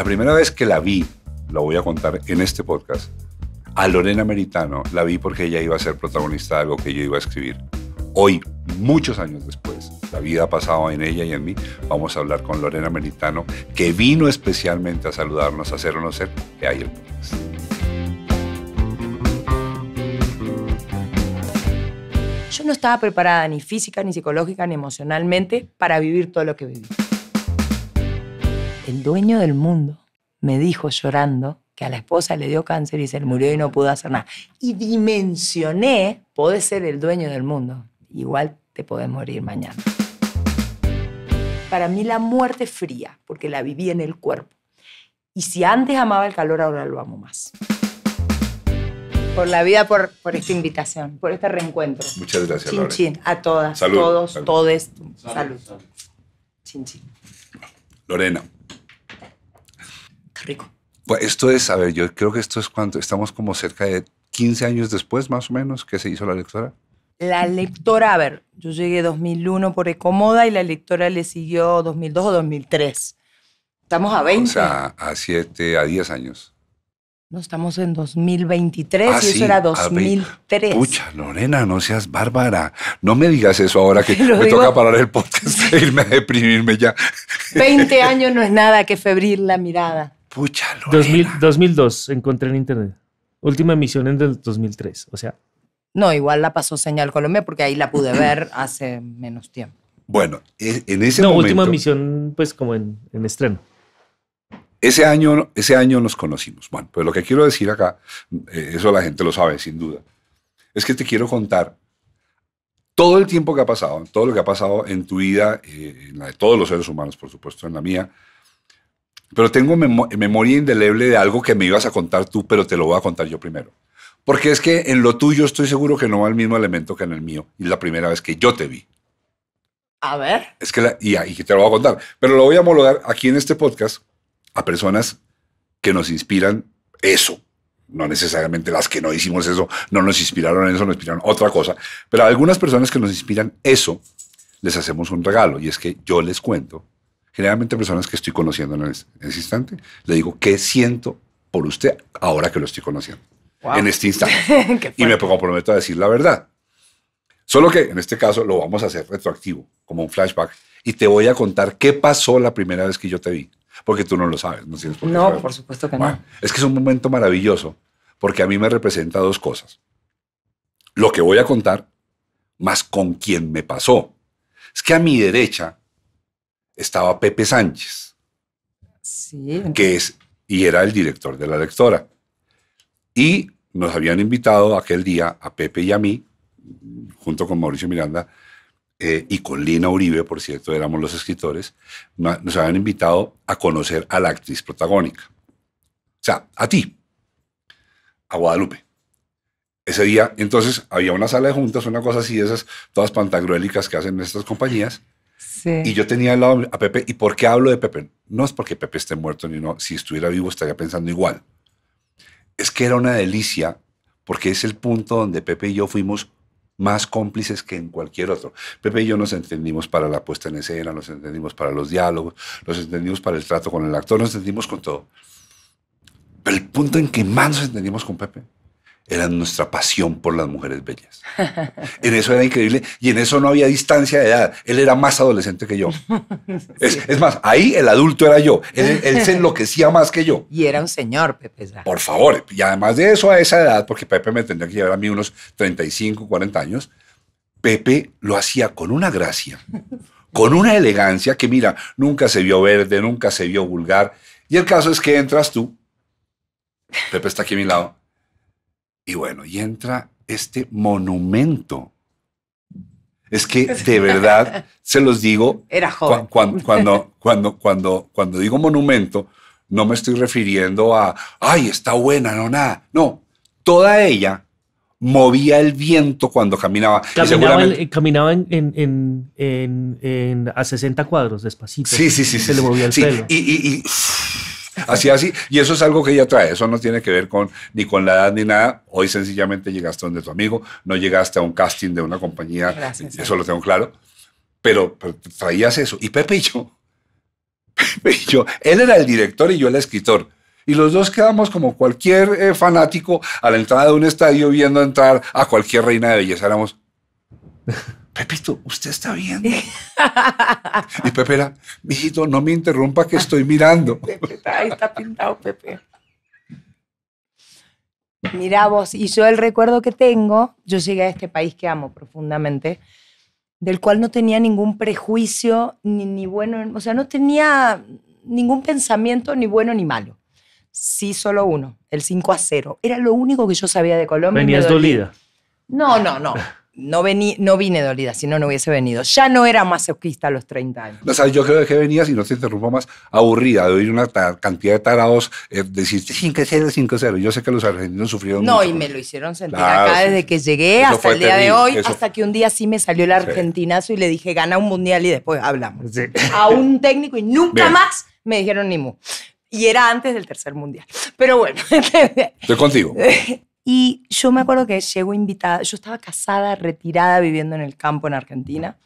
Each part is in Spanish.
La primera vez que la vi, lo voy a contar en este podcast, a Lorena Meritano la vi porque ella iba a ser protagonista de algo que yo iba a escribir. Hoy, muchos años después, la vida ha pasado en ella y en mí, vamos a hablar con Lorena Meritano, que vino especialmente a saludarnos, a hacer o ser, que hay Yo no estaba preparada ni física, ni psicológica, ni emocionalmente para vivir todo lo que viví el dueño del mundo me dijo llorando que a la esposa le dio cáncer y se murió y no pudo hacer nada. Y dimensioné, podés ser el dueño del mundo, igual te puedes morir mañana. Para mí la muerte es fría, porque la viví en el cuerpo. Y si antes amaba el calor, ahora lo amo más. Por la vida, por, esta invitación, por este reencuentro. Muchas gracias, Chin, a todas, salud, todos, Salud. Chin, chin. Lorena rico. Pues esto es, a ver, yo creo que esto es cuando estamos como cerca de 15 años después, más o menos, que se hizo la lectora. La lectora, a ver, yo llegué 2001 por Ecomoda y la lectora le siguió 2002 o 2003. Estamos a 20. O sea, a 7, a 10 años. No, estamos en 2023 ah, y eso era 2003. Pucha, Lorena, no seas bárbara. No me digas eso ahora que me toca parar el podcast e irme a deprimirme ya. 20 años no es nada que febril la mirada. Pucha, 2002, encontré en internet. Última emisión en el 2003, o sea. No, igual la pasó Señal Colombia porque ahí la pude ver hace menos tiempo. Bueno, e, en ese no, momento... última emisión pues como en, en estreno. Ese año, ese año nos conocimos. Bueno, pues lo que quiero decir acá, eh, eso la gente lo sabe sin duda, es que te quiero contar todo el tiempo que ha pasado, todo lo que ha pasado en tu vida, eh, en la de todos los seres humanos, por supuesto, en la mía, pero tengo memoria indeleble de algo que me ibas a contar tú, pero te lo voy a contar yo primero. Porque es que en lo tuyo estoy seguro que no va el mismo elemento que en el mío. Y la primera vez que yo te vi. A ver. Es que y, te lo voy a contar. Pero lo voy a homologar aquí en este podcast a personas que nos inspiran eso. No necesariamente las que no hicimos eso, no nos inspiraron eso, nos inspiraron otra cosa. Pero a algunas personas que nos inspiran eso, les hacemos un regalo. Y es que yo les cuento generalmente personas que estoy conociendo en ese instante, le digo qué siento por usted ahora que lo estoy conociendo. En este instante. y me comprometo a decir la verdad. Solo que en este caso lo vamos a hacer retroactivo, como un flashback, y te voy a contar qué pasó la primera vez que yo te vi, porque tú no lo sabes, no tienes por qué No, por supuesto que no. Es que es un momento maravilloso, porque a mí me representa dos cosas. Lo que voy a contar, más con quién me pasó. Es que a mi derecha estaba Pepe Sánchez, que es y era el director de la lectora. Y nos habían invitado aquel día a Pepe y a mí, junto con Mauricio Miranda eh, y con Lina Uribe, por cierto, éramos los escritores, nos habían invitado a conocer a la actriz protagónica. O sea, a ti, a Guadalupe. Ese día, entonces, había una sala de juntas, una cosa así, esas todas pantagruélicas que hacen estas compañías, y yo tenía al lado a Pepe. ¿Y por qué hablo de Pepe? No es porque Pepe esté muerto ni no. Si estuviera vivo estaría pensando igual. Es que era una delicia porque es el punto donde Pepe y yo fuimos más cómplices que en cualquier otro. Pepe y yo nos entendimos para la puesta en escena, nos entendimos para los diálogos, nos entendimos para el trato con el actor, nos entendimos con todo. Pero el punto en que más nos entendimos con Pepe era nuestra pasión por las mujeres bellas. En eso era increíble y en eso no había distancia de edad. Él era más adolescente que yo. es, más, ahí el adulto era yo. Él, se enloquecía más que yo. Y era un señor, Pepe. Por favor. Y además de eso, a esa edad, porque Pepe me tendría que llevar a mí unos 35, 40 años, Pepe lo hacía con una gracia, con una elegancia que, mira, nunca se vio verde, nunca se vio vulgar. Y el caso es que entras tú, Pepe está aquí a mi lado y bueno, y entra este monumento. Es que de verdad, se los digo, Era cuando, cuando, cuando, cuando digo monumento, no me estoy refiriendo a, ay, está buena, no, nada. No, toda ella movía el viento cuando caminaba. Caminaba, en, eh, a 60 cuadros despacito. Sí, sí, sí. Se le movía el y Así, así. Y eso es algo que ella trae. Eso no tiene que ver con ni con la edad ni nada. Hoy sencillamente llegaste donde tu amigo, no llegaste a un casting de una compañía. eso lo tengo claro. Pero, traías eso. Y Pepe y yo. Pepe y yo. Él era el director y yo el escritor. Y los dos quedamos como cualquier eh, fanático a la entrada de un estadio viendo entrar a cualquier reina de belleza. Éramos. Pepito, ¿usted está viendo? y Pepe era, mijito, no me interrumpa que estoy mirando. ahí está pintado Pepe. Mira, vos, y yo el recuerdo que tengo, yo llegué a este país que amo profundamente, del cual no tenía ningún prejuicio, ni, ni bueno, o sea, no tenía ningún pensamiento ni bueno ni malo. Sí, solo uno, el 5 a 0. Era lo único que yo sabía de Colombia. ¿Venías dolida? No, no, no. No, vení, no vine dolida, si no, no hubiese venido. Ya no era masoquista a los 30 años. Yo creo que venía, si no te interrumpo más, aburrida de oír una cantidad de tarados eh, decir 5-0, 5-0. Yo sé que los argentinos sufrieron no, mucho. No, y me lo hicieron sentir acá desde que llegué hasta el día de hoy, hasta que un día sí me salió el argentinazo y le dije, gana un mundial y después hablamos. A un técnico y nunca más me dijeron ni mu. Y era antes del tercer mundial. Pero bueno. Estoy contigo. Y yo me acuerdo que llego invitada, yo estaba casada, retirada, viviendo en el campo en Argentina.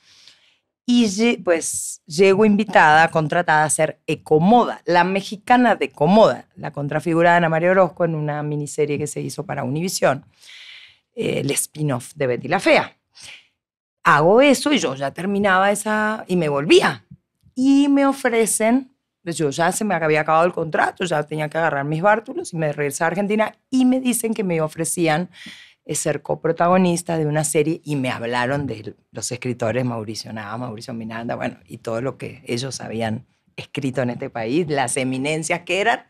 Y pues llego invitada, contratada a ser Ecomoda, la mexicana de Comoda, la contrafigurada de Ana María Orozco en una miniserie que se hizo para Univisión, el spin-off de Betty la Fea. Hago eso y yo ya terminaba esa y me volvía. Y me ofrecen pues yo ya se me había acabado el contrato, ya tenía que agarrar mis bártulos y me regresé a Argentina y me dicen que me ofrecían eh, ser coprotagonista de una serie y me hablaron de los escritores Mauricio Nava, Mauricio Miranda, bueno, y todo lo que ellos habían escrito en este país, las eminencias que eran,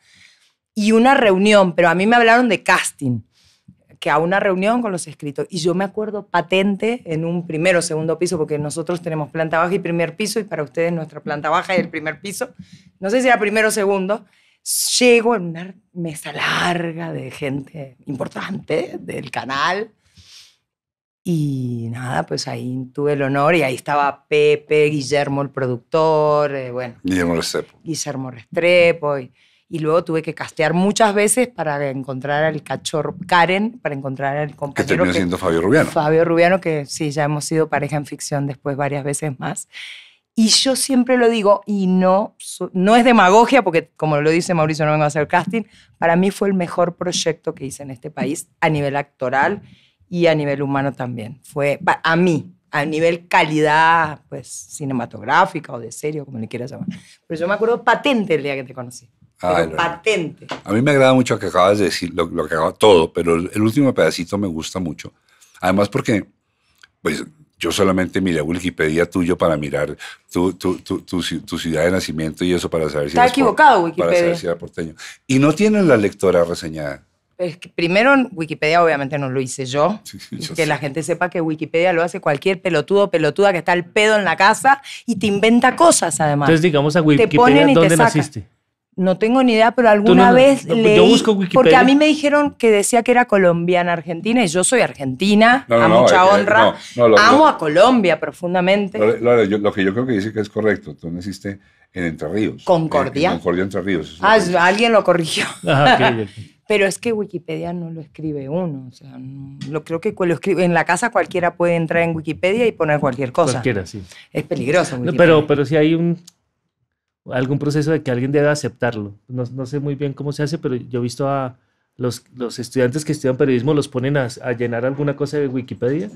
y una reunión, pero a mí me hablaron de casting que a una reunión con los escritos. Y yo me acuerdo patente en un primero o segundo piso, porque nosotros tenemos planta baja y primer piso, y para ustedes nuestra planta baja y el primer piso, no sé si era primero o segundo, llego en una mesa larga de gente importante del canal. Y nada, pues ahí tuve el honor y ahí estaba Pepe, Guillermo el productor, eh, bueno. Guillermo Restrepo. Guillermo Restrepo. Y, y luego tuve que castear muchas veces para encontrar al cachorro Karen, para encontrar al compañero. Que terminó siendo Fabio Rubiano. Fabio Rubiano, que sí, ya hemos sido pareja en ficción después varias veces más. Y yo siempre lo digo, y no, no es demagogia, porque como lo dice Mauricio, no vengo a hacer casting, para mí fue el mejor proyecto que hice en este país a nivel actoral y a nivel humano también. Fue a mí, a nivel calidad pues, cinematográfica o de serio, como le quieras llamar. Pero yo me acuerdo patente el día que te conocí patente. A mí me agrada mucho lo que acabas de decir, lo, que acaba todo, pero el, último pedacito me gusta mucho. Además porque, pues, yo solamente miré Wikipedia tuyo para mirar tu, ciudad de nacimiento y eso para saber si... Está equivocado Wikipedia. porteño. Y no tienen la lectora reseñada. Pues, primero, Wikipedia obviamente no lo hice yo. que la gente sepa que Wikipedia lo hace cualquier pelotudo, pelotuda que está el pedo en la casa y te inventa cosas además. Entonces digamos a Wikipedia, ¿dónde naciste? No tengo ni idea, pero alguna vez leí, yo busco Wikipedia. porque a mí me dijeron que decía que era colombiana argentina y yo soy argentina, a mucha honra, amo a Colombia profundamente. Lo, que yo creo que dice que es correcto, tú naciste en Entre Ríos. Concordia. Concordia Entre Ríos. Ah, alguien lo corrigió. Ah, pero es que Wikipedia no lo escribe uno, o sea, lo creo que escribe en la casa cualquiera puede entrar en Wikipedia y poner cualquier cosa. Cualquiera, sí. Es peligroso. Wikipedia. pero pero si hay un algún proceso de que alguien debe aceptarlo. No, sé muy bien cómo se hace, pero yo he visto a los, estudiantes que estudian periodismo, los ponen a, llenar alguna cosa de Wikipedia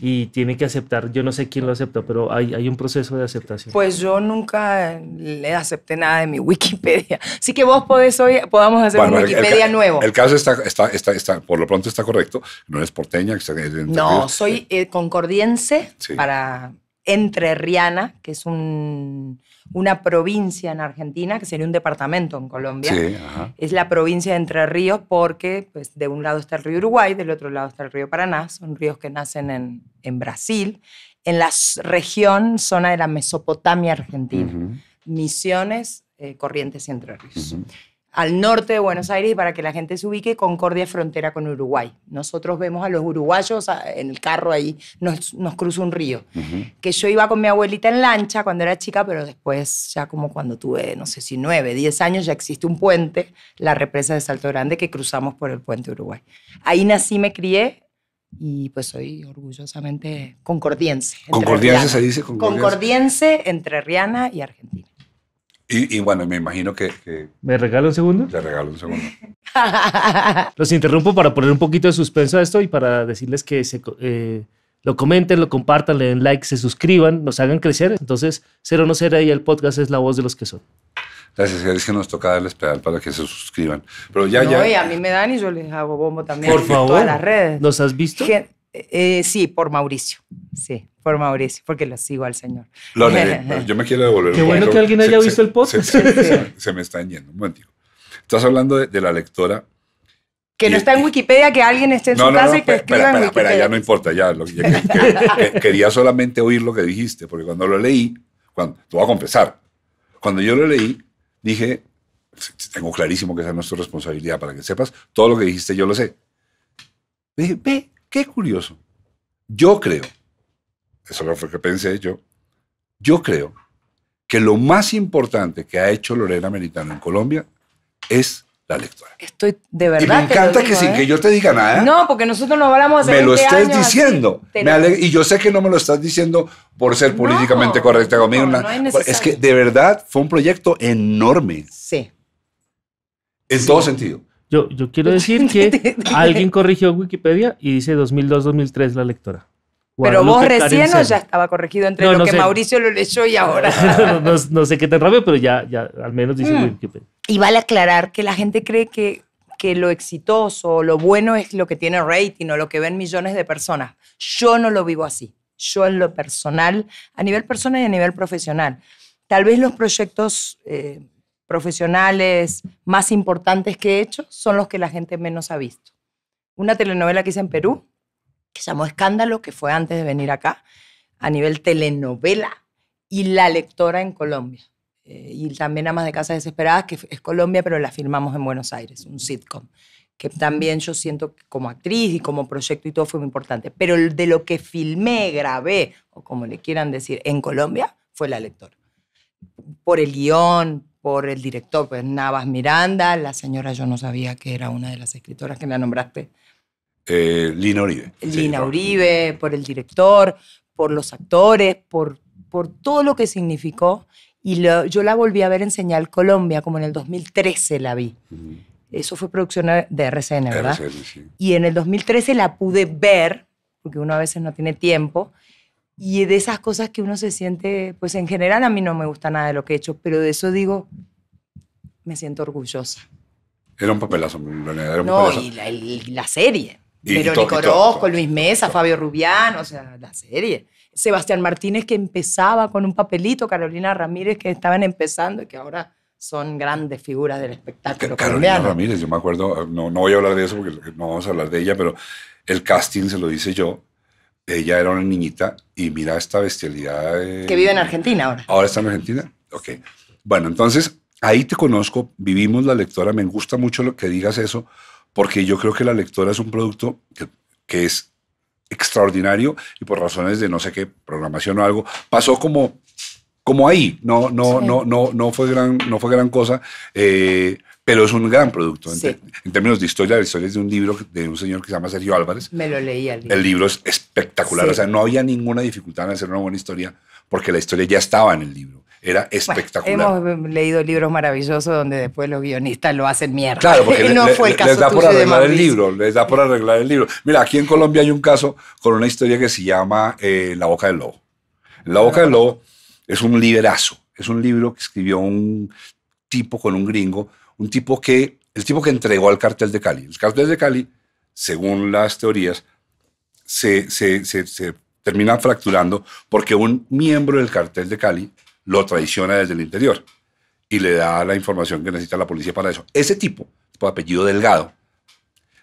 y tiene que aceptar. Yo no sé quién lo acepta, pero hay, hay un proceso de aceptación. Pues yo nunca le acepté nada de mi Wikipedia. Así que vos podés hoy, podamos hacer una Wikipedia nuevo. El caso está, está, está, por lo pronto está correcto. No es porteña. Está, no, soy eh, concordiense para para Riana, que es un una provincia en Argentina, que sería un departamento en Colombia. es la provincia de Entre Ríos porque pues, de un lado está el río Uruguay, del otro lado está el río Paraná, son ríos que nacen en, en Brasil, en la región, zona de la Mesopotamia argentina. Misiones, eh, Corrientes y Entre Ríos al norte de Buenos Aires y para que la gente se ubique, Concordia frontera con Uruguay. Nosotros vemos a los uruguayos ah, en el carro ahí, nos, nos cruza un río. Que yo iba con mi abuelita en lancha cuando era chica, pero después ya como cuando tuve, no sé si nueve, diez años, ya existe un puente, la represa de Salto Grande, que cruzamos por el puente Uruguay. Ahí nací, me crié, y pues soy orgullosamente concordiense. Concordiense se dice concordiense. Concordiense entre Riana y Argentina. Y, bueno, me imagino que, ¿Me regalo un segundo? Te regalo un segundo. Los interrumpo para poner un poquito de suspenso a esto y para decirles que eh, lo comenten, lo compartan, le den like, se suscriban, nos hagan crecer. Entonces, Cero No ser, ahí el podcast es la voz de los que son. Gracias, es que nos toca darles pedal para que se suscriban. Pero ya, no, ya. Y a mí me dan y yo les hago bombo también. Por favor. las redes. ¿Nos has visto? Eh, sí, por Mauricio. Sí, por Mauricio, porque lo sigo al Señor. yo me quiero devolver. Qué bueno que alguien haya visto el post Se, me está yendo. Un momento. Estás hablando de, la lectora. Que no está en eh, Wikipedia, que alguien esté en no, su casa y que escriba en Wikipedia. pero ya no importa, ya. quería solamente oír lo que dijiste, porque cuando lo leí, cuando, te voy a confesar, cuando yo lo leí, dije, tengo clarísimo que esa es nuestra responsabilidad, para que sepas, todo lo que dijiste yo lo sé. dije, ve, Qué curioso. Yo creo, eso fue lo que pensé yo, yo creo que lo más importante que ha hecho Lorena Meritano en Colombia es la lectura. Estoy de verdad. Y me encanta que sin ¿eh? que yo te diga nada. No, porque nosotros no hablamos hace Me lo estés diciendo. y yo sé que no me lo estás diciendo por ser políticamente correcta conmigo. es, que de verdad fue un proyecto enorme. Sí. En todo sentido. Yo, quiero decir que alguien corrigió Wikipedia y dice 2002-2003 la lectora. Pero vos recién o ya estaba corregido entre lo que Mauricio lo leyó y ahora. no, sé qué te rápido, pero ya, ya al menos dice mm. Wikipedia. Y vale aclarar que la gente cree que, que lo exitoso o lo bueno es lo que tiene rating o lo que ven millones de personas. Yo no lo vivo así. Yo en lo personal, a nivel personal y a nivel profesional. Tal vez los proyectos eh, profesionales más importantes que he hecho son los que la gente menos ha visto. Una telenovela que hice en Perú, que se llamó Escándalo, que fue antes de venir acá, a nivel telenovela, y La Lectora en Colombia. Eh, y también Amas de Casa Desesperadas, que es Colombia, pero la filmamos en Buenos Aires, un sitcom, que también yo siento como actriz y como proyecto y todo fue muy importante. Pero de lo que filmé, grabé, o como le quieran decir, en Colombia, fue La Lectora. Por el guión, por el director, pues Navas Miranda, la señora yo no sabía que era una de las escritoras que me nombraste. Eh, Lina Uribe. Lina Uribe, por el director, por los actores, por, por todo lo que significó. Y yo la volví a ver en Señal Colombia, como en el 2013 la vi. Eso fue producción de RCN, ¿verdad? RCN, sí. Y en el 2013 la pude ver, porque uno a veces no tiene tiempo, y de esas cosas que uno se siente, pues en general a mí no me gusta nada de lo que he hecho, pero de eso digo, me siento orgullosa. Era un papelazo, no, y la, la serie. Verónica Orozco, Luis Mesa, Fabio Rubián, o sea, la serie. Sebastián Martínez que empezaba con un papelito, Carolina Ramírez que estaban empezando y que ahora son grandes figuras del espectáculo. Carolina Ramírez, yo me acuerdo, no, no voy a hablar de eso porque no vamos a hablar de ella, pero el casting se lo hice yo ella era una niñita y mira esta bestialidad. Que vive en Argentina ahora. Ahora está en Argentina. Ok. Bueno, entonces ahí te conozco, vivimos la lectora, me gusta mucho lo que digas eso, porque yo creo que la lectora es un producto que, es extraordinario y por razones de no sé qué programación o algo, pasó como, como ahí, no, no, no, no, no, fue gran, no fue gran cosa. Eh, pero es un gran producto. En, términos de historia, la historia es de un libro de un señor que se llama Sergio Álvarez. Me lo leí al libro. El libro es espectacular, o sea, no había ninguna dificultad en hacer una buena historia porque la historia ya estaba en el libro. Era espectacular. hemos eh, leído libros maravillosos donde después los guionistas lo hacen mierda. Claro, porque les da por arreglar el libro, les da por arreglar el libro. Mira, aquí en Colombia hay un caso con una historia que se llama eh, La boca del lobo. La boca del lobo es un liberazo, es un libro que escribió un tipo con un gringo un tipo que, el tipo que entregó al cartel de Cali. El cartel de Cali, según las teorías, se, se, termina fracturando porque un miembro del cartel de Cali lo traiciona desde el interior y le da la información que necesita la policía para eso. Ese tipo, por apellido Delgado,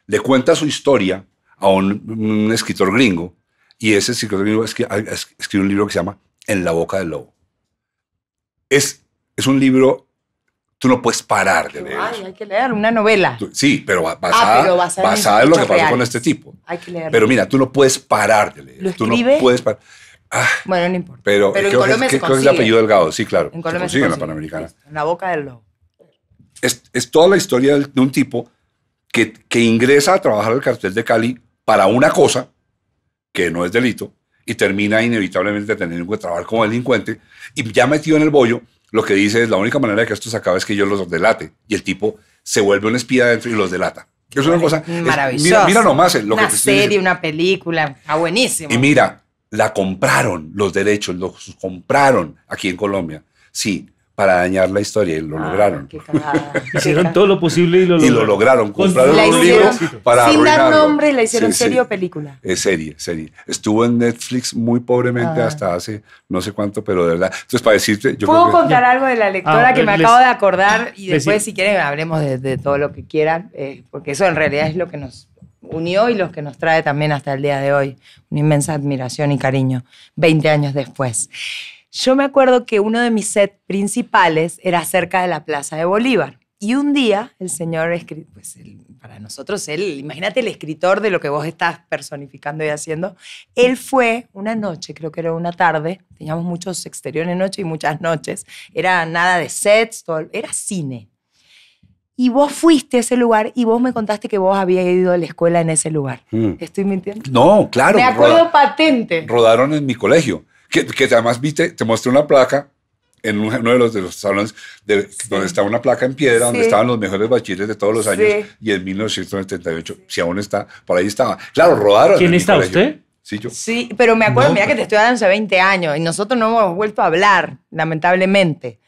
le cuenta su historia a un, escritor gringo y ese escritor gringo escribe, escribe, un libro que se llama En la boca del lobo. Es, es un libro tú no puedes parar de leer. Ay, hay que leer una novela. sí, pero ah, basada, ah, en, lo que pasó con este tipo. Hay que leer. Pero mira, tú no puedes parar de leer. tú no puedes parar. Ah. bueno, no importa. Pero, ¿qué, en Colombia es el apellido Delgado? Sí, claro. En Colombia consigue, en la Panamericana. en la boca del lobo. Es, es toda la historia de un tipo que, que ingresa a trabajar al cartel de Cali para una cosa que no es delito y termina inevitablemente teniendo que trabajar como delincuente y ya metido en el bollo lo que dice es la única manera de que esto se acabe es que yo los delate. Y el tipo se vuelve un espía adentro y los delata. Es una cosa maravillosa. Mira, nomás eh, lo una que te serie, una película, está buenísimo. Y mira, la compraron los derechos, los compraron aquí en Colombia. Sí, para dañar la historia y lo ah, lograron. hicieron todo lo posible y lo, y lo lograron. para Sin dar nombre, la hicieron serie o película. Es serie, serie. Estuvo en Netflix muy pobremente ah. hasta hace no sé cuánto, pero de verdad. Entonces, para decirte, yo ¿Puedo contar algo de la ah, lectora que me acabo de acordar? Y después, si quieren, hablemos de, todo lo que quieran, eh, porque eso en realidad es lo que nos unió y los que nos trae también hasta el día de hoy. Una inmensa admiración y cariño, 20 años después. Yo me acuerdo que uno de mis sets principales era cerca de la Plaza de Bolívar. Y un día el señor, pues para nosotros, él, imagínate el escritor de lo que vos estás personificando y haciendo, él fue una noche, creo que era una tarde, teníamos muchos exteriores noche y muchas noches, era nada de sets, todo, era cine. Y vos fuiste a ese lugar y vos me contaste que vos habías ido a la escuela en ese lugar. Mm. ¿Estoy mintiendo? No, claro. Me acuerdo patente. Rodaron en mi colegio que, además viste, te mostré una placa en uno de los, de los salones de, donde estaba una placa en piedra, donde estaban los mejores bachilleres de todos los años, y en 1978, si aún está, por ahí estaba. Claro, rodaron. ¿Quién está usted? Sí, yo. Sí, pero me acuerdo, mira que te estoy dando hace 20 años y nosotros no hemos vuelto a hablar, lamentablemente.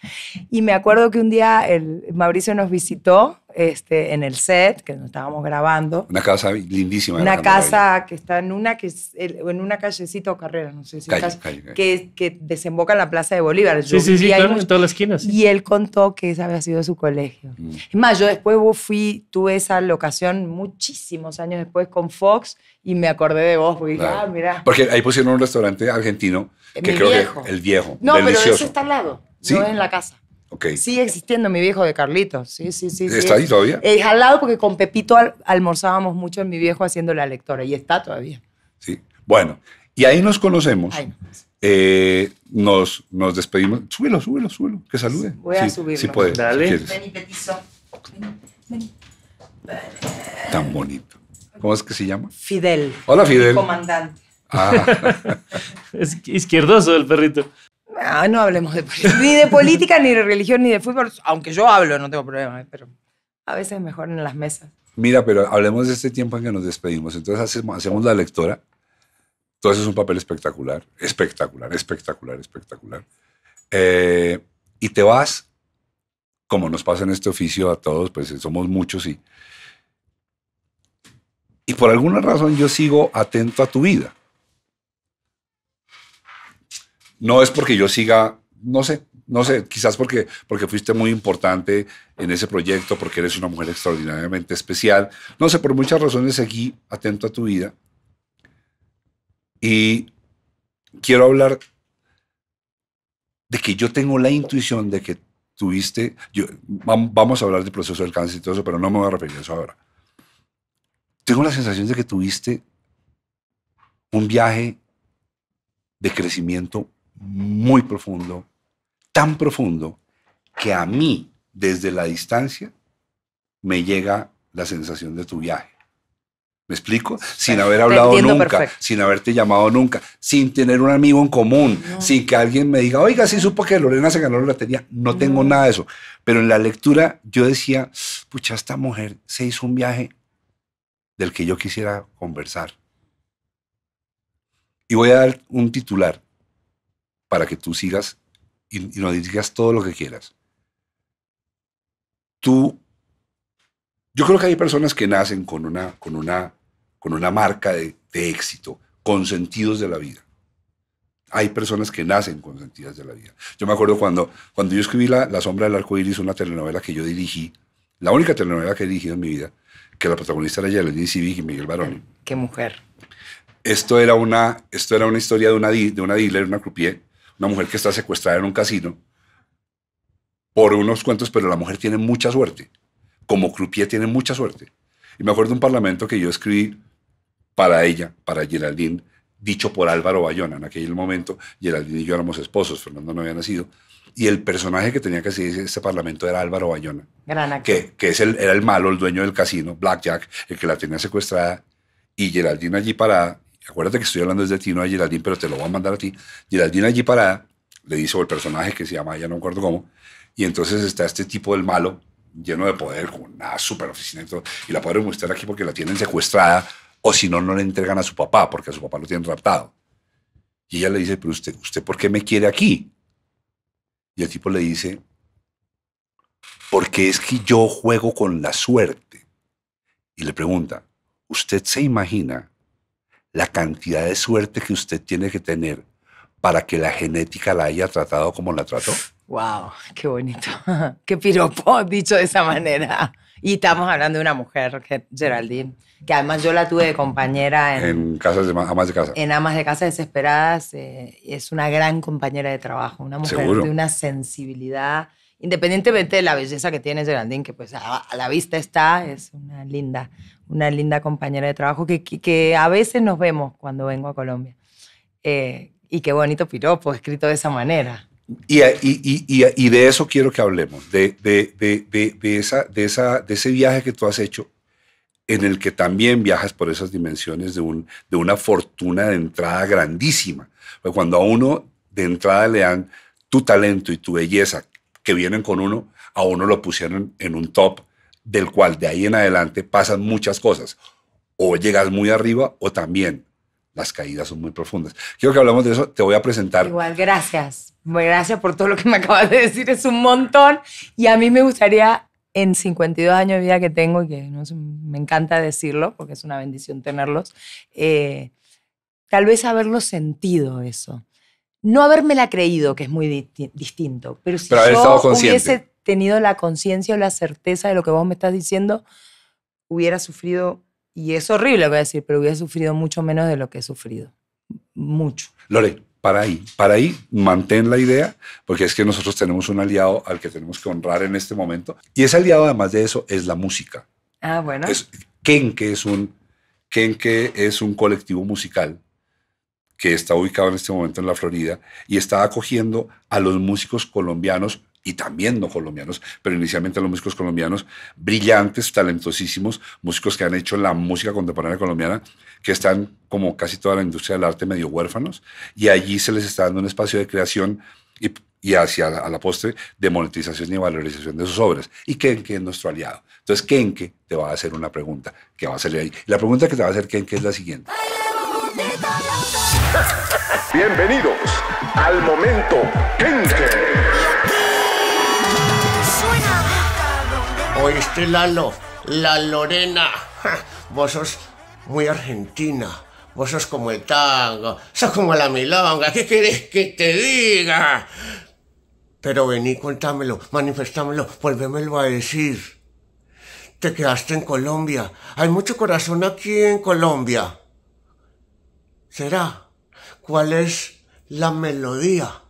Y me acuerdo que un día el Mauricio nos visitó este, en el set, que nos estábamos grabando. Una casa lindísima. Una casa que está en una, que es, en una callecita o carrera, no sé si es Que, desemboca en la Plaza de Bolívar. sí, sí, sí, en todas las esquinas. Y él contó que esa había sido su colegio. Mm. Es más, yo después fui, tuve esa locación muchísimos años después con Fox y me acordé de vos, porque ah, ahí pusieron un restaurante argentino, eh, que creo el viejo. No, pero ese está al lado, no en la casa. Sigue existiendo mi viejo de Carlitos. Sí, sí, sí. ¿Está ahí todavía? al eh, jalado porque con Pepito almorzábamos mucho en mi viejo haciendo la lectora y está todavía. Sí. Bueno, y ahí nos conocemos. Eh, nos. nos, despedimos. Súbelo, súbelo, súbelo. Que salude. voy a subirlo. Dale. Si vení, Vení, Tan bonito. ¿Cómo es que se llama? Fidel. Hola, Fidel. comandante. Ah. es izquierdoso el perrito. Ah, no hablemos de ni de política, ni de religión, ni de fútbol, aunque yo hablo, no tengo problema, ¿eh? pero a veces mejor en las mesas. Mira, pero hablemos de este tiempo en que nos despedimos. Entonces hacemos, la lectora. Todo eso es un papel espectacular, espectacular, espectacular, espectacular. Eh, y te vas, como nos pasa en este oficio a todos, pues eh, somos muchos y... Y por alguna razón yo sigo atento a tu vida. No es porque yo siga, no sé, no sé, quizás porque, porque fuiste muy importante en ese proyecto, porque eres una mujer extraordinariamente especial. No sé, por muchas razones seguí atento a tu vida. Y quiero hablar de que yo tengo la intuición de que tuviste, yo, vamos a hablar del proceso del cáncer y todo eso, pero no me voy a referir a eso ahora. Tengo la sensación de que tuviste un viaje de crecimiento muy profundo, tan profundo que a mí, desde la distancia, me llega la sensación de tu viaje. ¿Me explico? Sin haber hablado nunca, sin haberte llamado nunca, sin tener un amigo en común, sin que alguien me diga, oiga, sí supo que Lorena se ganó la lotería. No, tengo nada de eso. Pero en la lectura yo decía, pucha, esta mujer se hizo un viaje del que yo quisiera conversar. Y voy a dar un titular para que tú sigas y, no nos digas todo lo que quieras. Tú, yo creo que hay personas que nacen con una, con una, con una marca de, éxito, con sentidos de la vida. Hay personas que nacen con sentidos de la vida. Yo me acuerdo cuando, cuando yo escribí la, la sombra del arco iris, una telenovela que yo dirigí, la única telenovela que he dirigido en mi vida, que la protagonista era Yelena Civic y Miguel Barón. Qué mujer. Esto era una, esto era una historia de una, de una dealer, una croupier, una mujer que está secuestrada en un casino por unos cuentos, pero la mujer tiene mucha suerte. Como croupier tiene mucha suerte. Y me acuerdo de un parlamento que yo escribí para ella, para Geraldine, dicho por Álvaro Bayona. En aquel momento, Geraldine y yo éramos esposos, Fernando no había nacido. Y el personaje que tenía que seguir este parlamento era Álvaro Bayona. que, que es el, era el malo, el dueño del casino, Blackjack, el que la tenía secuestrada. Y Geraldine allí parada, acuérdate que estoy hablando desde ti, no de Geraldine, pero te lo voy a mandar a ti. Geraldine allí parada, le dice, o el personaje que se llama, ya no me acuerdo cómo, y entonces está este tipo del malo, lleno de poder, con una super oficina y todo, y la pueden mostrar aquí porque la tienen secuestrada, o si no, no le entregan a su papá, porque a su papá lo tienen raptado. Y ella le dice, pero usted, ¿usted por qué me quiere aquí? Y el tipo le dice, porque es que yo juego con la suerte. Y le pregunta, ¿usted se imagina la cantidad de suerte que usted tiene que tener para que la genética la haya tratado como la trató. ¡Wow! ¡Qué bonito! ¡Qué piropo dicho de esa manera! Y estamos hablando de una mujer, Geraldine, que además yo la tuve de compañera en... En amas de casa. En amas de casa desesperadas. Eh, es una gran compañera de trabajo, una mujer de una sensibilidad, independientemente de la belleza que tiene Geraldine, que pues a la vista está, es una linda, una linda compañera de trabajo que, que, a veces nos vemos cuando vengo a Colombia. Eh, y qué bonito piropo escrito de esa manera. Y, de eso quiero que hablemos, de, de, esa, de, esa, de ese viaje que tú has hecho, en el que también viajas por esas dimensiones de, un, de una fortuna de entrada grandísima. Pues cuando a uno de entrada le dan tu talento y tu belleza que vienen con uno, a uno lo pusieron en un top del cual de ahí en adelante pasan muchas cosas. O llegas muy arriba o también las caídas son muy profundas. Quiero que hablamos de eso, te voy a presentar. Igual, gracias. Gracias por todo lo que me acabas de decir, es un montón. Y a mí me gustaría, en 52 años de vida que tengo, y que me encanta decirlo, porque es una bendición tenerlos, eh, tal vez haberlo sentido eso. No haberme la creído, que es muy distinto, pero si pero yo tenido la conciencia o la certeza de lo que vos me estás diciendo, hubiera sufrido, y es horrible voy a decir, pero hubiera sufrido mucho menos de lo que he sufrido. Mucho. Lore, para ahí, para ahí, mantén la idea, porque es que nosotros tenemos un aliado al que tenemos que honrar en este momento. Y ese aliado, además de eso, es la música. Ah, bueno. Es, que es un, Kenke es un colectivo musical que está ubicado en este momento en la Florida y está acogiendo a los músicos colombianos y también no colombianos, pero inicialmente los músicos colombianos, brillantes, talentosísimos, músicos que han hecho la música contemporánea colombiana, que están como casi toda la industria del arte medio huérfanos, y allí se les está dando un espacio de creación y, hacia la, postre de monetización y valorización de sus obras. Y Kenke es nuestro aliado. Entonces Kenke te va a hacer una pregunta que va a salir ahí. La pregunta que te va a hacer Kenke es la siguiente. Bienvenidos al momento Kenke. Oíste, Lalo, la Lorena. Vos sos muy argentina. Vos sos como el tango, sos como la milonga. ¿Qué querés que te diga? Pero vení, contámelo, manifestámelo, volvémelo a decir. Te quedaste en Colombia. Hay mucho corazón aquí en Colombia. ¿Será? ¿Cuál es la melodía?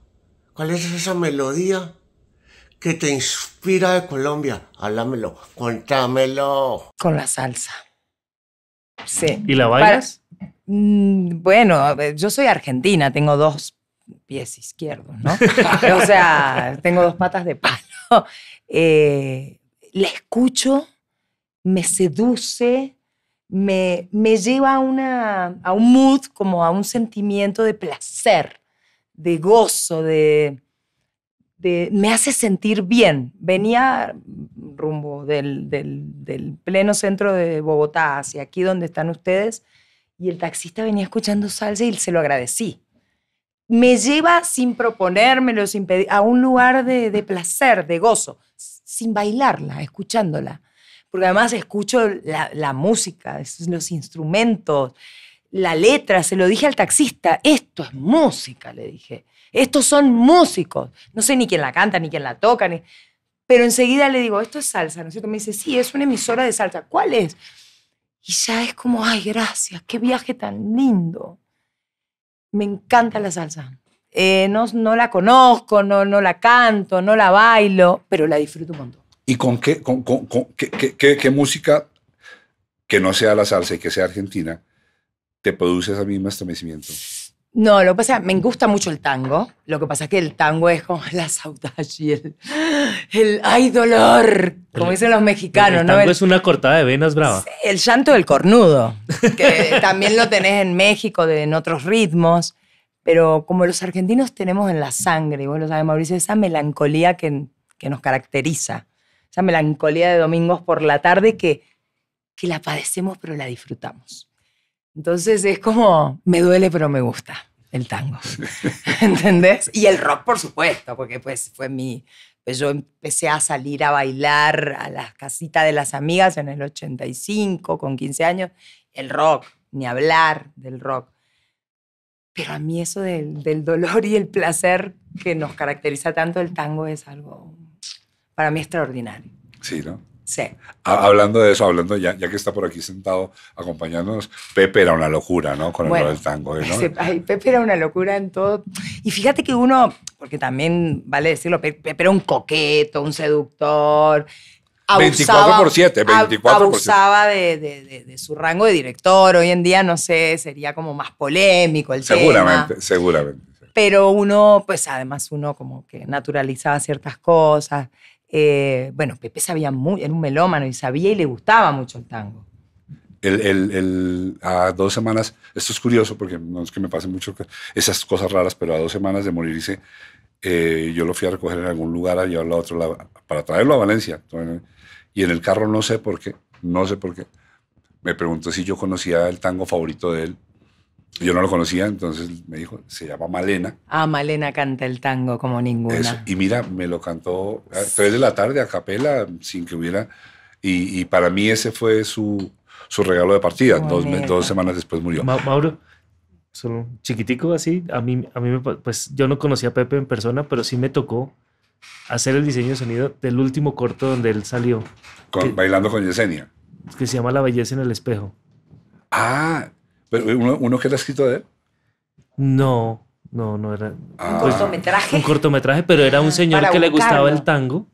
¿Cuál es esa melodía que te inspira de Colombia? Háblamelo, contámelo. Con la salsa. Sí. ¿Y la bailas? Mm, bueno, yo soy argentina, tengo dos pies izquierdos, ¿no? o sea, tengo dos patas de palo. Eh, la escucho, me seduce, me, lleva a, a un mood, como a un sentimiento de placer, de gozo, de, me hace sentir bien. Venía rumbo del, pleno centro de Bogotá hacia aquí donde están ustedes y el taxista venía escuchando salsa y se lo agradecí. Me lleva sin proponérmelo, sin a un lugar de, placer, de gozo, sin bailarla, escuchándola. Porque además escucho la música, los instrumentos, la letra, se lo dije al taxista, esto es música, le dije. Estos son músicos. No sé ni quién la canta, ni quién la toca. Pero enseguida le digo, esto es salsa, ¿no es cierto? Me dice, sí, es una emisora de salsa. ¿Cuál es? Y ya es como, ay, gracias, qué viaje tan lindo. Me encanta la salsa. Eh, no, no la conozco, no, no la canto, no la bailo, pero la disfruto un montón. ¿Y con qué, qué, música que no sea la salsa y que sea argentina te produce ese mismo estremecimiento? No, lo que pasa, me gusta mucho el tango. Lo que pasa es que el tango es como la saudade, el, el ¡ay, dolor! Como dicen los mexicanos, el, tango es una cortada de venas brava. el llanto del cornudo, que también lo tenés en México, en otros ritmos. Pero como los argentinos tenemos en la sangre, y vos lo sabes, Mauricio, esa melancolía que, que nos caracteriza. Esa melancolía de domingos por la tarde que, que la padecemos, pero la disfrutamos. Entonces es como, me duele pero me gusta el tango, ¿entendés? Y el rock, por supuesto, porque pues fue mi... Pues yo empecé a salir a bailar a las casitas de las amigas en el 85, con 15 años, el rock, ni hablar del rock. Pero a mí eso del, del, dolor y el placer que nos caracteriza tanto el tango es algo, para mí, extraordinario. Sí, ¿no? Sí. Hablando de eso, hablando ya, que está por aquí sentado acompañándonos, Pepe era una locura, ¿no? Con el del tango. ¿no? ay, Pepe era una locura en todo. Y fíjate que uno, porque también vale decirlo, Pepe era un coqueto, un seductor. 24 por 7, 24 abusaba por 7. De, de, su rango de director. Hoy en día, no sé, sería como más polémico el seguramente, tema. Seguramente, seguramente. Pero uno, pues además uno como que naturalizaba ciertas cosas. Eh, bueno, Pepe sabía muy, era un melómano y sabía y le gustaba mucho el tango. El, a dos semanas, esto es curioso porque no es que me pase mucho esas cosas raras, pero a dos semanas de morir hice, eh, yo lo fui a recoger en algún lugar, a llevarlo a otro lado, para traerlo a Valencia. Y en el carro no sé por qué, no sé por qué, me preguntó si yo conocía el tango favorito de él yo no lo conocía, entonces me dijo, se llama Malena. Ah, Malena canta el tango como ninguna. Y mira, me lo cantó a tres de la tarde a capela, sin que hubiera... Y, para mí ese fue su, regalo de partida. Dos, dos, semanas después murió. Mauro, solo chiquitico así, a mí, a mí pues yo no conocía a Pepe en persona, pero sí me tocó hacer el diseño de sonido del último corto donde él salió. bailando con Yesenia. Que se llama La belleza en el espejo. Ah, uno, que era escrito de él. No, no, no era. Ah. Un cortometraje. Un cortometraje, pero era un señor que le gustaba el tango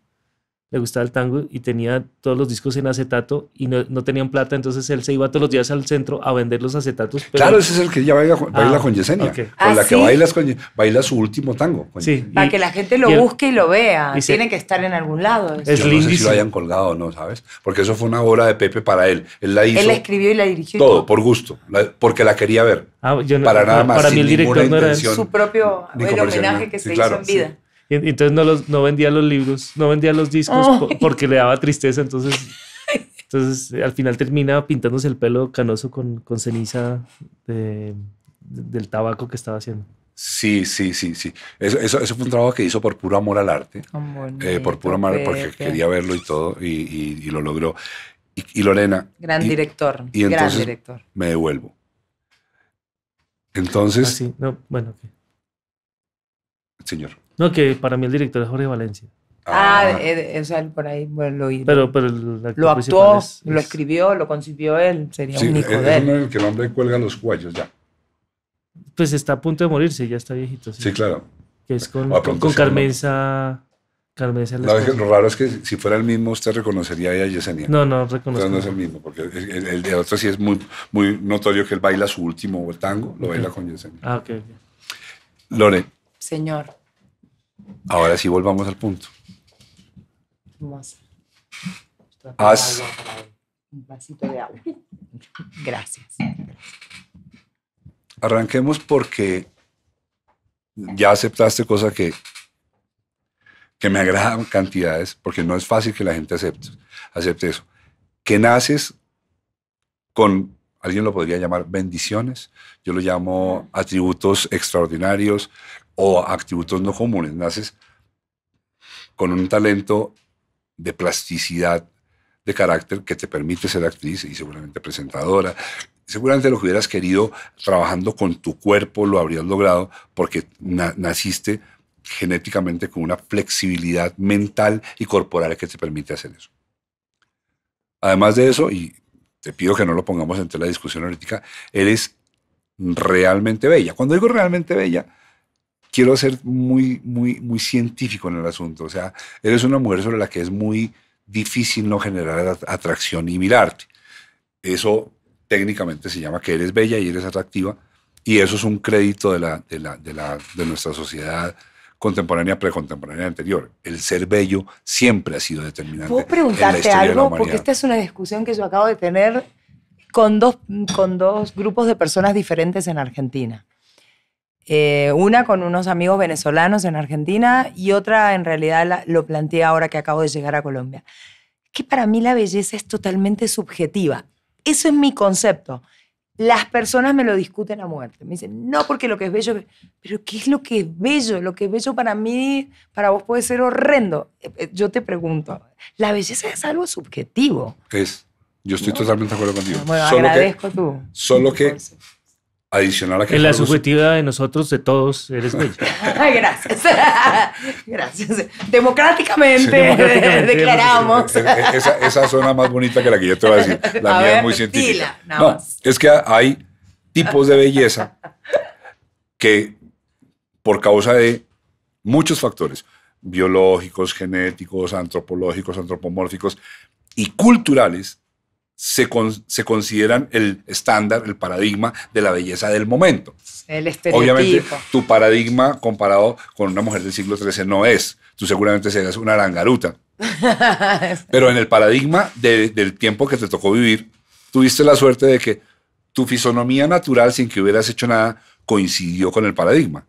le gustaba el tango y tenía todos los discos en acetato y no, tenían plata, entonces él se iba todos los días al centro a vender los acetatos. Claro, ese es el que ya baila, ah, con Yesenia, con la ah, que baila su último tango. para que la gente lo busque y lo vea, tiene que estar en algún lado. Es Yo no sé si lo hayan colgado o no, ¿sabes? Porque eso fue una obra de Pepe para él, él la hizo. escribió y la dirigió. Todo, por gusto, porque la quería ver. Ah, para nada más, para mí el director era su propio homenaje que se hizo en vida entonces no, no vendía los libros, no vendía los discos porque le daba tristeza. Entonces, entonces eh, al final termina pintándose el pelo canoso con, ceniza del tabaco que estaba haciendo. Sí, sí, sí, sí. Eso, eso, fue un trabajo que hizo por puro amor al arte, ah, eh, por puro amor, porque quería verlo y todo, y, lo logró. Y, Lorena. Gran director. Y entonces director. Me devuelvo. Entonces. Ah, sí. no, bueno, Señor. No, que para mí el director es Jorge Valencia. Ah, ah eh, o sea, él por ahí lo hizo. Pero, pero lo actuó, lo escribió, lo concibió él, sería sí, único es, de él. Es el que el hombre cuelga los cuellos ya. Pues está a punto de morirse, ya está viejito. Sí, claro. Que es con, con, Carmenza. lo raro es que si fuera el mismo, usted reconocería a Yesenia. No, no, reconozco. no es el mismo, porque el, de otro sí es muy, notorio que él baila su último tango, lo baila con Yesenia. Ah, ok. okay. Lore. Señor. Ahora sí volvamos al punto. Haz. Un vasito de agua. Gracias. Arranquemos porque ya aceptaste cosa que, que me agradan cantidades, porque no es fácil que la gente acepte, acepte eso. Que naces con alguien lo podría llamar bendiciones, yo lo llamo atributos extraordinarios o atributos no comunes. Naces con un talento de plasticidad de carácter que te permite ser actriz y seguramente presentadora. Seguramente lo hubieras querido trabajando con tu cuerpo lo habrías logrado porque naciste genéticamente con una flexibilidad mental y corporal que te permite hacer eso. Además de eso, y te pido que no lo pongamos entre la discusión ahorita, eres realmente bella. Cuando digo realmente bella, quiero ser muy, muy, muy científico en el asunto. O sea, eres una mujer sobre la que es muy difícil no generar atracción y mirarte. Eso técnicamente se llama que eres bella y eres atractiva. Y eso es un crédito de, la, de, la, de, de nuestra sociedad, contemporánea, precontemporánea anterior. El ser bello siempre ha sido determinante. ¿Puedo preguntarte algo? Porque esta es una discusión que yo acabo de tener con dos, con dos grupos de personas diferentes en Argentina. Eh, una con unos amigos venezolanos en Argentina y otra en realidad lo planteé ahora que acabo de llegar a Colombia. Que para mí la belleza es totalmente subjetiva. Eso es mi concepto. Las personas me lo discuten a muerte. Me dicen, no, porque lo que es bello. Pero, ¿qué es lo que es bello? Lo que es bello para mí, para vos puede ser horrendo. Eh, eh, yo te pregunto, la belleza es algo subjetivo. Es. Yo estoy totalmente de acuerdo contigo. solo agradezco que, tú. Solo que adicional a que... En la subjetiva de nosotros, de todos, eres bella. Gracias. Gracias. Democráticamente, declaramos. Esa, zona más bonita que la que yo te voy a decir. La mía es muy científica. no, es que hay tipos de belleza que por causa de muchos factores, biológicos, genéticos, antropológicos, antropomórficos y culturales, se, consideran el estándar, el paradigma de la belleza del momento. El estereotipo. Obviamente, tu paradigma comparado con una mujer del siglo XIII no es. Tú seguramente serás una arangaruta. Pero en el paradigma del tiempo que te tocó vivir, tuviste la suerte de que tu fisonomía natural, sin que hubieras hecho nada, coincidió con el paradigma.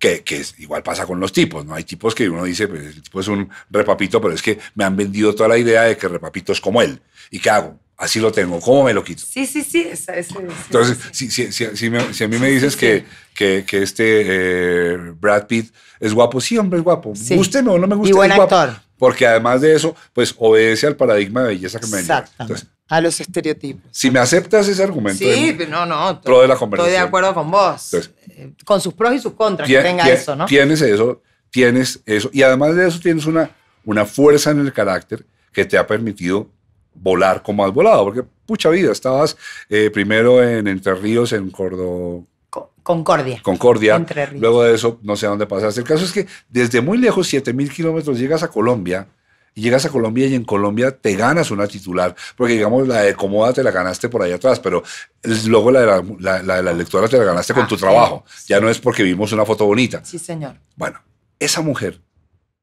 Que, que, igual pasa con los tipos, ¿no? Hay tipos que uno dice, pues el tipo es un repapito, pero es que me han vendido toda la idea de que repapito es como él. ¿Y qué hago? así lo tengo, ¿cómo me lo quito? Sí, sí, sí. Entonces, si, a mí me dices que, que, este eh, Brad Pitt es guapo, sí, hombre, es guapo. Guste o no me gusta. Y buen actor. porque además de eso, pues obedece al paradigma de belleza que me Exacto. A los estereotipos. Si me aceptas ese argumento. Sí, de, no, no. de la conversación. Estoy de acuerdo con vos. Eh, con sus pros y sus contras, que tenga eso, ¿no? Tienes eso, tienes eso. Y además de eso, tienes una, una fuerza en el carácter que te ha permitido volar como has volado, porque pucha vida, estabas eh, primero en Entre Ríos, en Córdoba. Concordia. Concordia. Luego de eso, no sé a dónde pasaste. El caso es que desde muy lejos, 7000 kilómetros, llegas a Colombia. Y llegas a Colombia y en Colombia te ganas una titular, porque digamos la de Comoda te la ganaste por ahí atrás, pero luego la de la, la, te la ganaste con ah, tu trabajo. Ya no es porque vimos una foto bonita. Sí, señor. Bueno, esa mujer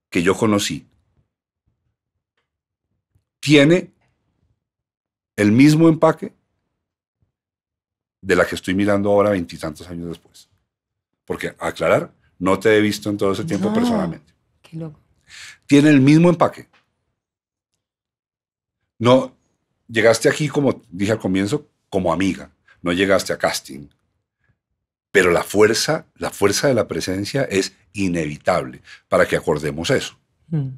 que yo conocí tiene el mismo empaque de la que estoy mirando ahora veintitantos años después. Porque, aclarar, no te he visto en todo ese tiempo personalmente. Qué loco. Tiene el mismo empaque. No, llegaste aquí, como dije al comienzo, como amiga. No llegaste a casting. Pero la fuerza, la fuerza de la presencia es inevitable para que acordemos eso. Mm.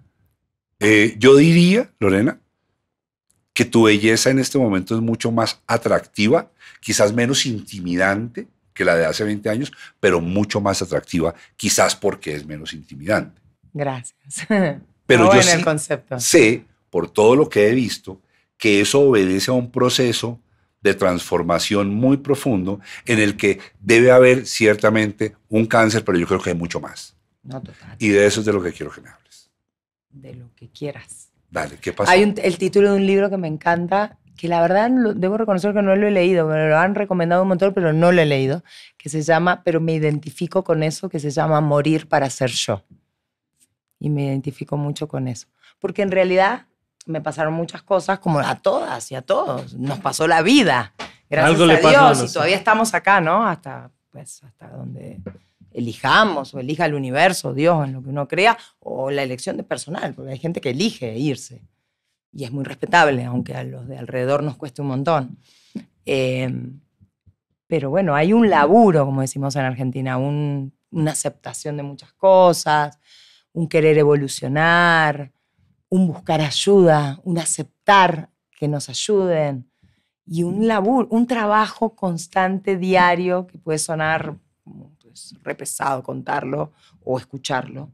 Eh, yo diría, Lorena, que tu belleza en este momento es mucho más atractiva, quizás menos intimidante que la de hace 20 años, pero mucho más atractiva, quizás porque es menos intimidante. Gracias. Pero yo sé, por todo lo que he visto, que eso obedece a un proceso de transformación muy profundo en el que debe haber ciertamente un cáncer, pero yo creo que hay mucho más. No, total. Y de eso es de lo que quiero que me hables. De lo que quieras. Hay el título de un libro que me encanta, que la verdad debo reconocer que no lo he leído, me lo han recomendado un montón, pero no lo he leído, que se llama, pero me identifico con eso, que se llama Morir para ser yo. Y me identifico mucho con eso. Porque en realidad me pasaron muchas cosas, como a todas y a todos. Nos pasó la vida. Gracias a Dios. y todavía estamos acá, ¿no? Hasta, pues, hasta donde elijamos o elija el universo, Dios, en lo que uno crea, o la elección de personal, porque hay gente que elige irse. Y es muy respetable, aunque a los de alrededor nos cueste un montón. Em, pero bueno, hay un laburo, como decimos en Argentina, una aceptación de muchas cosas, un querer evolucionar, un buscar ayuda, un aceptar que nos ayuden y un laburo, un trabajo constante, diario, que puede sonar es re contarlo o escucharlo.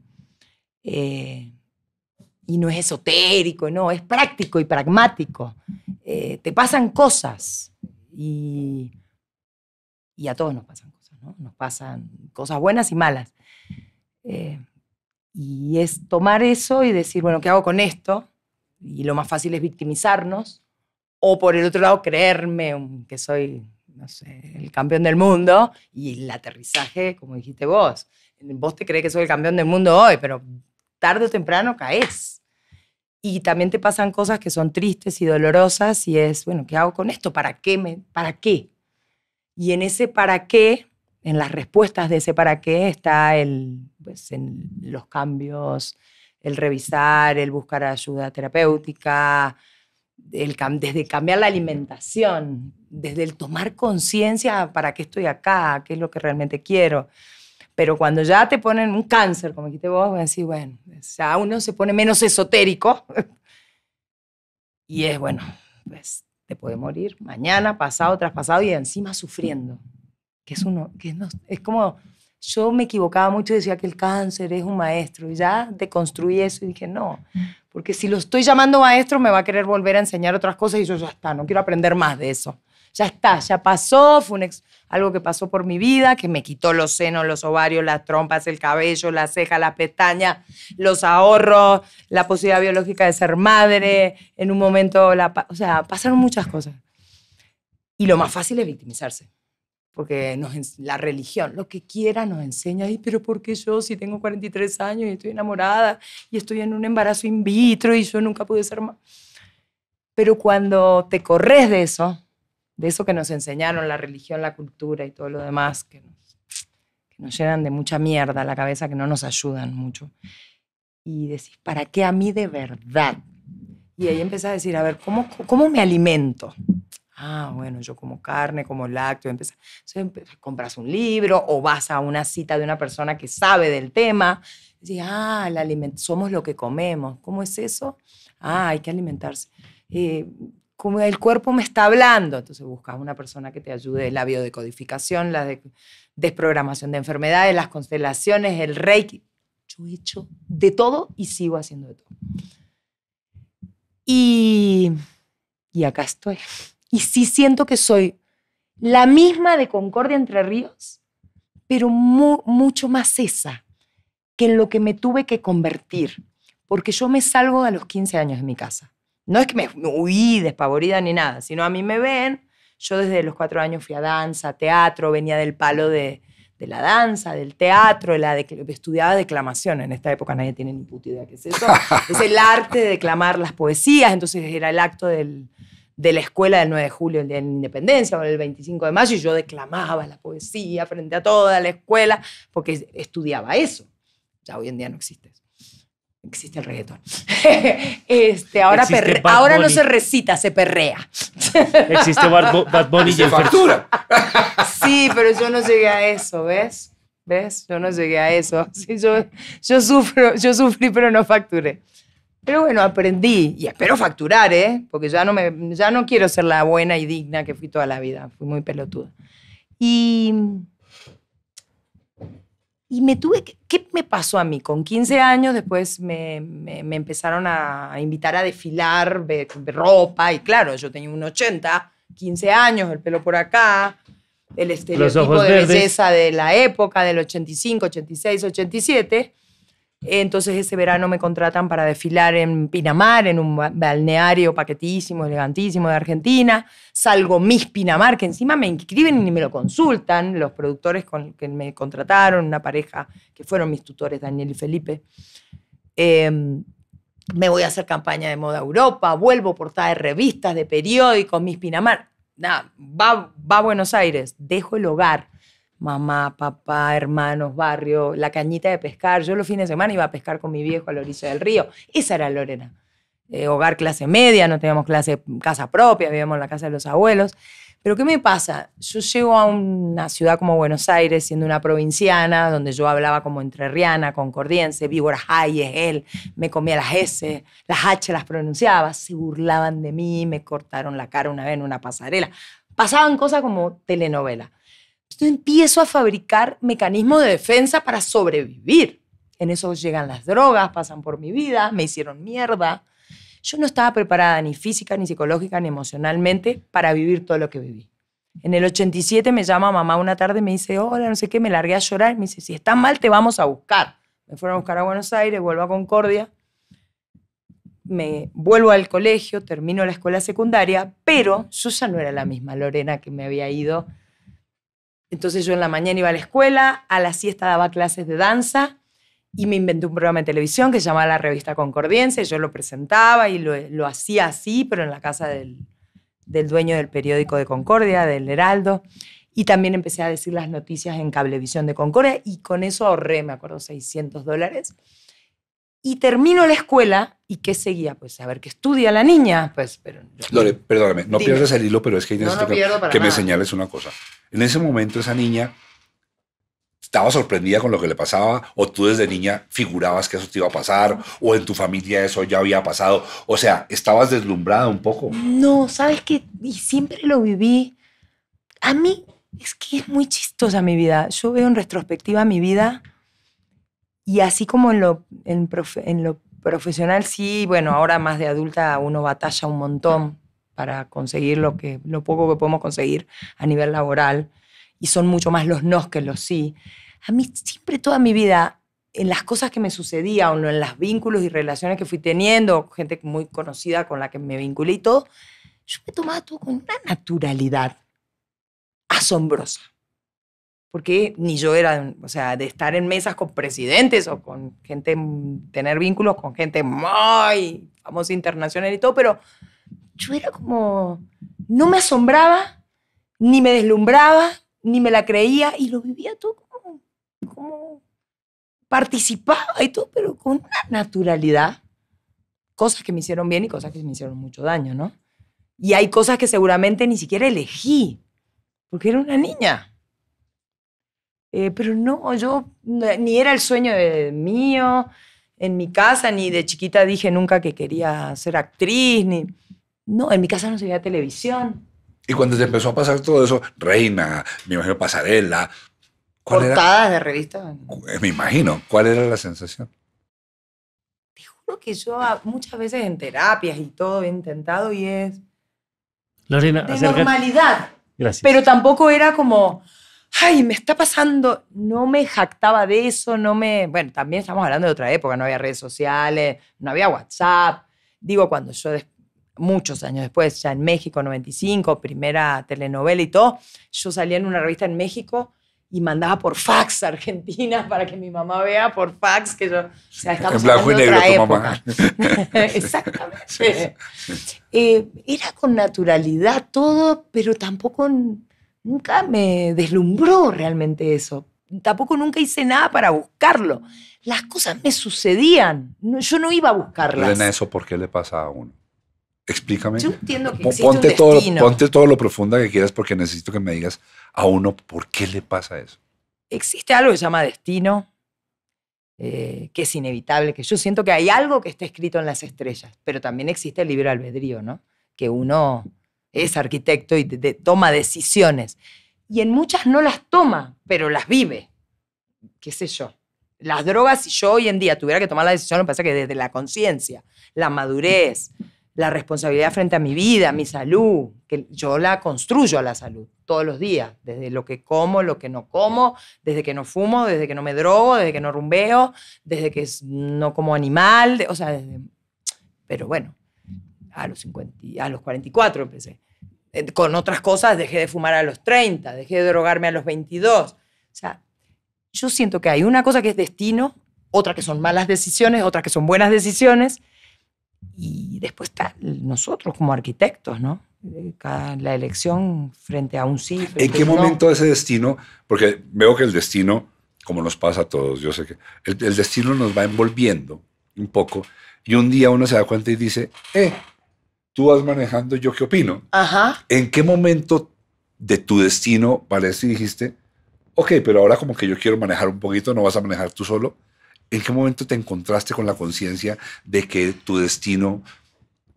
Eh, y no es esotérico, no, es práctico y pragmático. Eh, te pasan cosas y, a todos nos pasan cosas, ¿no? Nos pasan cosas buenas y malas. Eh, y es tomar eso y decir, bueno, ¿qué hago con esto? Y lo más fácil es victimizarnos. O por el otro lado, creerme que soy no sé, el campeón del mundo y el aterrizaje, como dijiste vos. Vos te crees que soy el campeón del mundo hoy, pero tarde o temprano caes. Y también te pasan cosas que son tristes y dolorosas y es, bueno, ¿qué hago con esto? ¿Para qué? Me, ¿Para qué? Y en ese para qué, en las respuestas de ese para qué, está el, pues, en los cambios, el revisar, el buscar ayuda terapéutica, el, desde cambiar la alimentación, desde el tomar conciencia ah, para qué estoy acá, qué es lo que realmente quiero. Pero cuando ya te ponen un cáncer, como dijiste vos, me decís, bueno, pues, ya uno se pone menos esotérico. y es, bueno, pues, te puede morir mañana, pasado, traspasado y encima sufriendo. Que es uno, que no, es como, yo me equivocaba mucho y decía que el cáncer es un maestro. Y ya deconstruí eso y dije, no, porque si lo estoy llamando maestro, me va a querer volver a enseñar otras cosas y yo ya está, no quiero aprender más de eso ya está, ya pasó, fue algo que pasó por mi vida, que me quitó los senos, los ovarios, las trompas, el cabello, la ceja las pestañas, los ahorros, la posibilidad biológica de ser madre, en un momento, la, o sea, pasaron muchas cosas. Y lo más fácil es victimizarse, porque nos, la religión, lo que quiera nos enseña, y pero ¿por qué yo si tengo 43 años y estoy enamorada y estoy en un embarazo in vitro y yo nunca pude ser más? Pero cuando te corres de eso, de eso que nos enseñaron, la religión, la cultura y todo lo demás, que nos, que nos llenan de mucha mierda la cabeza, que no nos ayudan mucho. Y decís, ¿para qué a mí de verdad? Y ahí empieza a decir, a ver, ¿cómo, cómo me alimento? Ah, bueno, yo como carne, como lácteo. empieza compras un libro o vas a una cita de una persona que sabe del tema. Decís, ah, el somos lo que comemos. ¿Cómo es eso? Ah, hay que alimentarse. Eh, como el cuerpo me está hablando. Entonces buscas una persona que te ayude la biodecodificación, la desprogramación de enfermedades, las constelaciones, el reiki. Yo he hecho de todo y sigo haciendo de todo. Y, y acá estoy. Y sí siento que soy la misma de Concordia Entre Ríos, pero mucho más esa que en lo que me tuve que convertir, porque yo me salgo a los 15 años de mi casa no es que me huí despavorida ni nada, sino a mí me ven. Yo desde los cuatro años fui a danza, teatro, venía del palo de, la danza, del teatro, la de, estudiaba declamación. En esta época nadie tiene ni puta idea qué es eso. es el arte de declamar las poesías. Entonces era el acto de la escuela del 9 de julio, el día de la independencia, o el 25 de mayo, y yo declamaba la poesía frente a toda la escuela, porque estudiaba eso. Ya hoy en día no existe eso existe el reggaetón. este, ahora ahora no se recita, se perrea. existe Bad, Bunny y el factura. sí, pero yo no llegué a eso, ¿ves? ¿Ves? Yo no llegué a eso. yo, yo, sufro, yo sufrí, pero no facturé. Pero bueno, aprendí y espero facturar, ¿eh? Porque ya no, me, ya no quiero ser la buena y digna que fui toda la vida. Fui muy pelotuda. Y y me tuve, ¿qué me pasó a mí? Con 15 años después me, empezaron a invitar a desfilar ropa y claro, yo tenía un 80, 15 años, el pelo por acá, el estereotipo de belleza de la época del 85, 86, 87. Entonces ese verano me contratan para desfilar en Pinamar, en un balneario paquetísimo, elegantísimo de Argentina. Salgo Miss Pinamar, que encima me inscriben y me lo consultan los productores con que me contrataron, una pareja que fueron mis tutores, Daniel y Felipe. Em, me voy a hacer campaña de moda Europa, vuelvo portada de revistas, de periódicos, Miss Pinamar. Nada, va, va a Buenos Aires, dejo el hogar mamá, papá, hermanos, barrio, la cañita de pescar. Yo los fines de semana iba a pescar con mi viejo a la orilla del río. Esa era Lorena. Eh, hogar clase media, no teníamos clase, casa propia, vivíamos en la casa de los abuelos. Pero ¿qué me pasa? Yo llego a una ciudad como Buenos Aires, siendo una provinciana, donde yo hablaba como entrerriana, concordiense, víboras es él, me comía las S, las H las pronunciaba, se burlaban de mí, me cortaron la cara una vez en una pasarela. Pasaban cosas como telenovela. Yo empiezo a fabricar mecanismos de defensa para sobrevivir. En eso llegan las drogas, pasan por mi vida, me hicieron mierda. Yo no estaba preparada ni física, ni psicológica, ni emocionalmente para vivir todo lo que viví. En el 87 me llama mamá una tarde, y me dice, hola, no sé qué, me largué a llorar. Me dice, si está mal, te vamos a buscar. Me fueron a buscar a Buenos Aires, vuelvo a Concordia. Me vuelvo al colegio, termino la escuela secundaria, pero Ya no era la misma Lorena que me había ido entonces yo en la mañana iba a la escuela, a la siesta daba clases de danza y me inventé un programa de televisión que se llamaba La Revista Concordiense. Yo lo presentaba y lo, hacía así, pero en la casa del, del, dueño del periódico de Concordia, del Heraldo. Y también empecé a decir las noticias en Cablevisión de Concordia y con eso ahorré, me acuerdo, 600 dólares y termino la escuela y qué seguía pues a ver que estudia la niña pues pero Lore perdóname no pierdas el hilo pero es que necesito que, me señales una cosa en ese momento esa niña estaba sorprendida con lo que le pasaba o tú desde niña figurabas que eso te iba a pasar o en tu familia eso ya había pasado o sea estabas deslumbrada un poco no sabes que y siempre lo viví a mí es que es muy chistosa mi vida yo veo en retrospectiva mi vida y así como en lo, en, lo profesional, sí, bueno, ahora más de adulta uno batalla un montón para conseguir lo, que, lo poco que podemos conseguir a nivel laboral. Y son mucho más los nos que los sí. A mí siempre toda mi vida, en las cosas que me sucedían, o en los vínculos y relaciones que fui teniendo, gente muy conocida con la que me vinculé y todo, yo me tomaba todo con una naturalidad asombrosa porque ni yo era, o sea, de estar en mesas con presidentes o con gente, mm, tener vínculos con gente muy famosa internacional y todo, pero yo era como, no me asombraba, ni me deslumbraba, ni me la creía y lo vivía todo como, como participaba y todo, pero con una naturalidad. Cosas que me hicieron bien y cosas que me hicieron mucho daño, ¿no? Y hay cosas que seguramente ni siquiera elegí, porque era una niña. Eh, pero no, yo ni era el sueño mío en mi casa, ni de chiquita dije nunca que quería ser actriz, ni... No, en mi casa no se veía televisión. Y cuando se empezó a pasar todo eso, Reina, me imagino Pasarela. ¿cuál Portadas de revistas. Eh, me imagino. ¿Cuál era la sensación? Te juro que yo muchas veces en terapias y todo he intentado y es. Lorena, de normalidad. Gracias. Pero tampoco era como, ay, me está pasando, no me jactaba de eso, no me, bueno, también estamos hablando de otra época, no había redes sociales, no había WhatsApp. Digo, cuando yo, muchos años después, ya en México, 95, primera telenovela y todo, yo salía en una revista en México y mandaba por fax a Argentina para que mi mamá vea por fax que yo. O sea, estamos en blanco y negro, tu mamá. Exactamente. Eh, era con naturalidad todo, pero tampoco nunca me deslumbró realmente eso. Tampoco nunca hice nada para buscarlo. Las cosas me sucedían. yo no iba a buscarlas. ¿eso por qué le pasa a uno? Explícame. Yo entiendo que existe ponte, todo, ponte todo lo profunda que quieras porque necesito que me digas a uno por qué le pasa eso. Existe algo que se llama destino, eh, que es inevitable, que yo siento que hay algo que está escrito en las estrellas, pero también existe el libre albedrío, ¿no? Que uno es arquitecto y toma decisiones. Y en muchas no las toma, pero las vive. ¿Qué sé yo? Las drogas, si yo hoy en día tuviera que tomar la decisión, que pasa que desde la conciencia, la madurez, la responsabilidad frente a mi vida, mi salud, que yo la construyo a la salud todos los días, desde lo que como, lo que no como, desde que no fumo, desde que no me drogo, desde que no rumbeo, desde que no como animal, o sea, desde... pero bueno, a los, 50, a los 44 empecé. Eh, con otras cosas dejé de fumar a los 30, dejé de drogarme a los 22. O sea, yo siento que hay una cosa que es destino, otra que son malas decisiones, otra que son buenas decisiones. Y después está nosotros como arquitectos, ¿no? Eh, la elección frente a un sí. ¿En qué momento ese destino? Porque veo que el destino, como nos pasa a todos, yo sé que el, el destino nos va envolviendo un poco y un día uno se da cuenta y dice, eh, tú vas manejando yo qué opino. Ajá. ¿En qué momento de tu destino, Valencia, dijiste, ok, pero ahora como que yo quiero manejar un poquito, no vas a manejar tú solo? ¿En qué momento te encontraste con la conciencia de que tu destino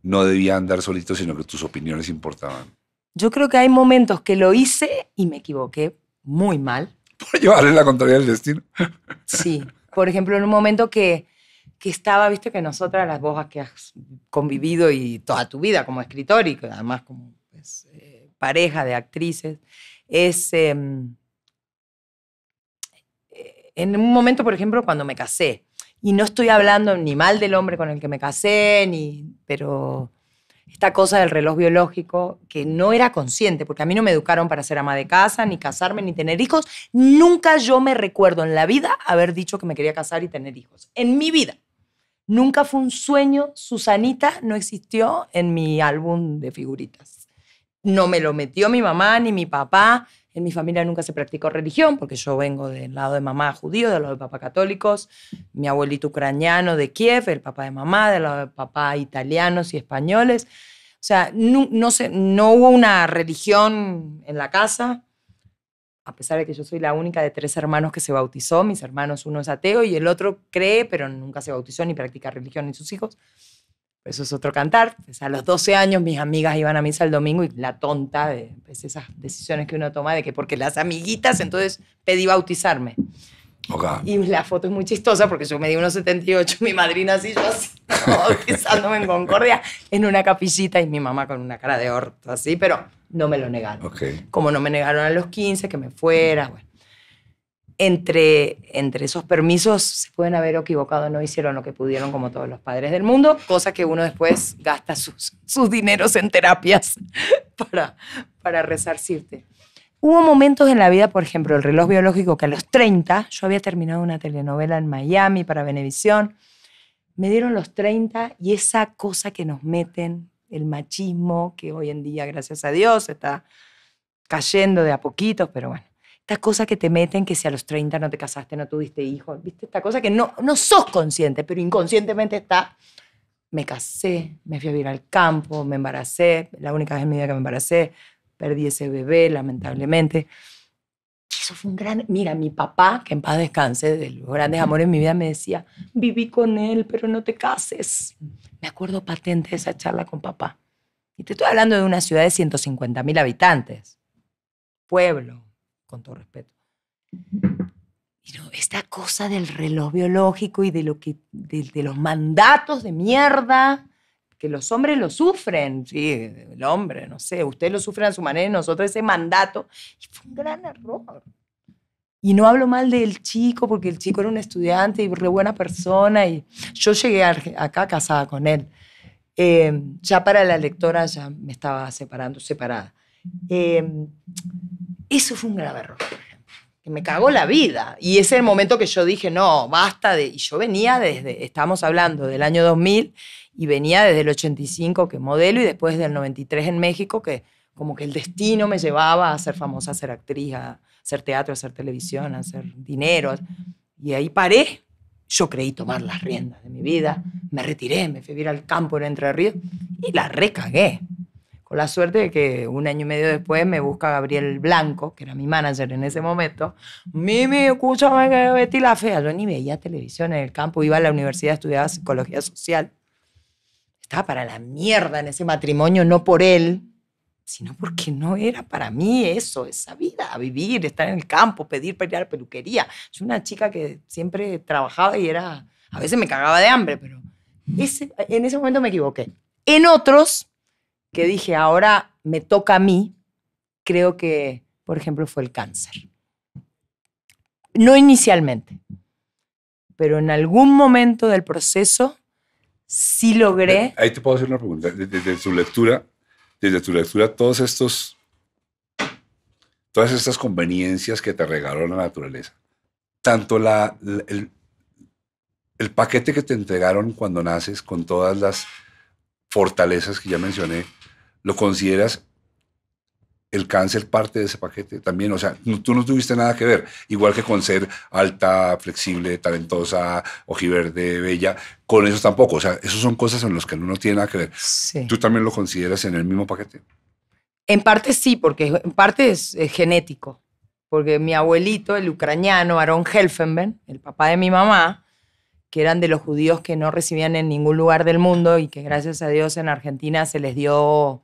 no debía andar solito, sino que tus opiniones importaban? Yo creo que hay momentos que lo hice y me equivoqué muy mal. Por llevarle la contraria del destino. Sí. Por ejemplo, en un momento que que estaba, viste que nosotras, las bojas que has convivido y toda tu vida como escritor y además como pues, eh, pareja de actrices, es... Em, eh, en un momento, por ejemplo, cuando me casé, y no estoy hablando ni mal del hombre con el que me casé, ni, pero esta cosa del reloj biológico que no era consciente, porque a mí no me educaron para ser ama de casa, ni casarme, ni tener hijos. Nunca yo me recuerdo en la vida haber dicho que me quería casar y tener hijos. En mi vida. Nunca fue un sueño, Susanita no existió en mi álbum de figuritas. No me lo metió mi mamá ni mi papá. En mi familia nunca se practicó religión, porque yo vengo del lado de mamá judío, del lado de papá católicos, mi abuelito ucraniano de Kiev, el papá de mamá, de los de papá italianos y españoles. O sea, no, no, no hubo una religión en la casa, a pesar de que yo soy la única de tres hermanos que se bautizó, mis hermanos, uno es ateo y el otro cree, pero nunca se bautizó ni practica religión ni sus hijos. Pues eso es otro cantar. Pues a los 12 años mis amigas iban a misa el domingo y la tonta de pues, esas decisiones que uno toma de que porque las amiguitas, entonces pedí bautizarme. Y la foto es muy chistosa porque yo di unos 78, mi madrina así, yo así, bautizándome en Concordia en una capillita y mi mamá con una cara de orto así, pero no me lo negaron. Como no me negaron a los 15, que me fuera, Entre, entre esos permisos se pueden haber equivocado, no hicieron lo que pudieron como todos los padres del mundo, cosa que uno después gasta sus, sus dineros en terapias para, para resarcirte. Hubo momentos en la vida, por ejemplo, el reloj biológico, que a los 30, yo había terminado una telenovela en Miami para Venevisión, me dieron los 30 y esa cosa que nos meten el machismo, que hoy en día, gracias a Dios, está cayendo de a poquito, pero bueno. Esta cosa que te meten que si a los 30 no te casaste, no tuviste hijos, ¿viste? Esta cosa que no, no sos consciente, pero inconscientemente está. Me casé, me fui a vivir al campo, me embaracé, la única vez en mi vida que me embaracé, perdí ese bebé, lamentablemente eso fue un gran... Mira, mi papá, que en paz descanse, de los grandes amores de mi vida, me decía, viví con él, pero no te cases. Me acuerdo patente esa charla con papá. Y te estoy hablando de una ciudad de 150 mil habitantes. Pueblo, con todo respeto. Y esta cosa del reloj biológico y de, lo que, de los mandatos de mierda que los hombres lo sufren, sí, el hombre, no sé, ustedes lo sufren a su manera y nosotros ese mandato. Y fue un gran error. Y no hablo mal del chico, porque el chico era un estudiante y re buena persona, y yo llegué acá casada con él. Em, ya para la lectora ya me estaba separando, separada. Em, eso fue un grave error, que me cagó la vida. Y ese es el momento que yo dije, no, basta de... Y yo venía desde, estamos hablando del año 2000, y venía desde el 85 que modelo y después del 93 en México que como que el destino me llevaba a ser famosa, a ser actriz, a hacer teatro, a hacer televisión, a hacer dinero. Y ahí paré. Yo creí tomar las riendas de mi vida. Me retiré, me fui a ir al campo en Entre Ríos y la recagué. Con la suerte de que un año y medio después me busca Gabriel Blanco, que era mi manager en ese momento. Mimi, escúchame que Betty la Fea. Yo ni veía televisión en el campo, iba a la universidad, estudiaba psicología social estaba para la mierda en ese matrimonio, no por él, sino porque no era para mí eso, esa vida, vivir, estar en el campo, pedir para ir a la peluquería. Yo una chica que siempre trabajaba y era, a veces me cagaba de hambre, pero ese, en ese momento me equivoqué. En otros que dije, ahora me toca a mí, creo que, por ejemplo, fue el cáncer. No inicialmente, pero en algún momento del proceso sí logré. Eh, ahí te puedo hacer una pregunta. Desde, tu lectura, desde tu lectura, todos estos, todas estas conveniencias que te regaló la naturaleza, tanto el, el paquete que te entregaron cuando naces con todas las fortalezas que ya mencioné, ¿lo consideras el cáncer parte de ese paquete también. O sea, tú no tuviste nada que ver. Igual que con ser alta, flexible, talentosa, ojiverde, bella, con eso tampoco. O sea, esas son cosas en las que uno no tiene nada que ver. ¿Tú también lo consideras en el mismo paquete? En parte sí, porque en parte es, genético. Porque mi abuelito, el ucraniano, Aaron Helfenben, el papá de mi mamá, que eran de los judíos que no recibían en ningún lugar del mundo y que gracias a Dios en Argentina se les dio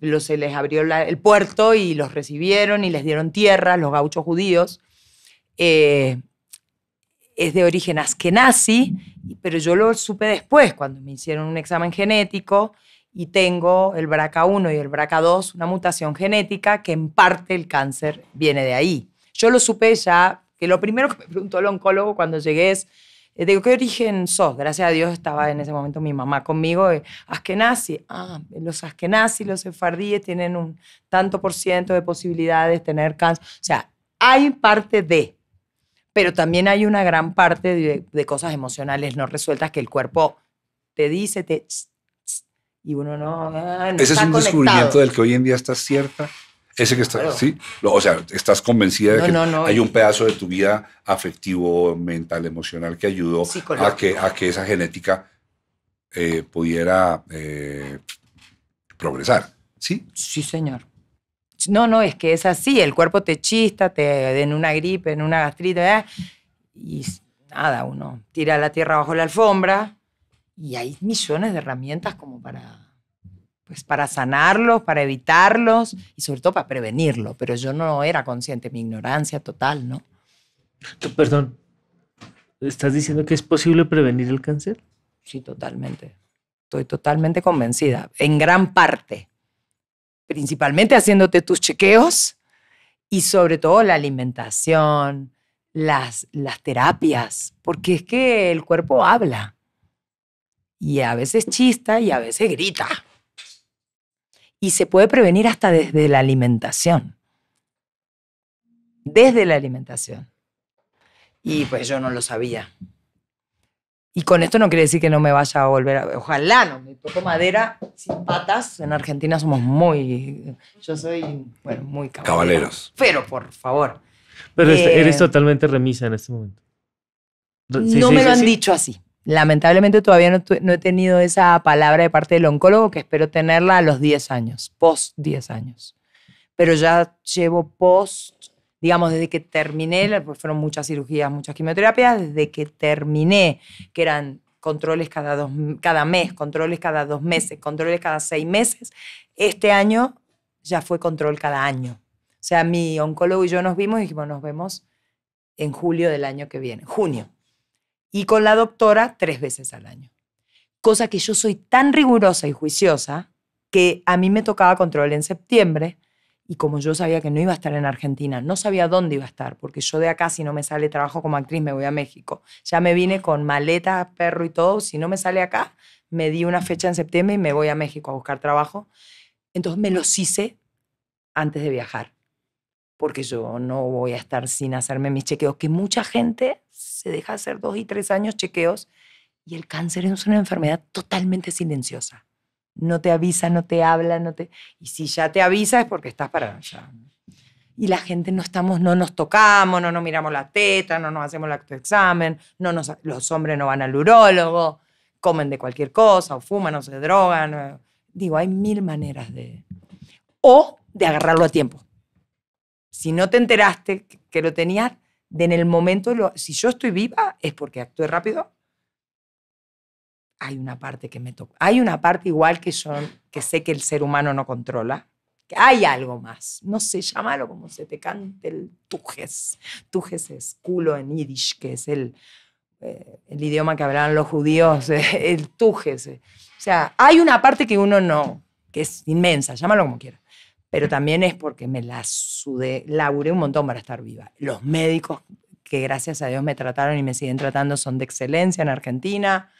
los, se les abrió el puerto y los recibieron y les dieron tierra, los gauchos judíos. Eh, es de origen askenazi, pero yo lo supe después, cuando me hicieron un examen genético y tengo el BRCA1 y el BRCA2, una mutación genética que en parte el cáncer viene de ahí. Yo lo supe ya, que lo primero que me preguntó el oncólogo cuando llegué es, eh, digo, ¿qué origen sos? Gracias a Dios estaba en ese momento mi mamá conmigo. Eh, askenazi. Ah, los askenazi, los sefardíes tienen un tanto por ciento de posibilidades de tener cáncer. O sea, hay parte de, pero también hay una gran parte de, cosas emocionales no resueltas que el cuerpo te dice, te... Y uno no... Ah, ese es un descubrimiento del que hoy en día está cierta ese que está, sí. O sea, estás convencida de que hay un pedazo de tu vida afectivo, mental, emocional que ayudó a que, a que esa genética eh, pudiera eh, progresar, ¿sí? Sí, señor. No, no, es que es así. El cuerpo te chista, te den una gripe, en una gastritis, ¿eh? y nada, uno tira la tierra bajo la alfombra y hay millones de herramientas como para pues, para sanarlos, para evitarlos y sobre todo para prevenirlo. Pero yo no era consciente, mi ignorancia total, ¿no? Perdón, ¿estás diciendo que es posible prevenir el cáncer? Sí, totalmente. Estoy totalmente convencida, en gran parte. Principalmente haciéndote tus chequeos y sobre todo la alimentación, las, las terapias, porque es que el cuerpo habla y a veces chista y a veces grita y se puede prevenir hasta desde la alimentación. Desde la alimentación. Y pues yo no lo sabía. Y con esto no quiere decir que no me vaya a volver a... Ojalá no, me toque madera sin patas. En Argentina somos muy... Yo soy, bueno, muy caballero. caballeros. Pero, por favor. Pero este, eres eh, totalmente remisa en este momento. no me lo han dicho así. Lamentablemente todavía no, he tenido esa palabra de parte del oncólogo, que espero tenerla a los 10 años, post 10 años. Pero ya llevo post, digamos, desde que terminé, porque fueron muchas cirugías, muchas quimioterapias, desde que terminé, que eran controles cada, dos, cada mes, controles cada dos meses, controles cada seis meses, este año ya fue control cada año. O sea, mi oncólogo y yo nos vimos y dijimos, nos vemos en julio del año que viene, junio y con la doctora tres veces al año. Cosa que yo soy tan rigurosa y juiciosa que a mí me tocaba control en septiembre y como yo sabía que no iba a estar en Argentina, no sabía dónde iba a estar, porque yo de acá si no me sale trabajo como actriz me voy a México. Ya me vine con maleta, perro y todo, si no me sale acá, me di una fecha en septiembre y me voy a México a buscar trabajo. Entonces me los hice antes de viajar porque yo no voy a estar sin hacerme mis chequeos, que mucha gente se deja hacer dos y tres años chequeos y el cáncer es una enfermedad totalmente silenciosa. No te avisa, no te habla, no te... Y si ya te avisa es porque estás para allá. Y la gente no estamos, no nos tocamos, no nos miramos la teta, no nos hacemos el autoexamen, no los hombres no van al urólogo, comen de cualquier cosa, o fuman, o se drogan. Digo, hay mil maneras de... O de agarrarlo a tiempo si no te enteraste que lo tenías, de en el momento, si yo estoy viva, es porque actué rápido. Hay una parte que me toca. Hay una parte igual que yo, que sé que el ser humano no controla. Que hay algo más. No sé, llámalo como se te cante el tujes. Tujes es culo en yiddish, que es el, eh, el idioma que hablaban los judíos, eh, el tujes. Eh. O sea, hay una parte que uno no, que es inmensa, llámalo como quieras pero también es porque me la sudé, laburé un montón para estar viva. Los médicos que gracias a Dios me trataron y me siguen tratando son de excelencia en Argentina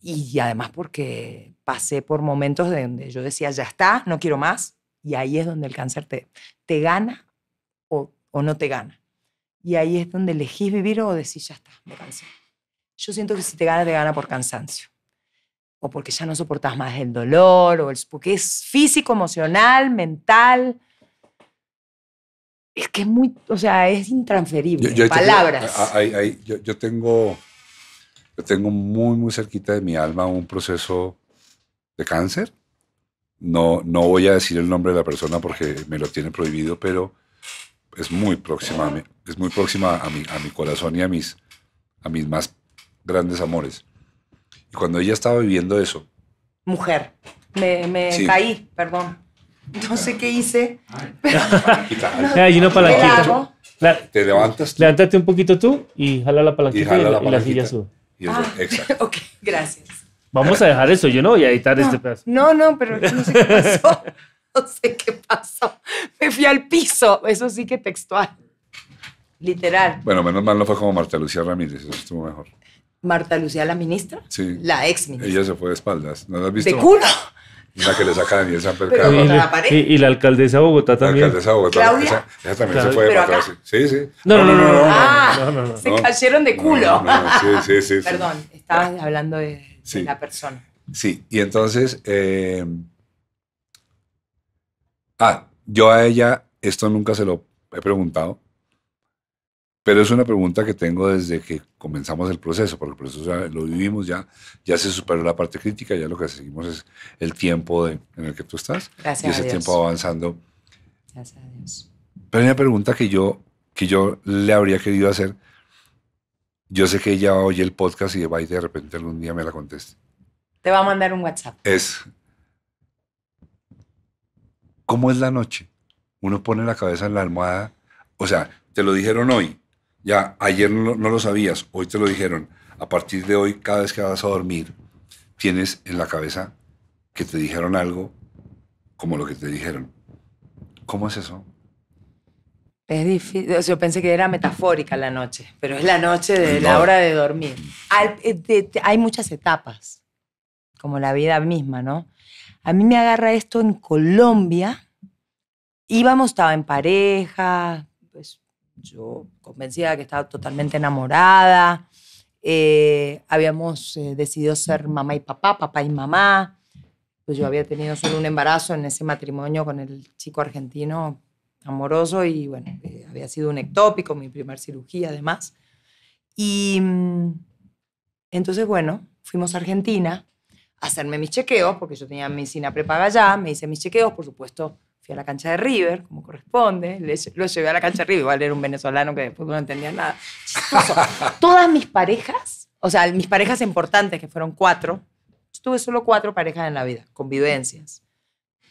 y además porque pasé por momentos donde yo decía, ya está, no quiero más, y ahí es donde el cáncer te, te gana o, no te gana. Y ahí es donde elegís vivir o decir ya está, me cansé. Yo siento que si te gana, te gana por cansancio o porque ya no soportas más el dolor, o el, porque es físico, emocional, mental. Es que es muy, o sea, es intransferible. Yo, palabras. yo, yo, tengo, yo tengo muy, muy cerquita de mi alma un proceso de cáncer. No, no voy a decir el nombre de la persona porque me lo tiene prohibido, pero es muy próxima, es muy próxima a mi, a mi corazón y a mis, a mis más grandes amores. Y cuando ella estaba viviendo eso. Mujer, me, caí, perdón. No sé qué hice. Hay no, palanquita. Te levantas. Levántate un poquito tú y jala la palanquita y, la, silla sube. Ah, exacto. Ok, gracias. Vamos a dejar eso, yo no voy a editar este pedazo. No, no, pero no sé qué pasó. No sé qué pasó. Me fui al piso, eso sí que textual. Literal. Bueno, menos mal no fue como Marta Lucía Ramírez, eso estuvo mejor. Marta Lucía, la ministra. Sí. La ex ministra. Ella se fue de espaldas. ¿No has visto? De culo. La que le sacan esa y, la Y, la alcaldesa de Bogotá también. La alcaldesa de Bogotá. Claudia. también se fue de ¿Pero atrás. Sí, sí. No, no, no. se cayeron de culo. sí, sí, sí. Perdón, estabas hablando de, la persona. Sí, y entonces. Eh, ah, yo a ella esto nunca se lo he preguntado, pero es una pregunta que tengo desde que comenzamos el proceso, porque el proceso lo vivimos, ya, ya se superó la parte crítica, ya lo que seguimos es el tiempo en el que tú estás. Gracias y ese tiempo avanzando. Gracias a Dios. Pero hay una pregunta que yo, que yo le habría querido hacer. Yo sé que ella oye el podcast y va y de repente algún día me la conteste. Te va a mandar un WhatsApp. Es. ¿Cómo es la noche? Uno pone la cabeza en la almohada. O sea, te lo dijeron hoy ya, ayer no, lo sabías, hoy te lo dijeron. A partir de hoy, cada vez que vas a dormir, tienes en la cabeza que te dijeron algo como lo que te dijeron. ¿Cómo es eso? Es difícil. Yo pensé que era metafórica la noche, pero es la noche de la hora de dormir. Eh, hay muchas etapas, como la vida misma, ¿no? A mí me agarra esto en Colombia. Íbamos, estaba en pareja, yo convencida que estaba totalmente enamorada. Eh, habíamos eh, decidido ser mamá y papá, papá y mamá. Pues yo había tenido solo un embarazo en ese matrimonio con el chico argentino amoroso y bueno, eh, había sido un ectópico, mi primer cirugía además. Y mm, entonces, bueno, fuimos a Argentina a hacerme mis chequeos, porque yo tenía medicina prepaga ya, me hice mis chequeos, por supuesto, a la cancha de River, como corresponde, lo llevé a la cancha de River, igual era un venezolano que después no entendía nada. Todas mis parejas, o sea, mis parejas importantes, que fueron cuatro, yo tuve solo cuatro parejas en la vida, convivencias.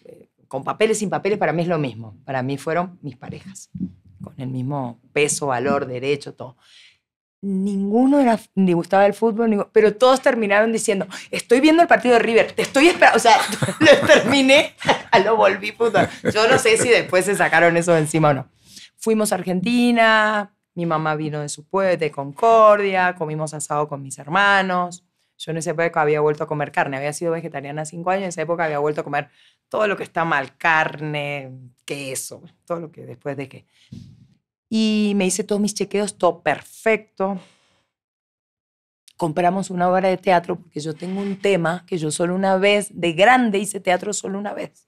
Eh, con papeles, sin papeles, para mí es lo mismo. Para mí fueron mis parejas, con el mismo peso, valor, derecho, todo ninguno era, ni gustaba el fútbol, pero todos terminaron diciendo, estoy viendo el partido de River, te estoy esperando, o sea, lo terminé, lo volví puta. Yo no sé si después se sacaron eso de encima o no. Fuimos a Argentina, mi mamá vino de su pueblo, de Concordia, comimos asado con mis hermanos. Yo en esa época había vuelto a comer carne, había sido vegetariana cinco años, en esa época había vuelto a comer todo lo que está mal, carne, queso, todo lo que después de que y me hice todos mis chequeos, todo perfecto. Compramos una obra de teatro porque yo tengo un tema que yo solo una vez, de grande hice teatro solo una vez.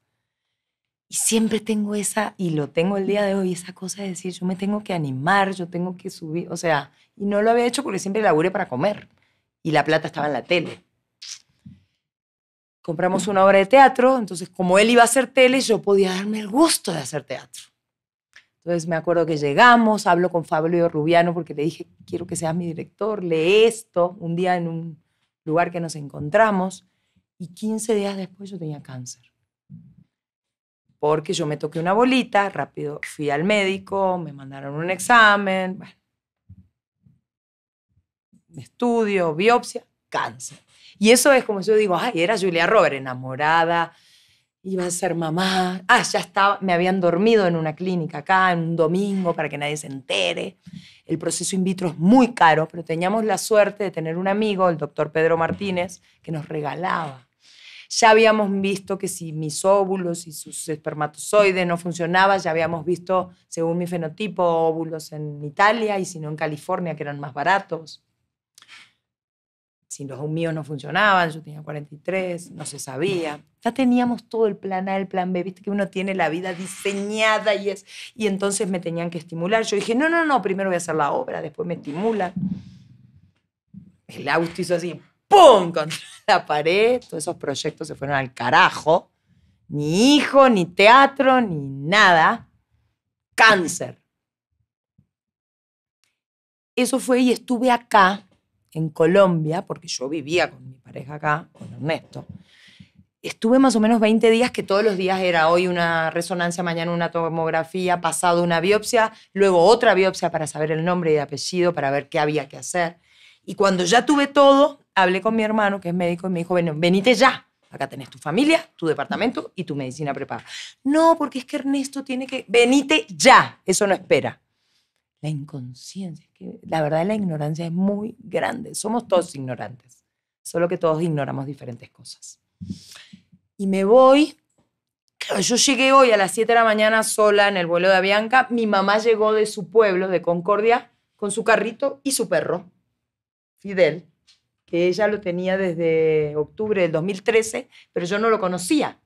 Y siempre tengo esa, y lo tengo el día de hoy, esa cosa de decir, yo me tengo que animar, yo tengo que subir, o sea, y no lo había hecho porque siempre laburé para comer y la plata estaba en la tele. Compramos una obra de teatro, entonces como él iba a hacer tele, yo podía darme el gusto de hacer teatro. Entonces me acuerdo que llegamos, hablo con Fabio Rubiano porque le dije, quiero que seas mi director, lee esto, un día en un lugar que nos encontramos, y 15 días después yo tenía cáncer. Porque yo me toqué una bolita, rápido fui al médico, me mandaron un examen, estudio, biopsia, cáncer. Y eso es como yo digo, ay, era Julia Robert, enamorada, iba a ser mamá. Ah, ya estaba, me habían dormido en una clínica acá, en un domingo, para que nadie se entere. El proceso in vitro es muy caro, pero teníamos la suerte de tener un amigo, el doctor Pedro Martínez, que nos regalaba. Ya habíamos visto que si mis óvulos y sus espermatozoides no funcionaban, ya habíamos visto, según mi fenotipo, óvulos en Italia y si no en California, que eran más baratos si los míos no funcionaban, yo tenía 43, no se sabía. Ya teníamos todo el plan A, el plan B, viste que uno tiene la vida diseñada y es... Y entonces me tenían que estimular. Yo dije, no, no, no, primero voy a hacer la obra, después me estimulan. El Augusto hizo así, ¡pum! contra la pared, todos esos proyectos se fueron al carajo. Ni hijo, ni teatro, ni nada. Cáncer. Eso fue y estuve acá en Colombia, porque yo vivía con mi pareja acá, con Ernesto, estuve más o menos 20 días que todos los días era hoy una resonancia, mañana una tomografía, pasado una biopsia, luego otra biopsia para saber el nombre y apellido, para ver qué había que hacer. Y cuando ya tuve todo, hablé con mi hermano, que es médico, y me dijo, venite ya. Acá tenés tu familia, tu departamento y tu medicina preparada. No, porque es que Ernesto tiene que... Venite ya. Eso no espera la inconsciencia, que la verdad la ignorancia es muy grande. Somos todos ignorantes, solo que todos ignoramos diferentes cosas. Y me voy. yo llegué hoy a las 7 de la mañana sola en el vuelo de Avianca. Mi mamá llegó de su pueblo, de Concordia, con su carrito y su perro, Fidel, que ella lo tenía desde octubre del 2013, pero yo no lo conocía.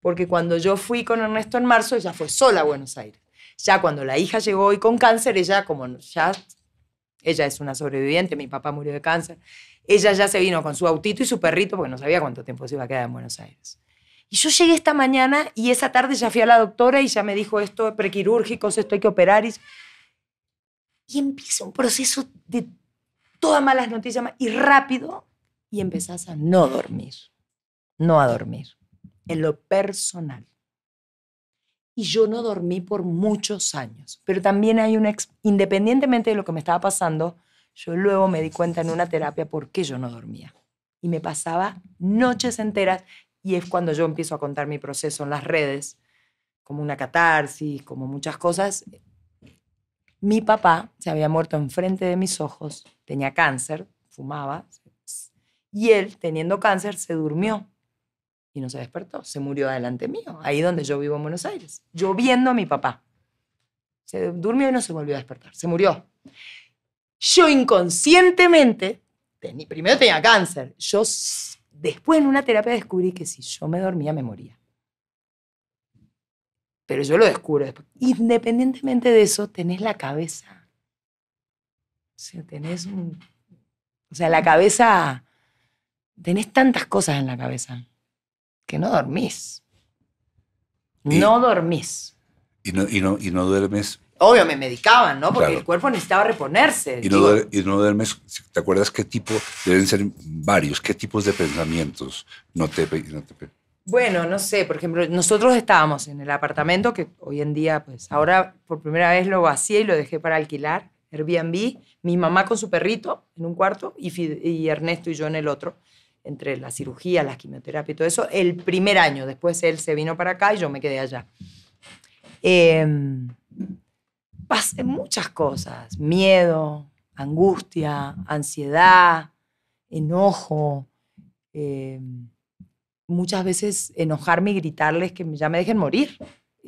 Porque cuando yo fui con Ernesto en marzo, ella fue sola a Buenos Aires ya cuando la hija llegó y con cáncer, ella como ya, ella es una sobreviviente, mi papá murió de cáncer, ella ya se vino con su autito y su perrito porque no sabía cuánto tiempo se iba a quedar en Buenos Aires. Y yo llegué esta mañana y esa tarde ya fui a la doctora y ya me dijo esto es prequirúrgico, esto hay que operar. Y, y empieza un proceso de todas malas noticias y rápido y empezás a no dormir, no a dormir, en lo personal y yo no dormí por muchos años. Pero también hay una, independientemente de lo que me estaba pasando, yo luego me di cuenta en una terapia por qué yo no dormía. Y me pasaba noches enteras y es cuando yo empiezo a contar mi proceso en las redes, como una catarsis, como muchas cosas. Mi papá se había muerto enfrente de mis ojos, tenía cáncer, fumaba, y él, teniendo cáncer, se durmió y no se despertó, se murió delante mío, ahí donde yo vivo en Buenos Aires, yo viendo a mi papá. Se durmió y no se volvió a despertar, se murió. Yo inconscientemente, primero tenía cáncer, yo después en una terapia descubrí que si yo me dormía me moría. Pero yo lo descubro después. Independientemente de eso, tenés la cabeza. O tenés un... O sea, la cabeza... Tenés tantas cosas en la cabeza que no dormís. no dormís. Y no, y, no, y duermes. Obvio, me medicaban, ¿no? Porque el cuerpo necesitaba reponerse. Y no, duermes, no, ¿te acuerdas qué tipo? Deben ser varios, ¿qué tipos de pensamientos no te... No te bueno, no sé, por ejemplo, nosotros estábamos en el apartamento que hoy en día, pues ahora por primera vez lo vacié y lo dejé para alquilar, Airbnb, mi mamá con su perrito en un cuarto y, y Ernesto y yo en el otro entre la cirugía, la quimioterapia y todo eso, el primer año. Después él se vino para acá y yo me quedé allá. Eh, em, pasé muchas cosas, miedo, angustia, ansiedad, enojo. Em, muchas veces enojarme y gritarles que ya me dejen morir.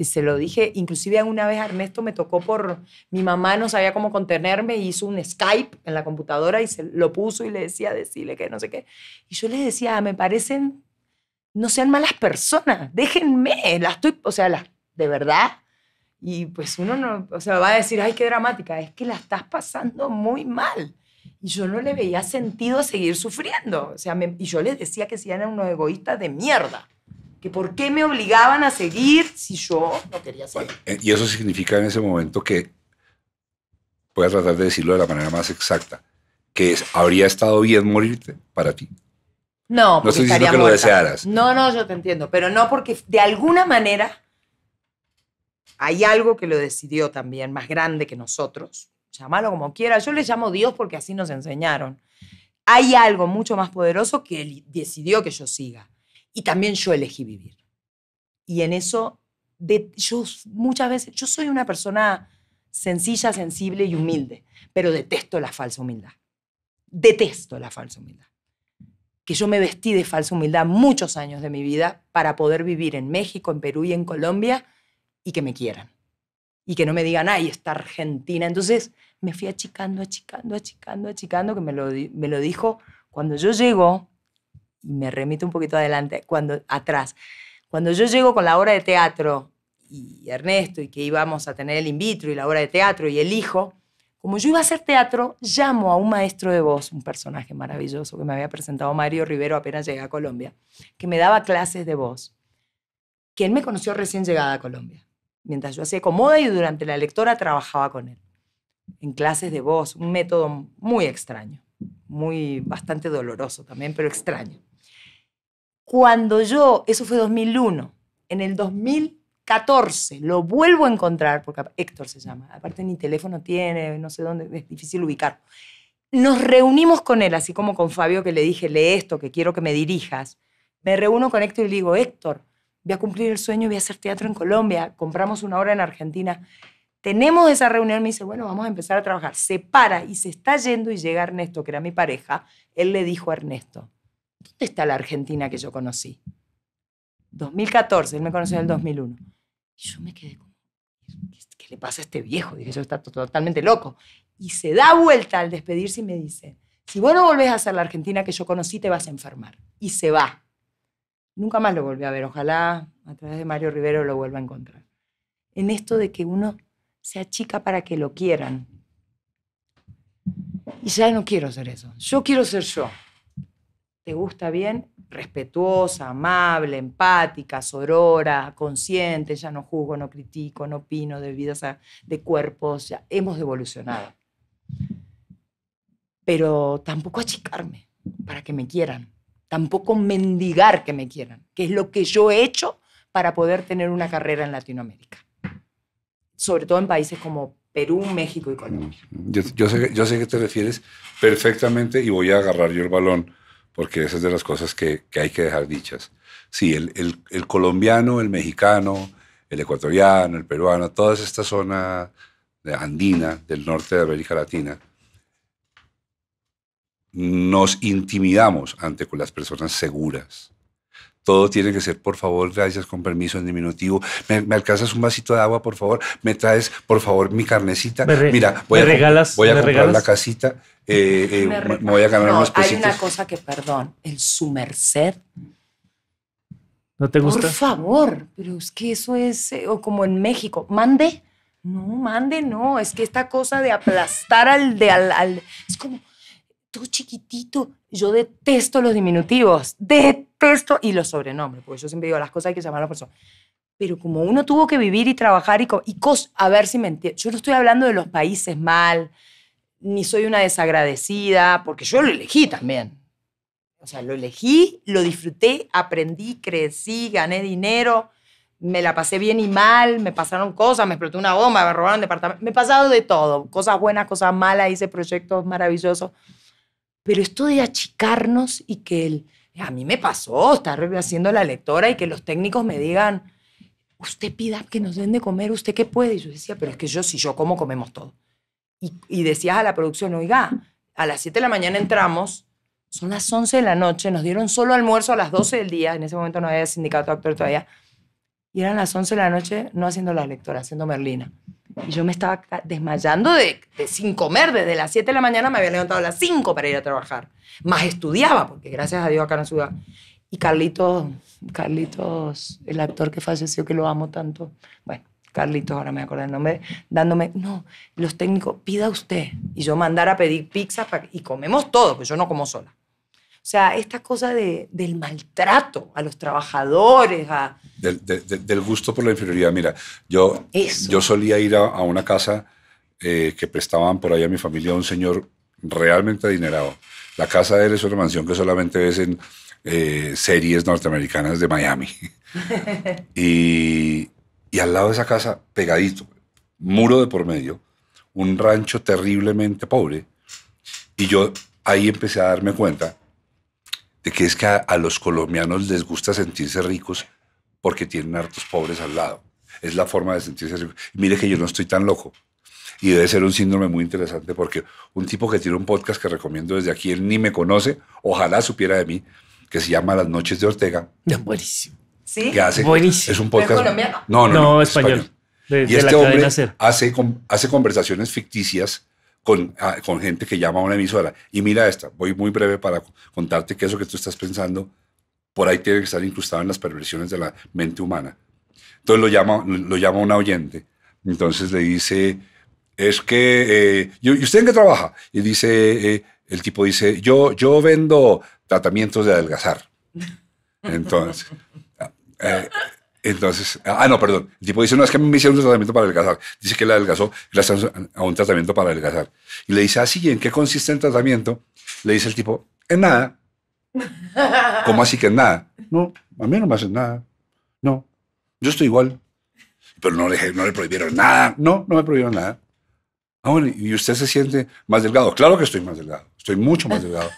Y se lo dije, inclusive una vez Ernesto me tocó por, mi mamá no sabía cómo contenerme, hizo un Skype en la computadora y se lo puso y le decía, decirle que no sé qué. Y yo le decía, ah, me parecen, no sean malas personas, déjenme, las estoy, o sea, las, de verdad. Y pues uno no, o sea, va a decir, ay, qué dramática, es que la estás pasando muy mal. Y yo no le veía sentido seguir sufriendo. O sea, y yo les decía que si eran unos egoístas de mierda, que por qué me obligaban a seguir si yo no quería ser... Eh, y eso significa en ese momento que, voy a tratar de decirlo de la manera más exacta, que habría estado bien morirte para ti. No, porque no estoy diciendo que lo desearas. No, no, yo te entiendo, pero no porque de alguna manera hay algo que lo decidió también más grande que nosotros. Llámalo como quiera. yo le llamo Dios porque así nos enseñaron. Hay algo mucho más poderoso que él decidió que yo siga y también yo elegí vivir. Y en eso yo muchas veces, yo soy una persona sencilla, sensible y humilde, pero detesto la falsa humildad. Detesto la falsa humildad. Que yo me vestí de falsa humildad muchos años de mi vida para poder vivir en México, en Perú y en Colombia y que me quieran. Y que no me digan, ay, está Argentina. Entonces me fui achicando, achicando, achicando, achicando, que me lo, me lo dijo cuando yo llego, y me remito un poquito adelante, cuando atrás, cuando yo llego con la obra de teatro y Ernesto y que íbamos a tener el in vitro y la obra de teatro y el hijo, como yo iba a hacer teatro, llamo a un maestro de voz, un personaje maravilloso que me había presentado Mario Rivero apenas llegué a Colombia, que me daba clases de voz, que él me conoció recién llegada a Colombia, mientras yo hacía comoda y durante la lectora trabajaba con él, en clases de voz, un método muy extraño, muy bastante doloroso también, pero extraño. Cuando yo, eso fue 2001, en el 2000 14, lo vuelvo a encontrar, porque Héctor se llama, aparte ni teléfono tiene, no sé dónde, es difícil ubicarlo. Nos reunimos con él, así como con Fabio que le dije, lee esto, que quiero que me dirijas. Me reúno con Héctor y le digo, Héctor, voy a cumplir el sueño, voy a hacer teatro en Colombia, compramos una obra en Argentina. Tenemos esa reunión, me dice, bueno, vamos a empezar a trabajar. Se para y se está yendo y llega Ernesto, que era mi pareja. Él le dijo a Ernesto, ¿dónde está la Argentina que yo conocí? 2014, él me conoció en el 2001. Y yo me quedé como, ¿qué, le pasa a este viejo? Dije, yo está totalmente loco. Y se da vuelta al despedirse y me dice, si vos no volvés a ser la Argentina que yo conocí, te vas a enfermar. Y se va. Nunca más lo volví a ver. Ojalá a través de Mario Rivero lo vuelva a encontrar. En esto de que uno sea chica para que lo quieran. Y ya no quiero ser eso. Yo quiero ser yo. ¿Te gusta bien? respetuosa, amable, empática, sorora, consciente, ya no juzgo, no critico, no opino de vidas, de cuerpos, ya hemos evolucionado. Pero tampoco achicarme para que me quieran, tampoco mendigar que me quieran, que es lo que yo he hecho para poder tener una carrera en Latinoamérica, sobre todo en países como Perú, México y Colombia. Yo, sé, yo sé que te refieres perfectamente y voy a agarrar yo el balón porque esas es de las cosas que, hay que dejar dichas. Sí, el, el, colombiano, el mexicano, el ecuatoriano, el peruano, toda esta zona andina del norte de América Latina, nos intimidamos ante las personas seguras, todo tiene que ser, por favor, gracias, con permiso, en diminutivo. ¿Me, alcanzas un vasito de agua, por favor? ¿Me traes, por favor, mi carnecita? Mira, voy a, regalas, voy a comprar la casita. Eh, eh, me, voy a cambiar no, unos Hay una cosa que, perdón, el su merced. ¿No te gusta? Por favor, pero es que eso es, eh, o como en México, mande. No, mande, no. Es que esta cosa de aplastar al, de, al, es como, tú chiquitito. Yo detesto los diminutivos. Detesto texto y los sobrenombres, porque yo siempre digo, las cosas hay que llamar a la persona. Pero como uno tuvo que vivir y trabajar y, y a ver si me entiendo, yo no estoy hablando de los países mal, ni soy una desagradecida, porque yo lo elegí también. O sea, lo elegí, lo disfruté, aprendí, crecí, gané dinero, me la pasé bien y mal, me pasaron cosas, me explotó una bomba, me robaron departamento, me he pasado de todo, cosas buenas, cosas malas, hice proyectos maravillosos. Pero esto de achicarnos y que el a mí me pasó estar haciendo la lectora y que los técnicos me digan, usted pida que nos den de comer, usted qué puede. Y yo decía, pero es que yo, si yo como, comemos todo. Y, decías a la producción, oiga, a las 7 de la mañana entramos, son las 11 de la noche, nos dieron solo almuerzo a las 12 del día, en ese momento no había sindicato actor todavía, y eran las 11 de la noche no haciendo la lectora, haciendo Merlina. Y yo me estaba desmayando de, sin comer. Desde las 7 de la mañana me había levantado a las 5 para ir a trabajar. Más estudiaba, porque gracias a Dios acá en Ciudad. Y Carlitos, Carlitos, el actor que falleció, que lo amo tanto. Bueno, Carlitos, ahora me acuerdo el nombre, dándome, no, los técnicos, pida usted. Y yo mandar a pedir pizza y comemos todo, porque yo no como sola. O sea, esta cosa de, del maltrato a los trabajadores, a... Del, gusto por la inferioridad. Mira, yo, yo solía ir a, una casa eh, que prestaban por ahí a mi familia a un señor realmente adinerado. La casa de él es una mansión que solamente ves en eh, series norteamericanas de Miami. y, y al lado de esa casa, pegadito, muro de por medio, un rancho terriblemente pobre. Y yo ahí empecé a darme cuenta de que es que a, los colombianos les gusta sentirse ricos porque tienen hartos pobres al lado. Es la forma de sentirse ricos. Mire que yo no estoy tan loco. Y debe ser un síndrome muy interesante porque un tipo que tiene un podcast que recomiendo desde aquí, él ni me conoce, ojalá supiera de mí, que se llama Las Noches de Ortega. buenísimo. ¿Sí? hace, buenísimo. Es un podcast. colombiano? No, no, no, español. y este hombre hace, hace conversaciones ficticias con, ah, con gente que llama a una emisora. Y mira esta, voy muy breve para contarte que eso que tú estás pensando, por ahí tiene que estar incrustado en las perversiones de la mente humana. Entonces lo llama, lo llama una oyente. Entonces le dice, es que, eh, ¿y usted en qué trabaja? Y dice, eh, el tipo dice, yo, yo vendo tratamientos de adelgazar. Entonces, eh, entonces, ah, no, perdón. El tipo dice, no, es que me hicieron un tratamiento para adelgazar. Dice que la adelgazó, gracias a un tratamiento para adelgazar. Y le dice, así, ah, sí, ¿en qué consiste el tratamiento? Le dice el tipo, en nada. ¿Cómo así que en nada? No, a mí no me hacen nada. No, yo estoy igual. Pero no le prohibieron nada. No, no me prohibieron nada. Ah, bueno, ¿y usted se siente más delgado? Claro que estoy más delgado, estoy mucho más delgado.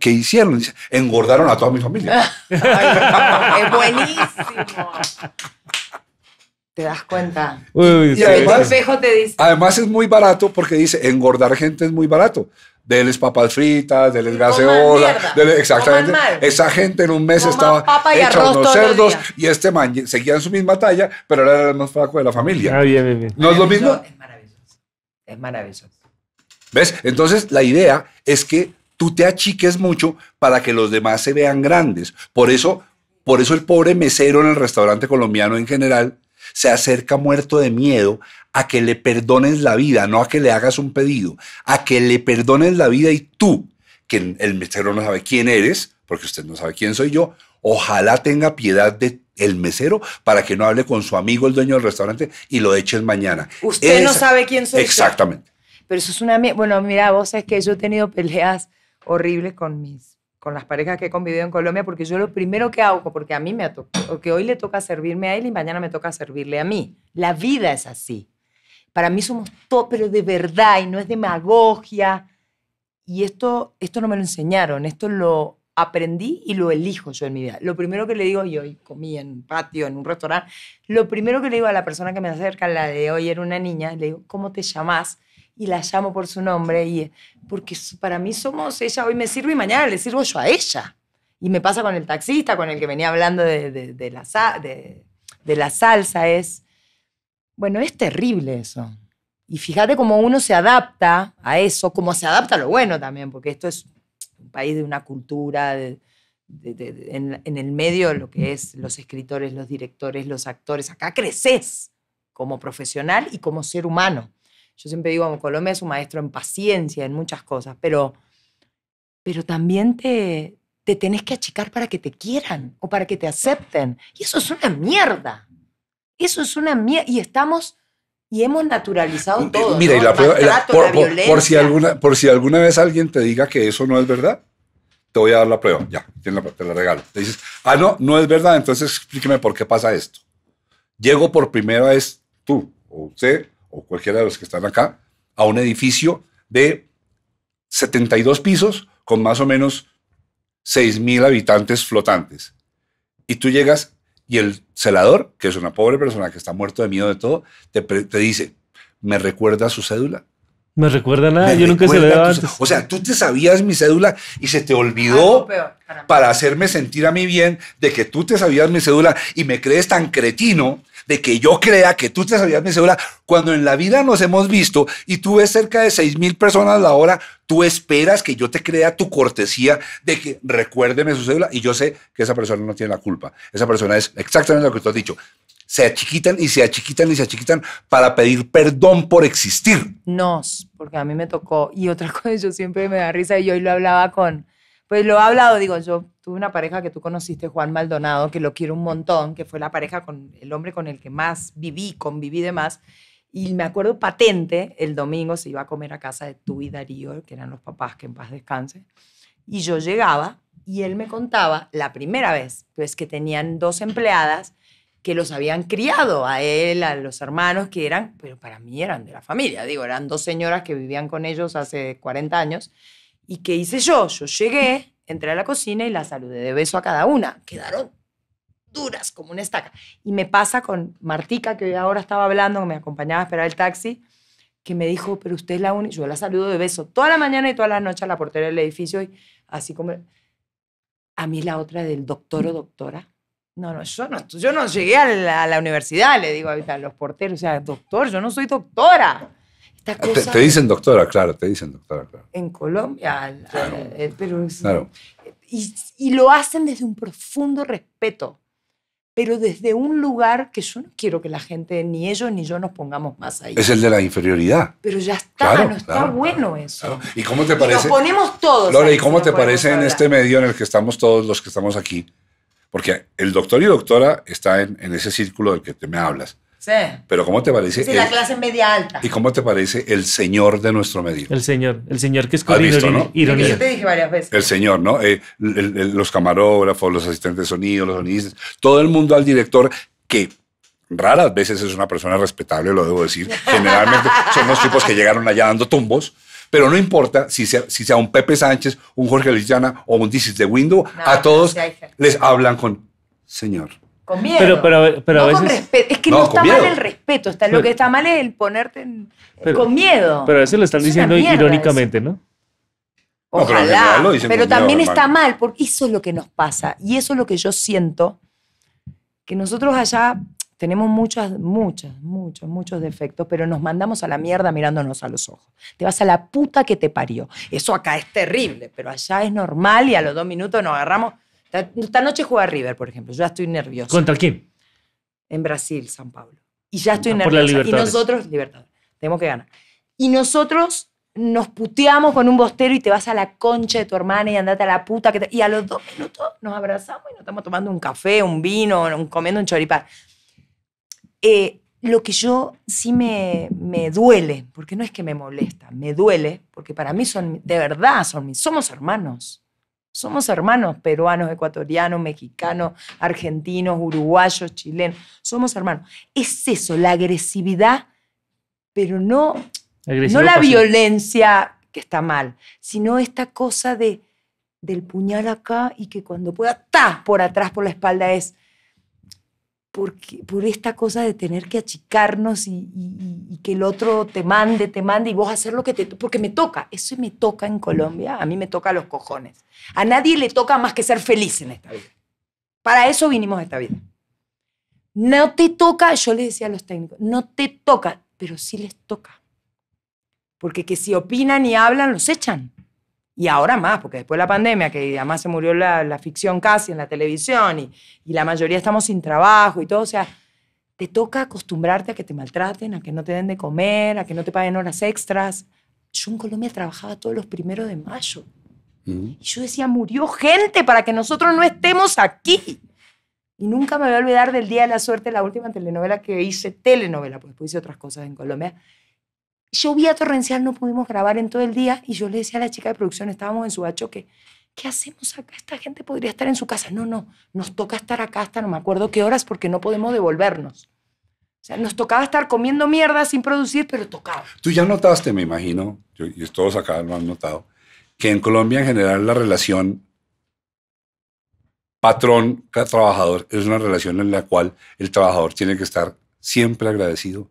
¿qué, hicieron? Dice, engordaron a toda mi familia. es buenísimo. Te das cuenta. sí, además, te dice. Además es muy barato porque dice, engordar gente es muy barato. Deles papas fritas, deles gaseola, exactamente. Esa gente en un mes estaba echando los cerdos y este man seguía en su misma talla, pero era el más flaco de la familia. Ah, No es lo mismo. Es maravilloso. ¿Ves? Entonces la idea es que tú te achiques mucho para que los demás se vean grandes. Por eso, por eso el pobre mesero en el restaurante colombiano en general se acerca muerto de miedo a que le perdones la vida, no a que le hagas un pedido, a que le perdones la vida y tú, que el mesero no sabe quién eres, porque usted no sabe quién soy yo, Ojalá tenga piedad de el mesero para que no hable con su amigo el dueño del restaurante y lo echen mañana. Usted no sabe quién soy. Exactamente. Pero eso es una bueno, mira, vos sabes que yo he tenido peleas horribles con mis con las parejas que he convivido en Colombia porque yo lo primero que hago, porque a mí me toca, que hoy le toca servirme a él y mañana me toca servirle a mí. La vida es así. Para mí somos todo, pero de verdad y no es demagogia. Y esto esto no me lo enseñaron, esto lo aprendí y lo elijo yo en mi vida. Lo primero que le digo, y hoy comí en un patio, en un restaurante, lo primero que le digo a la persona que me acerca, la de hoy era una niña, le digo, ¿cómo te llamas? Y la llamo por su nombre, y porque para mí somos, ella hoy me sirve y mañana le sirvo yo a ella. Y me pasa con el taxista, con el que venía hablando de, la, de, de la salsa, es, bueno, es terrible eso. Y fíjate cómo uno se adapta a eso, cómo se adapta a lo bueno también, porque esto es un país de una cultura, en, el medio lo que es los escritores, los directores, los actores. Acá creces como profesional y como ser humano. Yo siempre digo, Colombia es un maestro en paciencia, en muchas cosas, pero, pero también te, te tenés que achicar para que te quieran o para que te acepten. Y eso es una mierda. Eso es una mierda. Y estamos y hemos naturalizado todo. Mira, y la prueba, por, por, si alguna, por si alguna vez alguien te diga que eso no es verdad, te voy a dar la prueba, ya, te la, te la regalo. Te dices, ah, no, no es verdad, entonces explíqueme por qué pasa esto. Llego por primera vez tú, o usted, o cualquiera de los que están acá, a un edificio de 72 pisos con más o menos 6.000 habitantes flotantes. Y tú llegas y el celador, que es una pobre persona que está muerto de miedo de todo, te, dice, ¿me recuerda su cédula? Me recuerda nada, yo nunca se le daba. o sea, tú te sabías mi cédula y se te olvidó para hacerme sentir a mí bien de que tú te sabías mi cédula y me crees tan cretino de que yo crea que tú te sabías mi cédula, cuando en la vida nos hemos visto y tú ves cerca de 6 mil personas a la hora, tú esperas que yo te crea tu cortesía de que recuérdeme su cédula y yo sé que esa persona no tiene la culpa. Esa persona es exactamente lo que tú has dicho se achiquitan y se achiquitan y se achiquitan para pedir perdón por existir. No, porque a mí me tocó. Y otra cosa, yo siempre me da risa y hoy lo hablaba con, pues lo he hablado, digo, yo tuve una pareja que tú conociste, Juan Maldonado, que lo quiero un montón, que fue la pareja con el hombre con el que más viví, conviví de más. Y me acuerdo patente, el domingo se iba a comer a casa de tú y Darío, que eran los papás, que en paz descanse. Y yo llegaba y él me contaba la primera vez, pues que tenían dos empleadas que los habían criado a él, a los hermanos, que eran, pero para mí eran de la familia, digo, eran dos señoras que vivían con ellos hace 40 años ¿Y qué hice yo? Yo llegué, entré a la cocina y la saludé de beso a cada una. Quedaron duras como una estaca. Y me pasa con Martica, que ahora estaba hablando, que me acompañaba a esperar el taxi, que me dijo, pero usted es la única. Yo la saludo de beso toda la mañana y toda la noche a la portera del edificio, y así como. A mí la otra del doctor o doctora. No, no, yo no, yo no llegué a la, a la universidad, le digo a los porteros, o sea, doctor, yo no soy doctora. Ah, te, dicen doctora, claro, te dicen doctora, claro. En Colombia, claro. Eh, y, lo hacen desde un profundo respeto, pero desde un lugar que yo no quiero que la gente, ni ellos ni yo, nos pongamos más ahí. Es el de la inferioridad. Pero ya está, no está bueno eso. ¿Y cómo te parece? nos ponemos todos. Lore, ¿y cómo te parece en este medio en el que estamos todos los que estamos aquí? Porque el doctor y doctora está en, en ese círculo del que te me hablas pero ¿cómo te parece? la clase media alta. ¿Y cómo te parece el señor de nuestro medio? El señor, el señor que es con visto, ¿no? te dije varias veces. El señor, ¿no? Eh, los camarógrafos, los asistentes de sonido, los sonidistas, todo el mundo al director que raras veces es una persona respetable, lo debo decir. Generalmente son los tipos que llegaron allá dando tumbos. Pero no importa si sea, si sea un Pepe Sánchez, un Jorge Llana o un Dicis de Window, a todos les hablan con señor. Con miedo. Pero, pero, pero a veces... Es que no, está mal el respeto. Está, lo que está mal es el ponerte eh, con miedo. Pero a veces lo están diciendo irónicamente, ¿no? Ojalá. pero, también está mal, porque eso es lo que nos pasa. Y eso es lo que yo siento, que nosotros allá tenemos muchas, muchas, muchos, muchos defectos, pero nos mandamos a la mierda mirándonos a los ojos. Te vas a la puta que te parió. Eso acá es terrible, pero allá es normal y a los dos minutos nos agarramos. Esta, noche juega River, por ejemplo. Yo ya estoy nerviosa. ¿Contra quién? En Brasil, San Pablo. Y ya estoy ah, nerviosa. y nosotros, Libertadores, tenemos que ganar. Y nosotros nos puteamos con un bostero y te vas a la concha de tu hermana y andate a la puta. Y a los dos minutos nos abrazamos y nos estamos tomando un café, un vino, un, comiendo un choripán. Eh, lo que yo sí me, me, duele, porque no es que me molesta, me duele, porque para mí son, de verdad, son somos hermanos. Somos hermanos peruanos, ecuatorianos, mexicanos, argentinos, uruguayos, chilenos. Somos hermanos. Es eso, la agresividad, pero no, la violencia que está mal, sino esta cosa de, del puñal acá y que cuando pueda, ta, por atrás, por la espalda es por esta cosa de tener que achicarnos y, que el otro te mande, te mande y vos hacer lo que te... Porque me toca, eso me toca en Colombia, a mí me toca los cojones. A nadie le toca más que ser feliz en esta vida. Para eso vinimos a esta vida. No te toca, yo le decía a los técnicos, no te toca, pero sí les toca. Porque que si opinan y hablan, los echan y ahora más, porque después de la pandemia, que además se murió la, la ficción casi en la televisión y, y, la mayoría estamos sin trabajo y todo, o sea, te toca acostumbrarte a que te maltraten, a que no te den de comer, a que no te paguen horas extras. Yo en Colombia trabajaba todos los primeros de mayo. Mm. Y yo decía, murió gente para que nosotros no estemos aquí. Y nunca me voy a olvidar del Día de la Suerte, la última telenovela que hice, telenovela, porque después hice otras cosas en Colombia, Llovía torrencial, no pudimos grabar en todo el día y yo le decía a la chica de producción, estábamos en su que ¿qué hacemos acá? Esta gente podría estar en su casa. No, no, nos toca estar acá hasta no me acuerdo qué horas porque no podemos devolvernos. O sea, nos tocaba estar comiendo mierda sin producir, pero tocaba. Tú ya notaste, me imagino, y todos acá lo han notado, que en Colombia en general la relación patrón-trabajador es una relación en la cual el trabajador tiene que estar siempre agradecido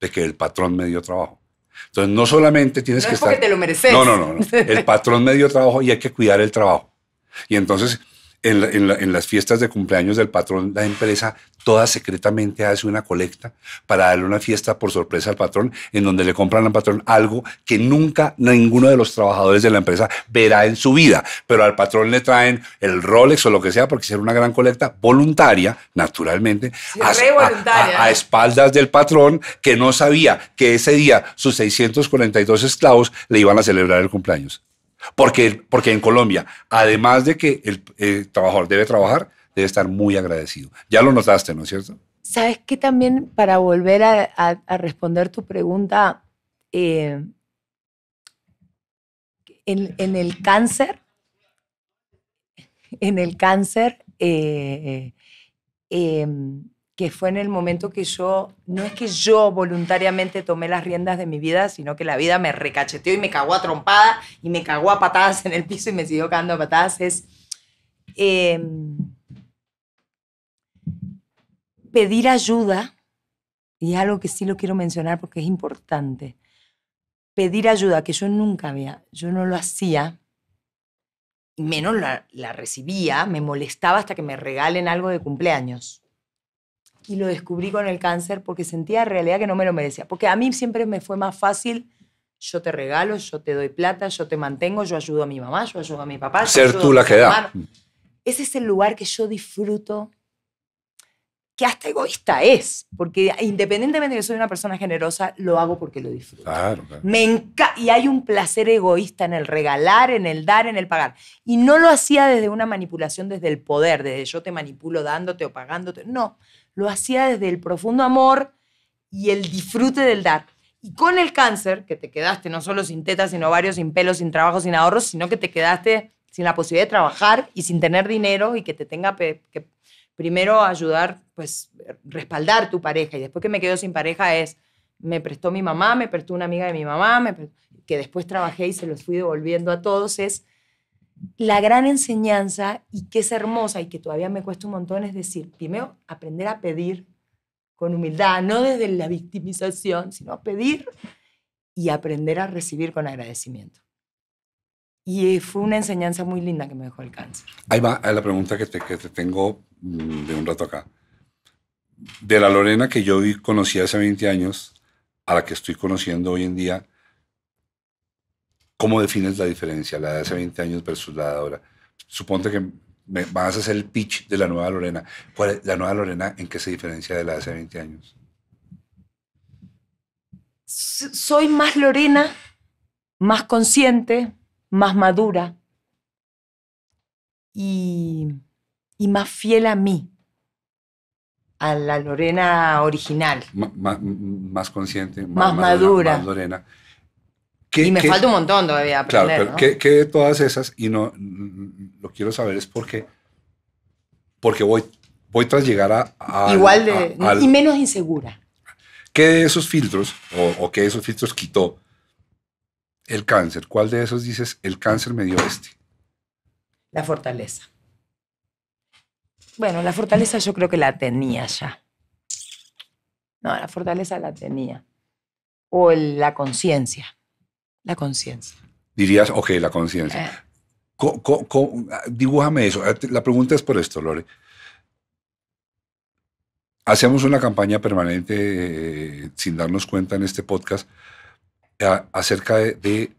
de que el patrón me dio trabajo. Entonces, no solamente tienes que es porque te lo mereces. No, no, no, no. El patrón medio trabajo y hay que cuidar el trabajo. Y entonces, en, las fiestas de cumpleaños del patrón, la empresa toda secretamente hace una colecta para darle una fiesta por sorpresa al patrón, en donde le compran al patrón algo que nunca ninguno de los trabajadores de la empresa verá en su vida. Pero al patrón le traen el Rolex o lo que sea, porque es una gran colecta voluntaria, naturalmente, a, a, espaldas del patrón que no sabía que ese día sus 642 esclavos le iban a celebrar el cumpleaños. Porque, porque en Colombia, además de que el, trabajador debe trabajar, debe estar muy agradecido. Ya lo notaste, ¿no es cierto? Sabes que también, para volver a, responder tu pregunta, eh, en, el cáncer, en el cáncer, eh, eh, em, que fue en el momento que yo, no es que yo voluntariamente tomé las riendas de mi vida, sino que la vida me recacheteó y me cagó a trompada y me cagó a patadas en el piso y me siguió cagando a patadas, es em, pedir ayuda, y algo que sí lo quiero mencionar porque es importante, pedir ayuda que yo nunca había, yo no lo hacía, menos la recibía, me molestaba hasta que me regalen algo de cumpleaños y lo descubrí con el cáncer porque sentía en realidad que no me lo merecía. Porque a mí siempre me fue más fácil, yo te regalo, yo te doy plata, yo te mantengo, yo ayudo a mi mamá, yo ayudo a mi papá. Ser tú la que da. Ese es el lugar que yo disfruto, que hasta egoísta es, porque independientemente de que soy una persona generosa, lo hago porque lo disfruto. Me y hay un placer egoísta en el regalar, en el dar, en el pagar. Y no lo hacía desde una manipulación, desde el poder, desde yo te manipulo dándote o pagándote. No, lo hacía desde el profundo amor y el disfrute del dar. Y con el cáncer, que te quedaste no solo sin tetas, sino ovarios, sin pelos, sin trabajo, sin ahorros, sino que te quedaste sin la posibilidad de trabajar y sin tener dinero y que te tenga que primero ayudar, pues respaldar tu pareja. Y después que me quedo sin pareja es, me prestó mi mamá, me prestó una amiga de mi mamá, que después trabajé y se los fui devolviendo a todos, es la gran enseñanza y que es hermosa y que todavía me cuesta un montón es decir, primero, aprender a pedir con humildad, no desde la victimización, sino a pedir y aprender a recibir con agradecimiento. Y eh, fue una enseñanza muy linda que me dejó el cáncer. Ahí va la pregunta que te, que te tengo mm, de un rato acá. De la Lorena que yo conocí hace 20 años, a la que estoy conociendo hoy en día, ¿Cómo defines la diferencia, la de hace 20 años versus la de ahora? Suponte que me vas a hacer el pitch de la nueva Lorena. ¿Cuál la nueva Lorena en qué se diferencia de la de hace 20 años? Soy más Lorena, más consciente, más madura y, más fiel a mí, a la Lorena original. más, consciente, más, más madura. Más Lorena y me falta un montón todavía aprender. Claro, pero ¿qué, de todas esas? Y no lo quiero saber es porque, porque voy, voy tras llegar a. Igual de. y menos insegura. ¿Qué de esos filtros o, qué de esos filtros quitó el cáncer? ¿Cuál de esos dices el cáncer me dio este? La fortaleza. Bueno, la fortaleza yo creo que la tenía ya. No, la fortaleza la tenía. O la conciencia la conciencia. Dirías, ok, la conciencia. Eh. dibújame eso. Ah, la pregunta es por esto, Lore. Hacemos una campaña permanente, eh, sin darnos cuenta en este podcast, acerca de,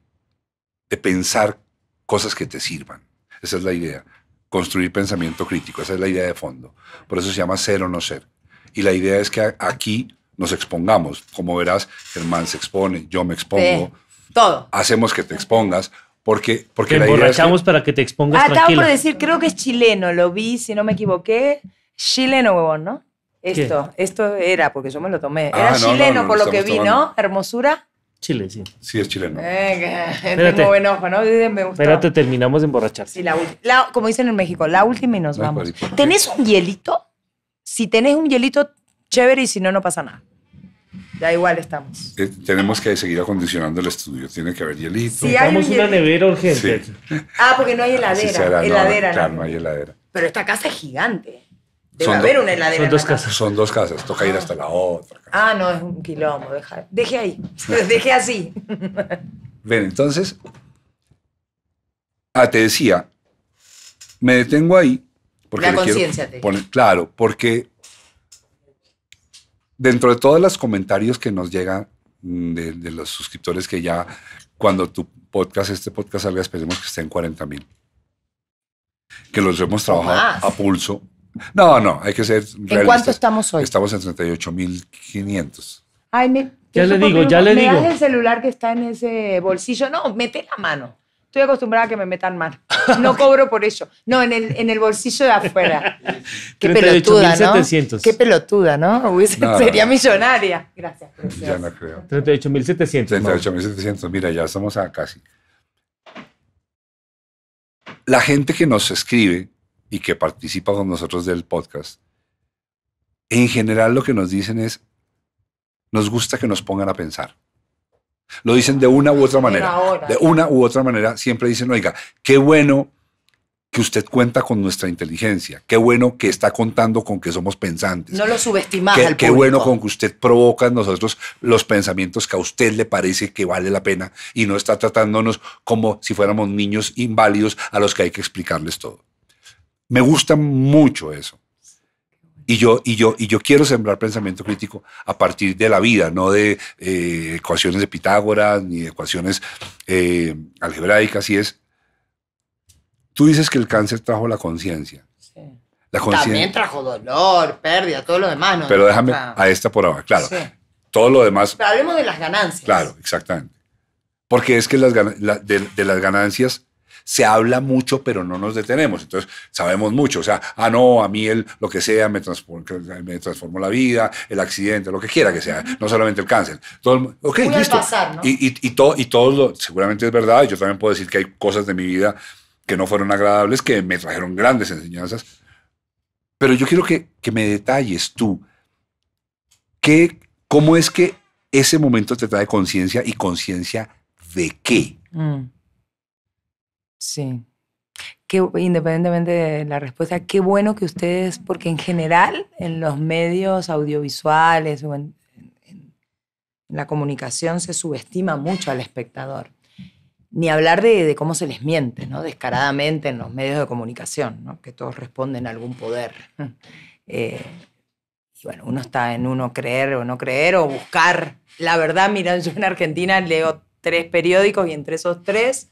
pensar cosas que te sirvan. Esa es la idea. Construir pensamiento crítico. Esa es la idea de fondo. Por eso se llama ser o no ser. Y la idea es que aquí nos expongamos. Como verás, Germán se expone, yo me expongo. Todo. Hacemos que te expongas. Porque, porque te la emborrachamos para que te expongas. Ah, estaba por decir, creo que es chileno, lo vi, si no me equivoqué. Chileno, huevón, ¿no? Esto, esto era, porque yo me lo tomé. Ah, era chileno por lo que vi, ¿no? Hermosura. Chile, sí. Sí, es chileno. Venga, eh, espérate, tengo buen ojo, ¿no? Me gustó. Espérate, terminamos de emborrachar. la, como dicen en México, la última y nos vamos. ¿Tenés un hielito? Si tenés un hielito, chévere, y si no, no pasa nada ya igual estamos. Eh, tenemos que seguir acondicionando el estudio. Tiene que haber hielito. Tenemos una nevera urgente. Ah, porque no hay ah, heladera. claro, no hay heladera. Pero esta casa es gigante. Debe haber una heladera. Son dos casas. Son dos casas. Toca ir ah. hasta la otra. Ah, no, es un quilombo. Deja, deje ahí. deje así. Bien, entonces. Ah, te decía. Me detengo ahí. la conciencia, te Claro, porque dentro de todos los comentarios que nos llegan mm, de, los suscriptores que ya cuando tu podcast, este podcast salga, esperemos que esté en 40 mil. Que los hemos trabajado a pulso. No, no, hay que ser ¿En cuánto estamos hoy? Estamos en 38 mil 500. Ay, me, ya le digo, ya le me Das el celular que está en ese bolsillo. No, mete la mano. Estoy acostumbrada a que me metan mal. No cobro por eso. No, en el, en el bolsillo de afuera. Qué pelotuda, ¿no? 38.700. Qué pelotuda, ¿no? Uy, sería millonaria. Gracias. gracias. Ya no creo. 38.700. 38.700. Mira, ya estamos a casi. La gente que nos escribe y que participa con nosotros del podcast, en general lo que nos dicen es, nos gusta que nos pongan a pensar. Lo dicen de una u otra manera. De una u otra manera siempre dicen, oiga, qué bueno que usted cuenta con nuestra inteligencia. Qué bueno que está contando con que somos pensantes. No lo subestimamos. al Qué bueno con que usted provoca en nosotros los pensamientos que a usted le parece que vale la pena y no está tratándonos como si fuéramos niños inválidos a los que hay que explicarles todo. Me gusta mucho eso. Y yo, y yo, y yo quiero sembrar pensamiento crítico a partir de la vida, no de eh, ecuaciones de Pitágoras ni de ecuaciones eh, algebraicas. Y es, tú dices que el cáncer trajo la conciencia. La También trajo dolor, pérdida, todo lo demás. ¿no? Pero déjame ah. a esta por ahora, claro. Todo lo demás. Pero hablemos de las ganancias. Claro, exactamente. Porque es que las, la, de las ganancias se habla mucho, pero no nos detenemos. Entonces, sabemos mucho. O sea, ah, no, a mí lo que sea me transformó, la vida, el accidente, lo que quiera que sea, no solamente el cáncer. Todo ok, listo. Y, todo, y todo lo, seguramente es verdad. Yo también puedo decir que hay cosas de mi vida que no fueron agradables, que me trajeron grandes enseñanzas. Pero yo quiero que, me detalles tú que, cómo es que ese momento te trae conciencia y conciencia de qué. Mm. Sí. independientemente de la respuesta, qué bueno que ustedes, porque en general en los medios audiovisuales o en, la comunicación se subestima mucho al espectador. Ni hablar de, cómo se les miente, ¿no? Descaradamente en los medios de comunicación, Que todos responden a algún poder. Eh, y bueno, uno está en uno creer o no creer o buscar. La verdad, mira, yo en Argentina leo tres periódicos y entre esos tres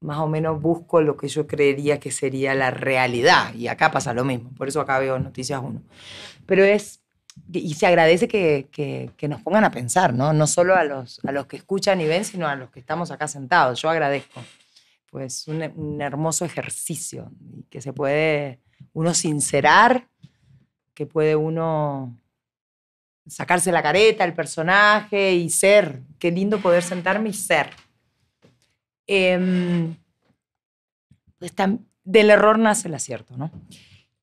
más o menos busco lo que yo creería que sería la realidad. Y acá pasa lo mismo, por eso acá veo Noticias 1. Pero es, y se agradece que, que, nos pongan a pensar, ¿no? No solo a los, a los que escuchan y ven, sino a los que estamos acá sentados. Yo agradezco. Pues un, un hermoso ejercicio que se puede uno sincerar, que puede uno sacarse la careta, el personaje y ser. Qué lindo poder sentarme y ser eh, del error nace el acierto, ¿no?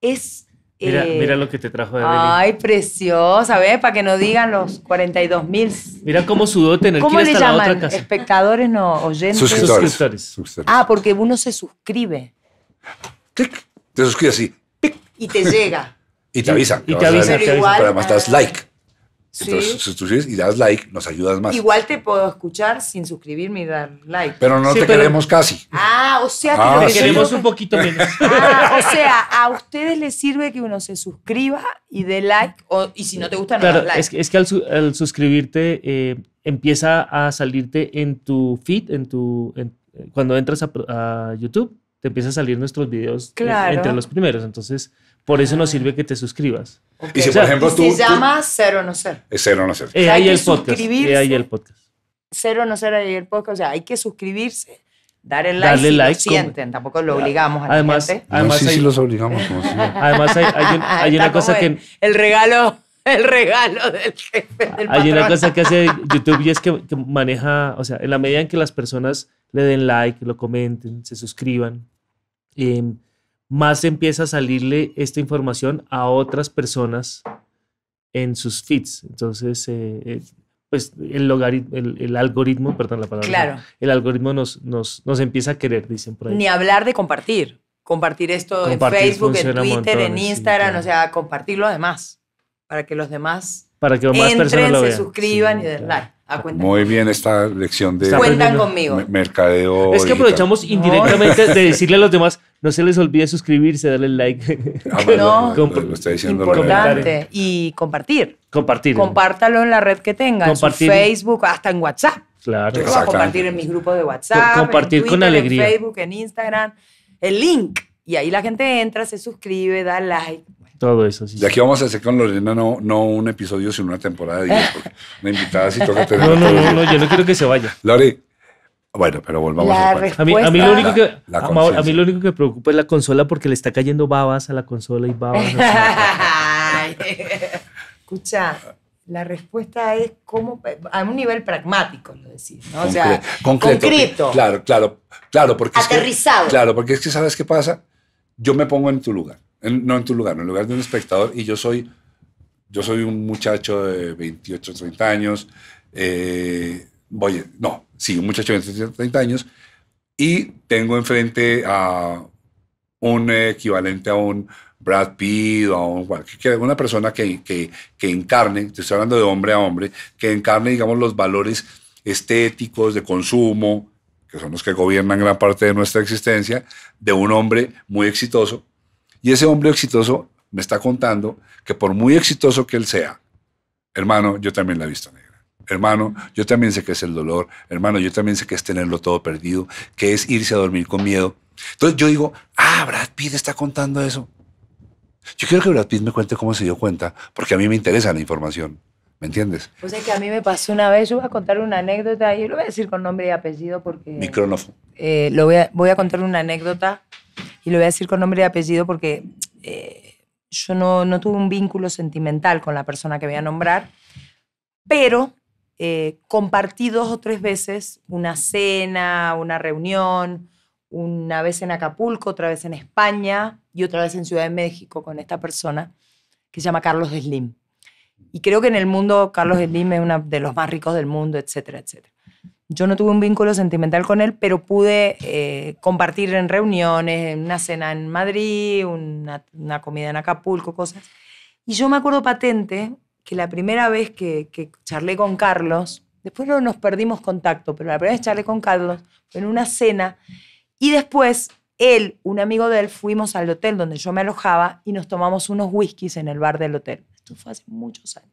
Es... Mira, eh, mira lo que te trajo de Ay, preciosa, ¿ves? Para que no digan los 42 mil. Mira cómo sudó tener el que ir hasta le llaman? la otra casa. ¿Espectadores no oyentes? Suscriptores. Suscriptores. Suscriptores. Ah, porque uno se suscribe. Te suscribes así. Y te llega. Y te avisa. Y te avisa. Pero, te avisa. igual, además das like. Entonces, sí. suscribes y das like, nos ayudas más. Igual te puedo escuchar sin suscribirme y dar like. Pero no te queremos casi. Ah, o sea, ah, te, queremos un poquito menos. Ah, o sea, a ustedes les sirve que uno se suscriba y dé like, o, y si no te gusta, no te like. Es que, es que al, suscribirte eh, empieza a salirte en tu feed, en tu, cuando entras a, YouTube, te empieza a salir nuestros videos eh, entre los primeros. Entonces por eso nos sirve que te suscribas. Y si, por ejemplo, tú. Si llama Cero No Ser. Es Cero No Ser. Eh, eh, ahí, el podcast, es ahí el podcast. Cero No Ser, ahí el podcast. O sea, hay que suscribirse, Darle like. si like, lo sienten. Tampoco lo obligamos además, la gente. Además, no, sí, hay... los obligamos. además, hay, una cosa que. El regalo. El regalo del jefe. Del hay una cosa que hace YouTube y es que, maneja, o sea, en la medida en que las personas le den like, lo comenten, se suscriban, eh, más empieza a salirle esta información a otras personas en sus feeds. Entonces, eh, eh, pues el, el, algoritmo, perdón la palabra, el algoritmo nos, nos, nos, empieza a querer, dicen por ahí. Ni hablar de compartir. Compartir esto en Facebook, en Twitter, en Instagram, o sea, compartirlo además, para que los demás para que más entren, personas se suscriban y den like. Ah, muy bien esta lección de cuentan conmigo. mercadeo. Es que aprovechamos indirectamente de decirle a los demás, no se les olvide suscribirse, darle like. Ah, importante. Y compartir. Compartir. Compártalo en la red que tengas en Facebook, hasta en WhatsApp. Claro. Yo a compartir en mis grupos de WhatsApp, compartir en con alegría. en Facebook, en Instagram, el link. Y ahí la gente entra, se suscribe, da like, todo eso, sí. De aquí vamos a hacer con Lorena no, no un episodio, sino una temporada de 10. Una invitada toca tener. No, no, no, yo no quiero que se vaya. Lore, bueno, pero volvamos a, a mí, a mí lo único que la, a, mí lo único que preocupa es la consola porque le está cayendo babas a la consola y babas. Escucha, la respuesta es como a un nivel pragmático, lo decís, ¿no? o sea, concreto, Claro, claro, claro, porque aterrizado. claro, porque es que sabes qué pasa, yo me pongo en tu lugar no en tu lugar, en lugar de un espectador. Y yo soy, yo soy un muchacho de 28, 30 años. Eh, no, sí, un muchacho de 28, 30 años. Y tengo enfrente a un equivalente a un Brad Pitt o a un, que, una persona que, que encarne, te estoy hablando de hombre a hombre, que encarne, digamos, los valores estéticos, de consumo, que son los que gobiernan gran parte de nuestra existencia, de un hombre muy exitoso, y ese hombre exitoso me está contando que por muy exitoso que él sea, hermano, yo también la he visto negra. Hermano, yo también sé que es el dolor. Hermano, yo también sé que es tenerlo todo perdido, que es irse a dormir con miedo. Entonces yo digo, ah, Brad Pitt está contando eso. Yo quiero que Brad Pitt me cuente cómo se dio cuenta, porque a mí me interesa la información. ¿Me entiendes? Pues es que a mí me pasó una vez, yo voy a contar una anécdota, y lo voy a decir con nombre y apellido porque... Micrónomo. Eh, lo voy a, voy a contar una anécdota y lo voy a decir con nombre y apellido porque eh, yo no, no, tuve un vínculo sentimental con la persona que voy a nombrar, pero eh, compartí dos o tres veces una cena, una reunión, una vez en Acapulco, otra vez en España y otra vez en Ciudad de México con esta persona que se llama Carlos Slim. Y creo que en el mundo Carlos Slim es uno de los más ricos del mundo, etcétera, etcétera. Yo no tuve un vínculo sentimental con él, pero pude eh, compartir en reuniones, en una cena en Madrid, una, comida en Acapulco, cosas. Y yo me acuerdo patente que la primera vez que, charlé con Carlos, después nos perdimos contacto, pero la primera vez charlé con Carlos fue en una cena y después él, un amigo de él, fuimos al hotel donde yo me alojaba y nos tomamos unos whiskies en el bar del hotel. Esto fue hace muchos años.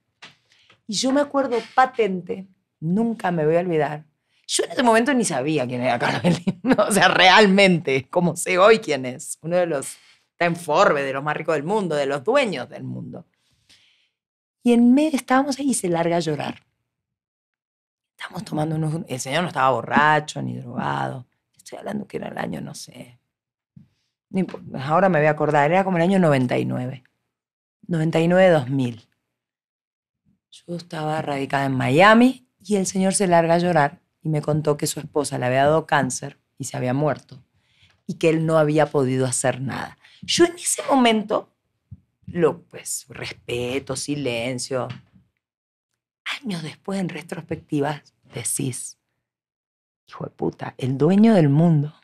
Y yo me acuerdo patente, nunca me voy a olvidar, yo en ese momento ni sabía quién era Carlos o sea, realmente, como sé hoy quién es, uno de los, está en Forbes, de los más ricos del mundo, de los dueños del mundo. Y en medio estábamos ahí y se larga a llorar. Estábamos tomando unos, el señor no estaba borracho ni drogado, estoy hablando que era el año, no sé, ahora me voy a acordar, era como el año 99, 99-2000. Yo estaba radicada en Miami y el señor se larga a llorar y me contó que su esposa le había dado cáncer y se había muerto y que él no había podido hacer nada. Yo en ese momento, lo pues, respeto, silencio. Años después, en retrospectiva decís, hijo de puta, el dueño del mundo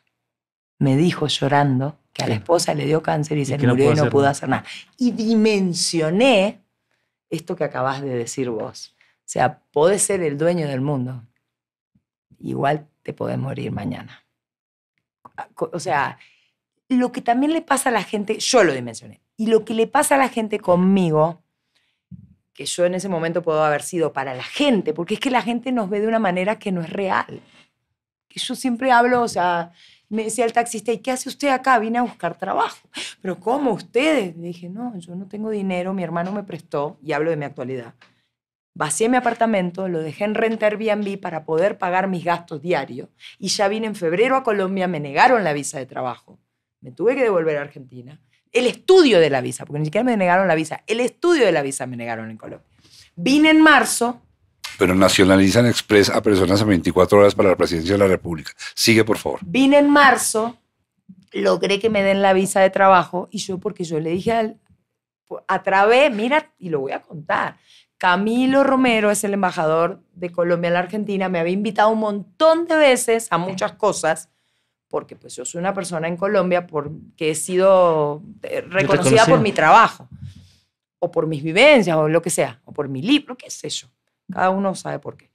me dijo llorando que a la esposa le dio cáncer y, se murió y no pudo hacer nada. Y dimensioné esto que acabas de decir vos. O sea, podés ser el dueño del mundo, igual te puedes morir mañana. Ah, o sea, lo que también le pasa a la gente, yo lo dimensioné, y lo que le pasa a la gente conmigo, que yo en ese momento puedo haber sido para la gente, porque es que la gente nos ve de una manera que no es real. yo siempre hablo, o sea, me decía el taxista, ¿y qué hace usted acá? Vine a buscar trabajo. Pero ¿cómo ustedes? Le dije, no, yo no tengo dinero, mi hermano me prestó, y hablo de mi actualidad. Vacié mi apartamento, lo dejé en Renter Airbnb para poder pagar mis gastos diarios. Y ya vine en febrero a Colombia, me negaron la visa de trabajo. Me tuve que devolver a Argentina. El estudio de la visa, porque ni siquiera me negaron la visa, el estudio de la visa me negaron en Colombia. Vine en marzo. Pero nacionalizan express a personas a 24 horas para la presidencia de la República. Sigue, por favor. Vine en marzo, logré que me den la visa de trabajo y yo, porque yo le dije al, a través, mira, y lo voy a contar, Camilo Romero es el embajador de Colombia en la Argentina, me había invitado un montón de veces a muchas cosas, porque pues yo soy una persona en Colombia que he sido eh, reconocida por mi trabajo, o por mis vivencias, o lo que sea, o por mi libro, qué sé yo. Cada uno sabe por qué.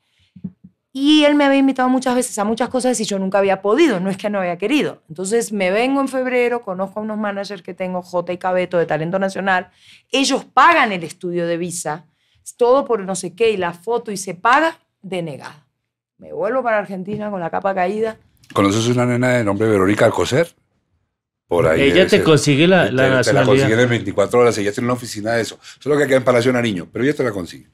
Y él me había invitado muchas veces a muchas cosas y yo nunca había podido, no es que no había querido. Entonces me vengo en febrero, conozco a unos managers que tengo, J y Cabeto de Talento Nacional, ellos pagan el estudio de visa todo por no sé qué, y la foto y se paga, denegada. Me vuelvo para Argentina con la capa caída. ¿Conoces una nena de nombre Verónica Alcocer? Por ahí. Ella te consigue la, la nacionalidad. Te la consigue en 24 horas. Ella tiene una oficina de eso. Solo que queda en Palacio Nariño, pero ella te la consigue.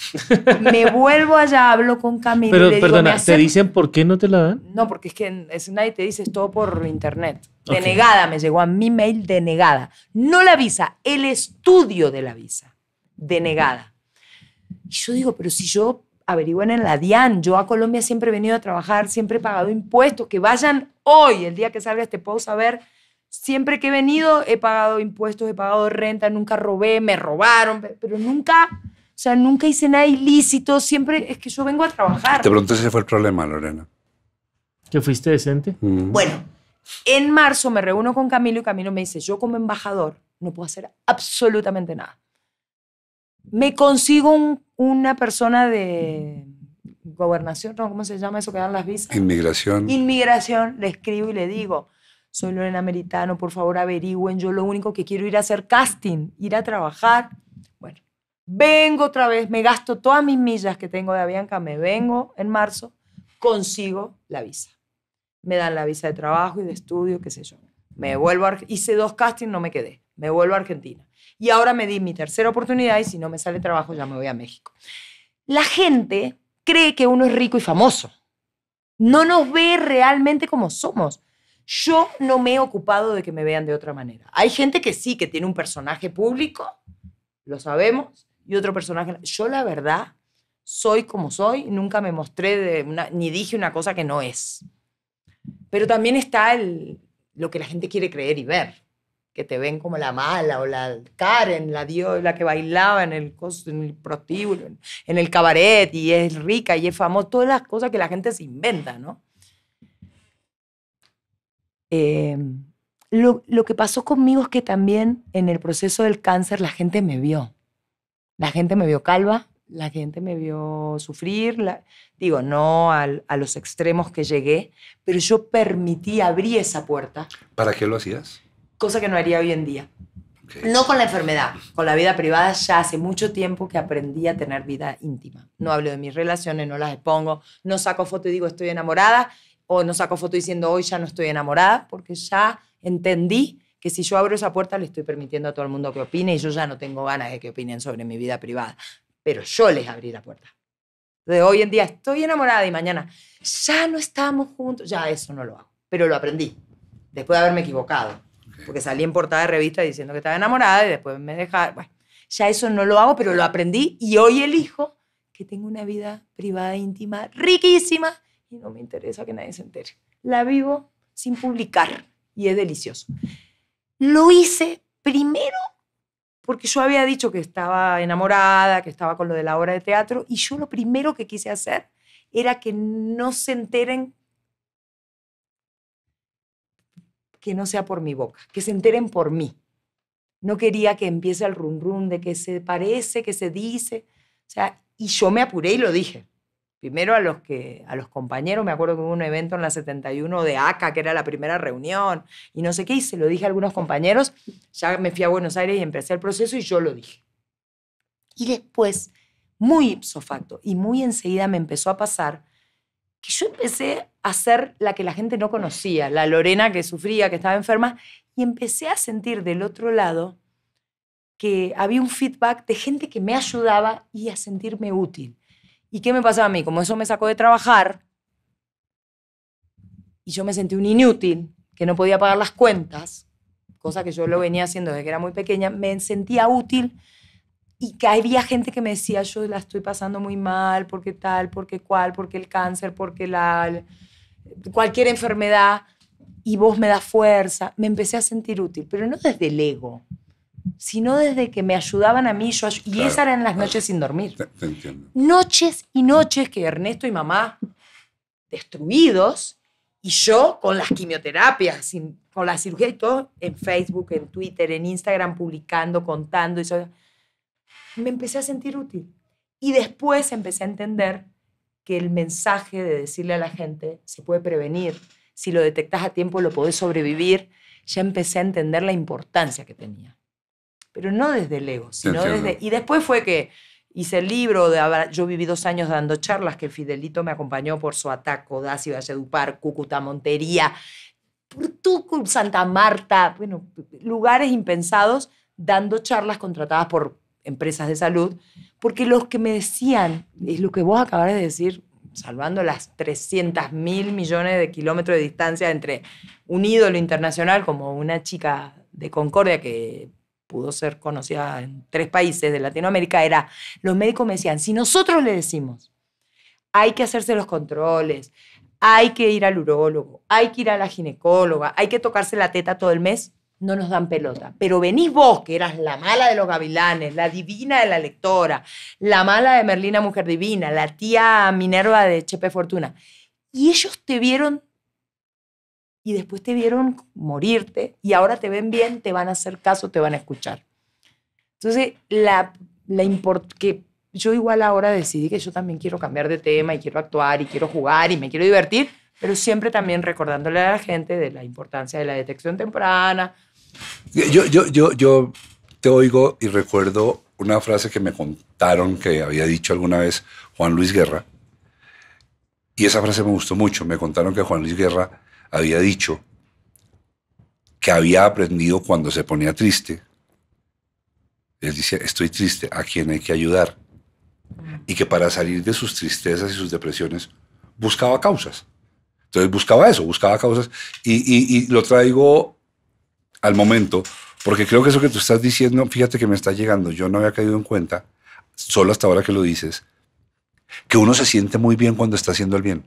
me vuelvo allá, hablo con Camilo. Pero, ¿te dicen por qué no te la dan? No, porque es que es, nadie te dice, es todo por internet. Denegada, me llegó a mi mail denegada. No la visa, el estudio de la visa. Denegada. Y yo digo, pero si yo averigüen en la DIAN, yo a Colombia siempre he venido a trabajar, siempre he pagado impuestos, que vayan hoy, el día que salga este post, saber siempre que he venido he pagado impuestos, he pagado renta, nunca robé, me robaron, pero nunca... O sea, nunca hice nada ilícito, siempre es que yo vengo a trabajar. Te pregunto ese fue el problema, Lorena. ¿Que fuiste decente? Mm. Bueno, en marzo me reúno con Camilo y Camilo me dice, yo como embajador no puedo hacer absolutamente nada me consigo una persona de gobernación, no, ¿cómo se llama eso que dan las visas? Inmigración. Inmigración, le escribo y le digo, soy Lorena Meritano, por favor averigüen, yo lo único que quiero ir a hacer casting, ir a trabajar. Bueno, vengo otra vez, me gasto todas mis millas que tengo de Avianca, me vengo en marzo, consigo la visa. Me dan la visa de trabajo y de estudio, qué sé yo. Me vuelvo hice dos castings, no me quedé. Me vuelvo a Argentina. Y ahora me di mi tercera oportunidad y si no me sale trabajo ya me voy a México. La gente cree que uno es rico y famoso. No nos ve realmente como somos. Yo no me he ocupado de que me vean de otra manera. Hay gente que sí, que tiene un personaje público, lo sabemos, y otro personaje. Yo la verdad soy como soy, nunca me mostré ni dije una cosa que no es. Pero también está el, lo que la gente quiere creer y ver que te ven como la mala o la Karen, la dios, la que bailaba en el, el prostíbulo, en el cabaret y es rica y es famosa, todas las cosas que la gente se inventa, ¿no? Em, lo, lo que pasó conmigo es que también en el proceso del cáncer la gente me vio. La gente me vio calva, la gente me vio sufrir, digo, no a los extremos que llegué, pero yo permití abrir esa puerta. ¿Para qué lo hacías? cosa que no haría hoy en día. No con la enfermedad, con la vida privada ya hace mucho tiempo que aprendí a tener vida íntima. No hablo de mis relaciones, no las expongo, no saco foto y digo estoy enamorada o no saco foto diciendo hoy ya no estoy enamorada porque ya entendí que si yo abro esa puerta le estoy permitiendo a todo el mundo que opine y yo ya no tengo ganas de que opinen sobre mi vida privada, pero yo les abrí la puerta. De hoy en día estoy enamorada y mañana ya no estamos juntos, ya eso no lo hago, pero lo aprendí después de haberme equivocado porque salí en portada de revista diciendo que estaba enamorada y después me dejaron. Bueno, ya eso no lo hago, pero lo aprendí y hoy elijo que tengo una vida privada íntima riquísima y no me interesa que nadie se entere. La vivo sin publicar y es delicioso. Lo hice primero porque yo había dicho que estaba enamorada, que estaba con lo de la obra de teatro y yo lo primero que quise hacer era que no se enteren que no sea por mi boca, que se enteren por mí. No quería que empiece el rum de que se parece, que se dice. O sea, y yo me apuré y lo dije. Primero a los, que, a los compañeros, me acuerdo que hubo un evento en la 71 de ACA, que era la primera reunión, y no sé qué, hice. lo dije a algunos compañeros. Ya me fui a Buenos Aires y empecé el proceso y yo lo dije. Y después, muy sofacto y muy enseguida me empezó a pasar que yo empecé a ser la que la gente no conocía, la Lorena que sufría, que estaba enferma, y empecé a sentir del otro lado que había un feedback de gente que me ayudaba y a sentirme útil. ¿Y qué me pasaba a mí? Como eso me sacó de trabajar y yo me sentí un inútil, que no podía pagar las cuentas, cosa que yo lo venía haciendo desde que era muy pequeña, me sentía útil y que había gente que me decía, yo la estoy pasando muy mal, porque tal, porque cual, porque el cáncer, porque la, cualquier enfermedad, y vos me das fuerza. Me empecé a sentir útil, pero no desde el ego, sino desde que me ayudaban a mí. y esa esas eran las noches sin dormir. Noches y noches que Ernesto y mamá destruidos, y yo con las quimioterapias, con la cirugía y todo, en Facebook, en Twitter, en Instagram, publicando, contando Eso, me empecé a sentir útil. Y después empecé a entender que el mensaje de decirle a la gente se puede prevenir, si lo detectas a tiempo lo podés sobrevivir, ya empecé a entender la importancia que tenía. Pero no desde el ego, sino desde... Y después fue que hice el libro, de, yo viví dos años dando charlas, que el Fidelito me acompañó por su ataco, Daci Valledupar, Cúcuta, Montería, Santa Marta, bueno, lugares impensados, dando charlas contratadas por empresas de salud, porque los que me decían, es lo que vos acabas de decir, salvando las 300 mil millones de kilómetros de distancia entre un ídolo internacional como una chica de Concordia que pudo ser conocida en tres países de Latinoamérica, era, los médicos me decían, si nosotros le decimos, hay que hacerse los controles, hay que ir al urólogo, hay que ir a la ginecóloga, hay que tocarse la teta todo el mes, no nos dan pelota. Pero venís vos, que eras la mala de los gavilanes, la divina de la lectora, la mala de Merlina Mujer Divina, la tía Minerva de Chepe Fortuna. Y ellos te vieron y después te vieron morirte y ahora te ven bien, te van a hacer caso, te van a escuchar. Entonces, la, la que yo igual ahora decidí que yo también quiero cambiar de tema y quiero actuar y quiero jugar y me quiero divertir, pero siempre también recordándole a la gente de la importancia de la detección temprana, yo, yo, yo, yo te oigo y recuerdo una frase que me contaron que había dicho alguna vez Juan Luis Guerra. Y esa frase me gustó mucho. Me contaron que Juan Luis Guerra había dicho que había aprendido cuando se ponía triste. Él decía, estoy triste, ¿a quién hay que ayudar? Mm. Y que para salir de sus tristezas y sus depresiones buscaba causas. Entonces buscaba eso, buscaba causas. Y, y, y lo traigo al momento, porque creo que eso que tú estás diciendo, fíjate que me está llegando, yo no había caído en cuenta, solo hasta ahora que lo dices, que uno se siente muy bien cuando está haciendo el bien.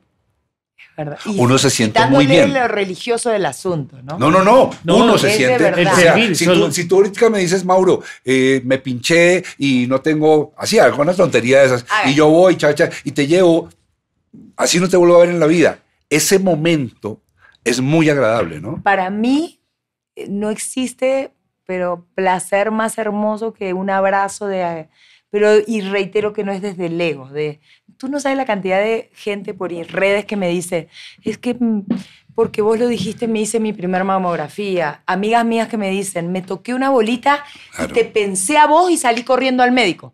uno se siente muy bien. lo religioso del asunto, ¿no? No, no, no. uno se siente. si, tú, ahorita me dices, Mauro, eh, me pinché y no tengo. Así, tontería tonterías esas. Y yo voy, chacha, y te llevo. Así no te vuelvo a ver en la vida. Ese momento es muy agradable, ¿no? Para mí, no existe, pero placer más hermoso que un abrazo de... Pero, y reitero que no es desde el ego, de, tú no sabes la cantidad de gente por redes que me dice, es que mm, porque vos lo dijiste, me hice mi primera mamografía. Amigas mías que me dicen, me toqué una bolita, te pensé a vos y salí corriendo al médico.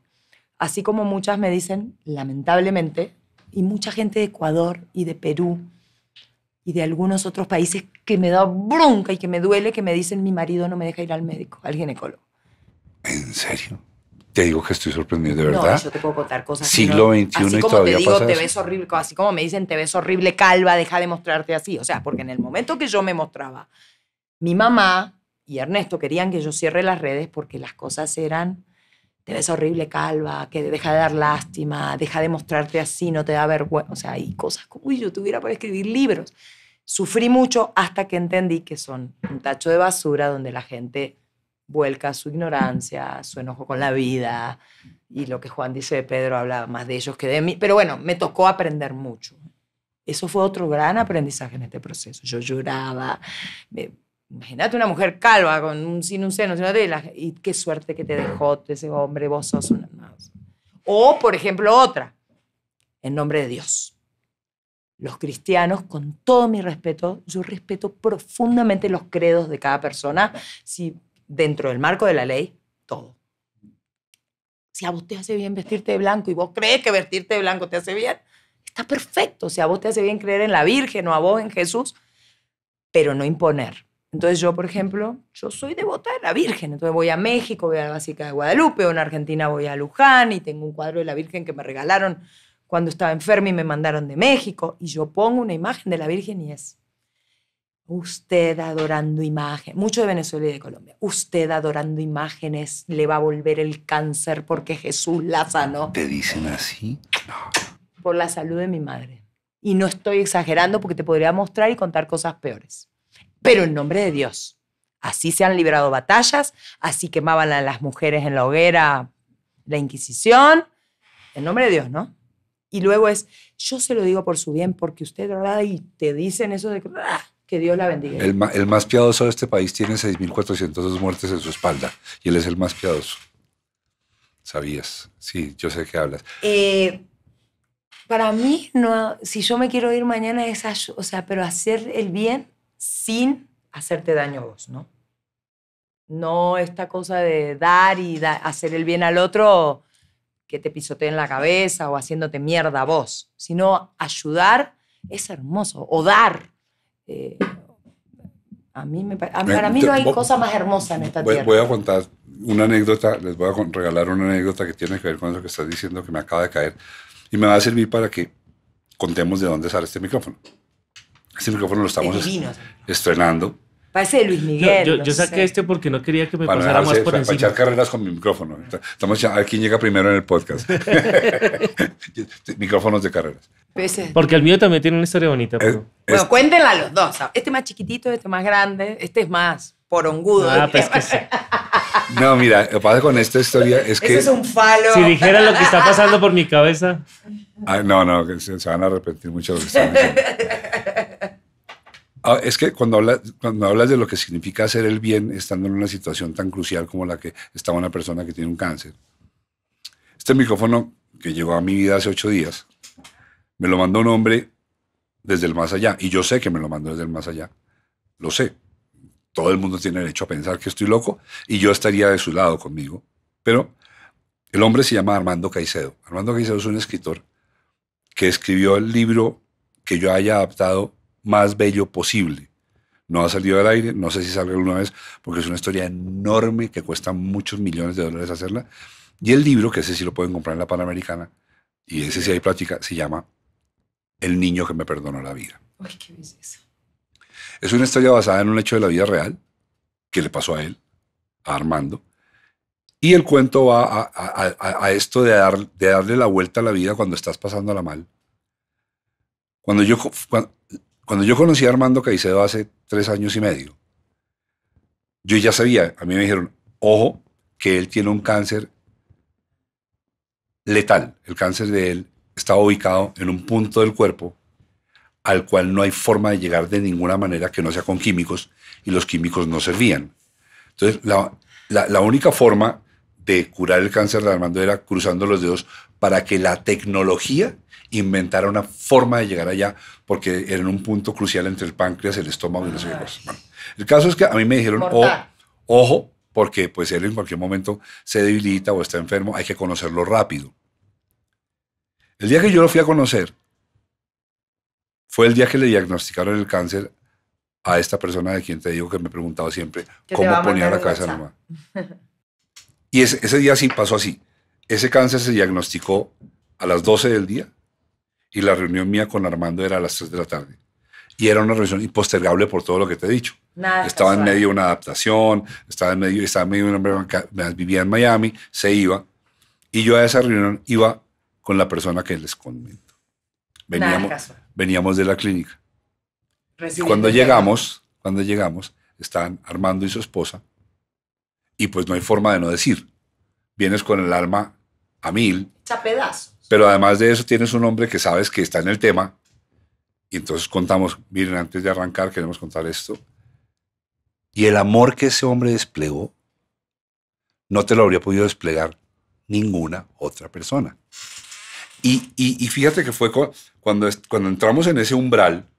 Así como muchas me dicen, lamentablemente, y mucha gente de Ecuador y de Perú, y de algunos otros países que me da bronca y que me duele que me dicen mi marido no me deja ir al médico, al ginecólogo. ¿En serio? Te digo que estoy sorprendido, de verdad. No, yo te puedo contar cosas. Siglo XXI así como te digo, te ves horrible, así como me dicen, te ves horrible, calva, deja de mostrarte así. O sea, porque en el momento que yo me mostraba, mi mamá y Ernesto querían que yo cierre las redes porque las cosas eran te ves horrible calva, que deja de dar lástima, deja de mostrarte así, no te da vergüenza, o sea, hay cosas como, uy, yo tuviera por escribir libros. Sufrí mucho hasta que entendí que son un tacho de basura donde la gente vuelca su ignorancia, su enojo con la vida y lo que Juan dice de Pedro habla más de ellos que de mí. Pero bueno, me tocó aprender mucho. Eso fue otro gran aprendizaje en este proceso. Yo lloraba, me Imagínate una mujer calva, con un, sin un seno, sin una tela, y qué suerte que te dejó ese hombre, vos sos una. O, por ejemplo, otra, en nombre de Dios. Los cristianos, con todo mi respeto, yo respeto profundamente los credos de cada persona, si dentro del marco de la ley, todo. Si a vos te hace bien vestirte de blanco y vos crees que vestirte de blanco te hace bien, está perfecto. Si a vos te hace bien creer en la Virgen o a vos en Jesús, pero no imponer entonces yo, por ejemplo, yo soy devota de la Virgen, entonces voy a México, voy a la Básica de Guadalupe, o en Argentina voy a Luján y tengo un cuadro de la Virgen que me regalaron cuando estaba enferma y me mandaron de México y yo pongo una imagen de la Virgen y es usted adorando imagen, mucho de Venezuela y de Colombia, usted adorando imágenes le va a volver el cáncer porque Jesús la sanó. ¿Te dicen así? Por la salud de mi madre. Y no estoy exagerando porque te podría mostrar y contar cosas peores pero en nombre de Dios. Así se han librado batallas, así quemaban a las mujeres en la hoguera la Inquisición, en nombre de Dios, ¿no? Y luego es, yo se lo digo por su bien, porque usted, ¿verdad? Y te dicen eso de que ah, Dios la bendiga. El, más piadoso de este país tiene 6.402 muertes en su espalda, y él es el más piadoso. Sabías, sí, yo sé qué hablas. Eh, para mí, no, si yo me quiero ir mañana, es, o sea, pero hacer el bien sin hacerte daño a vos, ¿no? No esta cosa de dar y hacer el bien al otro que te en la cabeza o haciéndote mierda a vos, sino ayudar es hermoso, o dar. Eh, a mí para mí no hay cosa más hermosa en esta tierra. Voy a contar una anécdota, les voy a regalar una anécdota que tiene que ver con lo que estás diciendo que me acaba de caer y me va a servir para que contemos de dónde sale este micrófono. Este micrófono lo estamos estrenando. Parece de Luis Miguel. Yo, saqué este porque no quería que me pasara más por encima. Para echar carreras con mi micrófono. Estamos a quién llega primero en el podcast. Micrófonos de carreras. Pues, eh, porque el mío también tiene una historia bonita. Eh, pero... Bueno, cuéntenla a los dos. Este más chiquitito, este más grande, este es más porongudo. Ah, pues No, mira, lo que pasa con esta historia es que... Eso es un falo. Si dijera lo que está pasando por mi cabeza... Ah, no, no, se, se van a arrepentir mucho de lo que están diciendo. Ah, es que cuando hablas, cuando hablas de lo que significa hacer el bien estando en una situación tan crucial como la que está una persona que tiene un cáncer, este micrófono que llegó a mi vida hace ocho días, me lo mandó un hombre desde el más allá, y yo sé que me lo mandó desde el más allá, lo sé. Todo el mundo tiene derecho a pensar que estoy loco y yo estaría de su lado conmigo. Pero el hombre se llama Armando Caicedo. Armando Caicedo es un escritor que escribió el libro que yo haya adaptado más bello posible. No ha salido del aire, no sé si salga alguna vez, porque es una historia enorme que cuesta muchos millones de dólares hacerla. Y el libro, que ese sí lo pueden comprar en la Panamericana, y ese sí hay plática, se llama El niño que me perdonó la vida. Ay, qué Es una historia basada en un hecho de la vida real que le pasó a él, a Armando. Y el cuento va a, esto de, dar, de darle la vuelta a la vida cuando estás pasándola mal. Cuando yo, cuando yo conocí a Armando Caicedo hace tres años y medio, yo ya sabía, a mí me dijeron, ojo, que él tiene un cáncer letal. El cáncer de él estaba ubicado en un punto del cuerpo al cual no hay forma de llegar de ninguna manera que no sea con químicos y los químicos no servían. Entonces, la, la única forma de curar el cáncer de Armando era cruzando los dedos para que la tecnología inventara una forma de llegar allá, porque era un punto crucial entre el páncreas, el estómago y los hígados. el caso es que a mí me dijeron, oh, ojo, porque pues él en cualquier momento se debilita o está enfermo, hay que conocerlo rápido. El día que yo lo fui a conocer, fue el día que le diagnosticaron el cáncer a esta persona de quien te digo que me preguntaba siempre, ¿cómo ponía la cabeza nomás? Y ese, día sí pasó así. Ese cáncer se diagnosticó a las 12 del día y la reunión mía con Armando era a las 3 de la tarde. Y era una reunión impostergable por todo lo que te he dicho. estaba en medio de una adaptación, estaba en medio, estaba medio de una vivía en Miami, se iba. Y yo a esa reunión iba con la persona que les comento. Veníamos, veníamos de la clínica. y cuando llegamos, cuando llegamos, estaban Armando y su esposa y pues no hay forma de no decir. Vienes con el alma a mil. Chapedazo. Pero además de eso tienes un hombre que sabes que está en el tema. Y entonces contamos, miren, antes de arrancar queremos contar esto. Y el amor que ese hombre desplegó, no te lo habría podido desplegar ninguna otra persona. Y, y, fíjate que fue cuando, cuando entramos en ese umbral,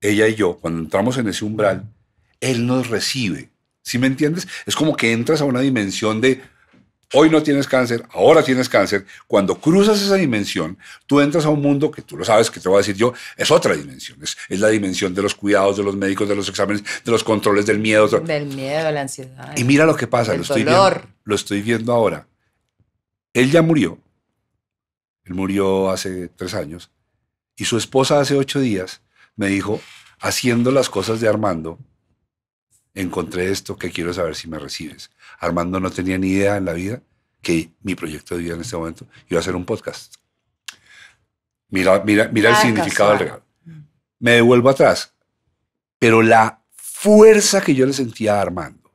ella y yo, cuando entramos en ese umbral, él nos recibe si me entiendes? Es como que entras a una dimensión de hoy no tienes cáncer, ahora tienes cáncer. Cuando cruzas esa dimensión, tú entras a un mundo que tú lo sabes, que te voy a decir yo, es otra dimensión. Es, la dimensión de los cuidados, de los médicos, de los exámenes, de los controles, del miedo. Del miedo, la ansiedad. Y mira lo que pasa, lo estoy, viendo, lo estoy viendo ahora. Él ya murió. Él murió hace tres años. Y su esposa hace ocho días me dijo, haciendo las cosas de Armando, encontré esto que quiero saber si me recibes. Armando no tenía ni idea en la vida que mi proyecto de vida en este momento iba a ser un podcast. Mira, mira, mira el significado del regalo. Me devuelvo atrás, pero la fuerza que yo le sentía a Armando,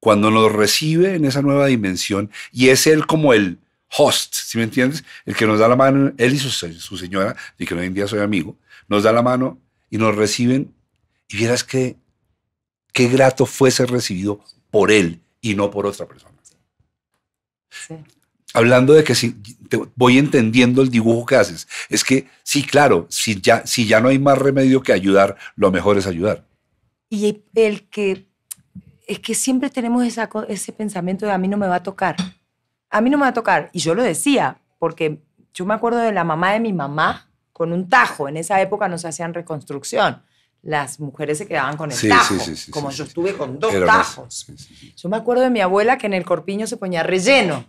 cuando nos recibe en esa nueva dimensión, y es él como el host, si me entiendes? El que nos da la mano, él y su, su señora, de que hoy en día soy amigo, nos da la mano y nos reciben, y vieras que qué grato fuese recibido por él y no por otra persona. Sí. Hablando de que si voy entendiendo el dibujo que haces, es que sí, claro, si ya, si ya no hay más remedio que ayudar, lo mejor es ayudar. Y el que es que siempre tenemos ese pensamiento de a mí no me va a tocar. A mí no me va a tocar. Y yo lo decía, porque yo me acuerdo de la mamá de mi mamá con un tajo. En esa época no se hacían reconstrucción las mujeres se quedaban con el sí, tajo, como yo estuve con dos tajos. Yo me acuerdo de mi abuela que en el corpiño se ponía relleno.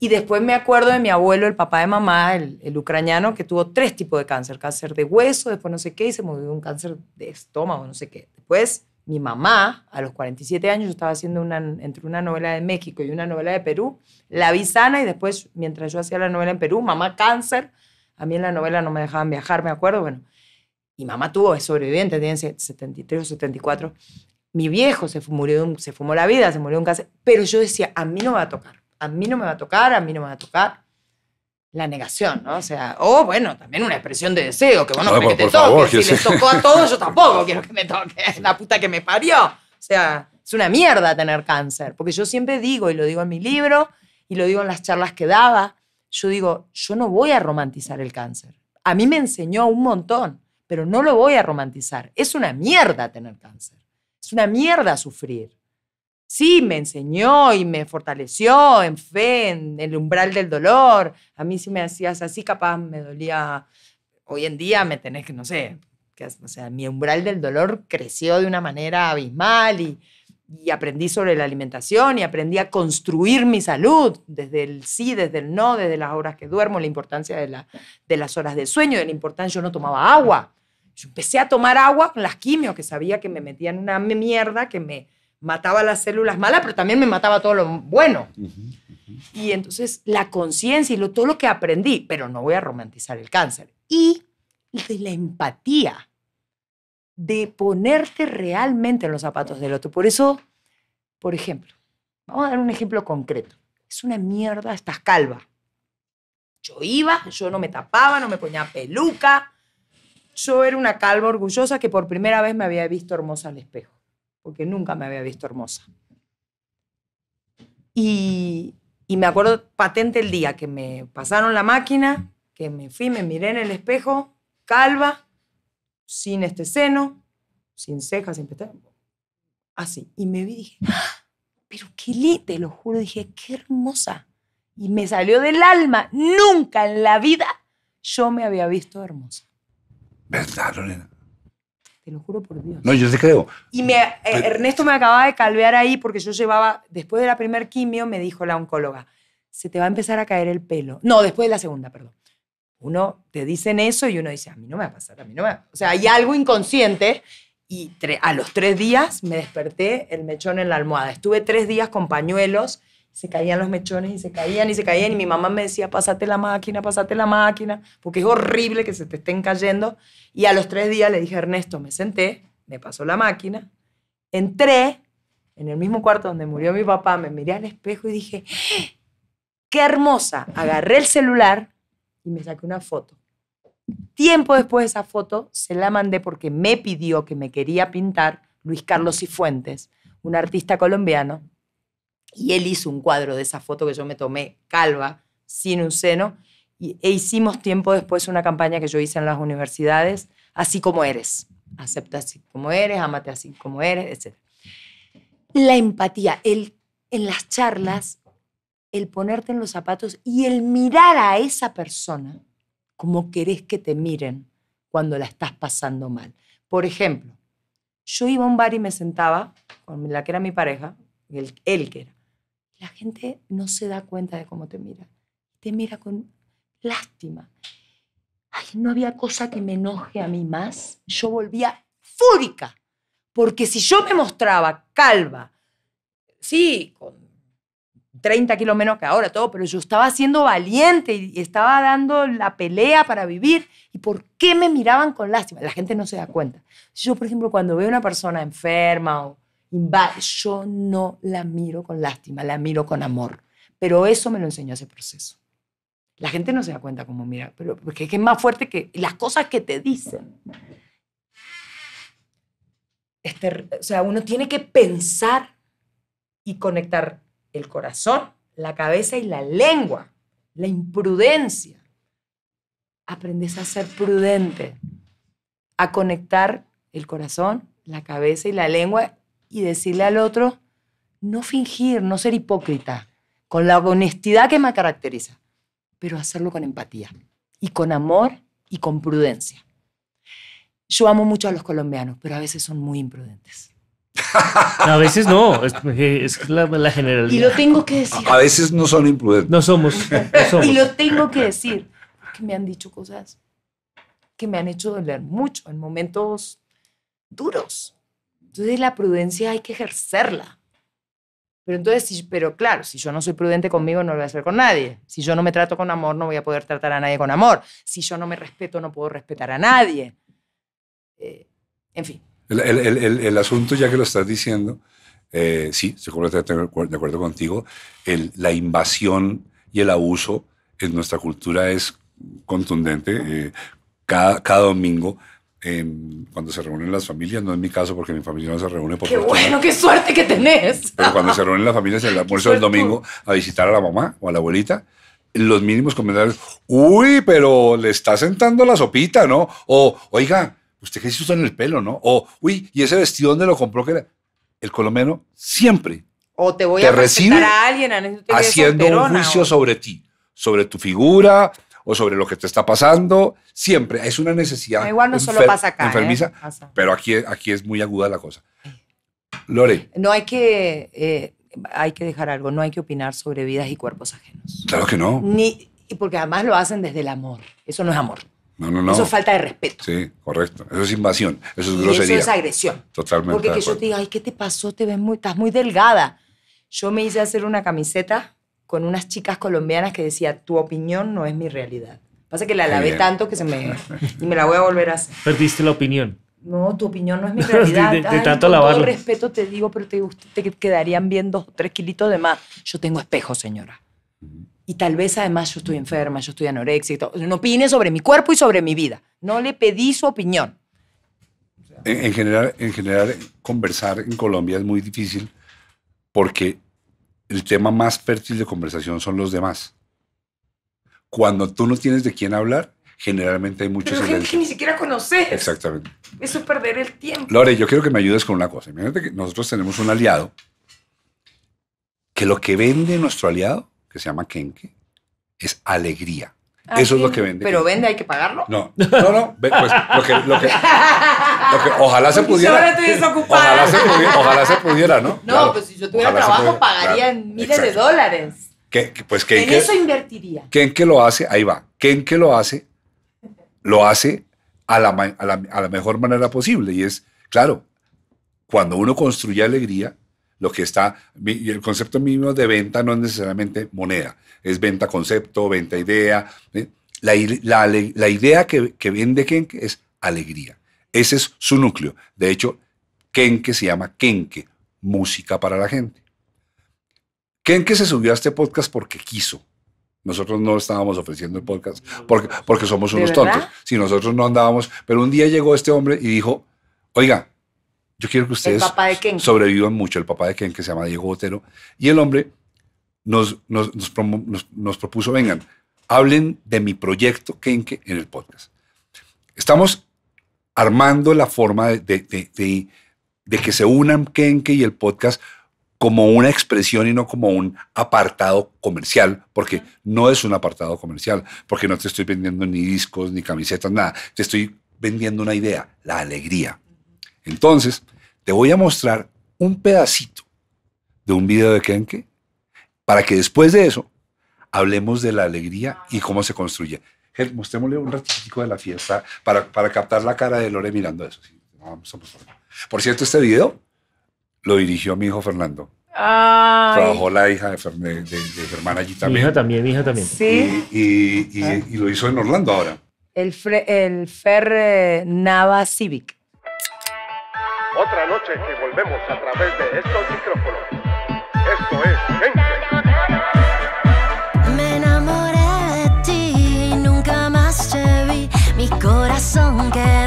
Y después me acuerdo de mi abuelo, el papá de mamá, el, ucraniano, que tuvo tres tipos de cáncer, cáncer de hueso, después no sé qué, y se murió un cáncer de estómago, no sé qué. Después mi mamá, a los 47 años, yo estaba haciendo una, entre una novela de México y una novela de Perú, la vi sana y después, mientras yo hacía la novela en Perú, mamá cáncer, a mí en la novela no me dejaban viajar, me acuerdo, bueno, y mamá tuvo, es sobreviviente, tiene 73 o 74. Mi viejo se murió, se fumó la vida, se murió un cáncer. Pero yo decía, a mí no me va a tocar, a mí no me va a tocar, a mí no me va a tocar. La negación, ¿no? O sea, o bueno, también una expresión de deseo, que bueno, que te toque. si les tocó a todos, yo tampoco quiero que me toque. La puta que me parió. O sea, es una mierda tener cáncer. Porque yo siempre digo, y lo digo en mi libro, y lo digo en las charlas que daba, yo digo, yo no voy a romantizar el cáncer. A mí me enseñó un montón pero no lo voy a romantizar. Es una mierda tener cáncer. Es una mierda sufrir. Sí, me enseñó y me fortaleció en fe, en el umbral del dolor. A mí si me hacías así, capaz me dolía. Hoy en día me tenés que, no sé, que, sea, mi umbral del dolor creció de una manera abismal y, aprendí sobre la alimentación y aprendí a construir mi salud desde el sí, desde el no, desde las horas que duermo, la importancia de, las horas de sueño, de la importancia, yo no tomaba agua. Yo empecé a tomar agua con las quimios, que sabía que me metían una mierda, que me mataba las células malas, pero también me mataba todo lo bueno. Y entonces la conciencia y todo lo que aprendí, pero no voy a romantizar el cáncer. Y de la empatía, de ponerte realmente en los zapatos del otro. Por eso, por ejemplo, vamos a dar un ejemplo concreto. Es una mierda, estás calva. Yo iba, yo no me tapaba, no me ponía peluca, yo era una calva orgullosa que por primera vez me había visto hermosa al espejo, porque nunca me había visto hermosa. Y, y me acuerdo patente el día que me pasaron la máquina, que me fui, me miré en el espejo, calva, sin este seno, sin cejas, sin pestañas, así. Y me vi y dije, ah, pero qué linda, te lo juro, dije, qué hermosa. Y me salió del alma, nunca en la vida yo me había visto hermosa. ¿Verdad, Lorena? Te lo juro por Dios. No, yo te creo. Y eh, Ernesto me acababa de calvear ahí porque yo llevaba, después de la primer quimio, me dijo la oncóloga, se te va a empezar a caer el pelo. No, después de la segunda, perdón. Uno te dicen eso y uno dice, a mí no me va a pasar, a mí no me va a... O sea, hay algo inconsciente y a los tres días me desperté el mechón en la almohada. Estuve tres días con pañuelos se caían los mechones y se caían y se caían y mi mamá me decía, pásate la máquina, pásate la máquina, porque es horrible que se te estén cayendo. Y a los tres días le dije, Ernesto, me senté, me pasó la máquina, entré en el mismo cuarto donde murió mi papá, me miré al espejo y dije, qué hermosa. Agarré el celular y me saqué una foto. Tiempo después de esa foto se la mandé porque me pidió que me quería pintar Luis Carlos Cifuentes, un artista colombiano y él hizo un cuadro de esa foto que yo me tomé calva, sin un seno, y, e hicimos tiempo después una campaña que yo hice en las universidades, así como eres, acepta así como eres, amate así como eres, etc. La empatía, el, en las charlas, el ponerte en los zapatos y el mirar a esa persona como querés que te miren cuando la estás pasando mal. Por ejemplo, yo iba a un bar y me sentaba con la que era mi pareja, el, él que era la gente no se da cuenta de cómo te mira. Te mira con lástima. Ay, no había cosa que me enoje a mí más. Yo volvía fúrica, porque si yo me mostraba calva, sí, con 30 kilos menos que ahora, todo, pero yo estaba siendo valiente y estaba dando la pelea para vivir. ¿Y por qué me miraban con lástima? La gente no se da cuenta. Yo, por ejemplo, cuando veo a una persona enferma o yo no la miro con lástima, la miro con amor. Pero eso me lo enseñó ese proceso. La gente no se da cuenta cómo mira, pero porque es más fuerte que las cosas que te dicen. Este, o sea, uno tiene que pensar y conectar el corazón, la cabeza y la lengua, la imprudencia. Aprendes a ser prudente, a conectar el corazón, la cabeza y la lengua y decirle al otro, no fingir, no ser hipócrita, con la honestidad que me caracteriza, pero hacerlo con empatía y con amor y con prudencia. Yo amo mucho a los colombianos, pero a veces son muy imprudentes. a veces no, es, la, generalidad. Y lo tengo que decir. A veces no son imprudentes. No somos, Y lo tengo que decir, porque me han dicho cosas que me han hecho doler mucho en momentos duros. Entonces la prudencia hay que ejercerla. Pero entonces, pero claro, si yo no soy prudente conmigo, no lo voy a hacer con nadie. Si yo no me trato con amor, no voy a poder tratar a nadie con amor. Si yo no me respeto, no puedo respetar a nadie. Eh, en fin. El, asunto, ya que lo estás diciendo, eh, sí, estoy de acuerdo contigo, la invasión y el abuso en nuestra cultura es contundente. Eh, cada, cada domingo Em, cuando se reúnen las familias, no es mi caso porque mi familia no se reúne por ¡Qué bueno, qué suerte que tenés! Pero cuando se reúnen las familias en el almuerzo del domingo a visitar a la mamá o a la abuelita, los mínimos comentarios, uy, pero le está sentando la sopita, ¿no? O, oiga, ¿usted qué se usa en el pelo, no? O, uy, ¿y ese vestido dónde lo compró? Que era? El colombiano siempre o te voy a recibe a alguien haciendo un juicio sobre ti, sobre tu figura, o sobre lo que te está pasando. Siempre es una necesidad. igual no solo pasa acá. ¿eh? Enfermiza, pero aquí, aquí es muy aguda la cosa. Lore. No hay que, eh, hay que dejar algo, no hay que opinar sobre vidas y cuerpos ajenos. Claro que no. Ni, porque además lo hacen desde el amor. Eso no es amor. No, no, no. Eso es falta de respeto. Sí, correcto. Eso es invasión. Eso es grosería. Eso es agresión. Totalmente. Porque que yo te diga, ay, ¿qué te pasó? Te ves muy, estás muy delgada. Yo me hice hacer una camiseta con unas chicas colombianas que decía, tu opinión no es mi realidad. Pasa que la lavé tanto que se me... y me la voy a volver a hacer. Perdiste la opinión. No, tu opinión no es mi realidad. de, tanto con lavarlo. con respeto te digo, pero te, te quedarían bien dos o tres kilitos de más. Yo tengo espejo, señora. Y tal vez además yo estoy enferma, yo estoy anorexia y todo. No opine sobre mi cuerpo y sobre mi vida. No le pedí su opinión. general, en general, conversar en Colombia es muy difícil porque el tema más fértil de conversación son los demás. Cuando tú no tienes de quién hablar, generalmente hay muchos que ni siquiera conoces. Exactamente. Eso es perder el tiempo. Lore, yo quiero que me ayudes con una cosa. Imagínate que nosotros tenemos un aliado que lo que vende nuestro aliado, que se llama Kenke, es alegría. Ah, eso es lo que vende. ¿Pero vende? ¿Hay que pagarlo? No, no, no. Pues lo que, ojalá se pudiera. Ahora estoy Ojalá se pudiera, ojalá se pudiera ¿no? No, pues si yo tuviera trabajo, pagaría en miles de dólares. ¿Qué, pues, ¿qué, en eso invertiría. ¿Quién que lo hace? Ahí va. ¿Quién que lo hace? Lo hace a la mejor manera posible. Y es, claro, cuando uno construye alegría, lo que está, y el concepto mínimo de venta no es necesariamente moneda, es venta concepto, venta idea. La, idea que, que vende Kenke es alegría. Ese es su núcleo. De hecho, Kenke se llama Kenke, música para la gente. Kenke se subió a este podcast porque quiso. Nosotros no estábamos ofreciendo el podcast porque, porque somos unos tontos. Si nosotros no andábamos, pero un día llegó este hombre y dijo, oiga, yo quiero que ustedes sobrevivan mucho. El papá de Ken, que se llama Diego Botero. Y el hombre nos, nos, propuso, vengan, hablen de mi proyecto Kenke en el podcast. Estamos armando la forma de, de, de, que se unan Kenke y el podcast como una expresión y no como un apartado comercial, porque no es un apartado comercial, porque no te estoy vendiendo ni discos, ni camisetas, nada, te estoy vendiendo una idea, la alegría. Entonces, te voy a mostrar un pedacito de un video de Kenke para que después de eso hablemos de la alegría y cómo se construye. Gel, mostrémosle un ratito de la fiesta para, para, captar la cara de Lore mirando eso. Por cierto, este video lo dirigió mi hijo Fernando. Trabajó la hija de, Fer, allí también. Mi hija también, mi hija también. Sí. Y, y, ah. lo hizo en Orlando ahora. el Fer eh, Nava Civic. Otra noche que volvemos a través de estos micrófonos. Esto es gente. Me enamoré de ti, nunca más te vi. Mi corazón que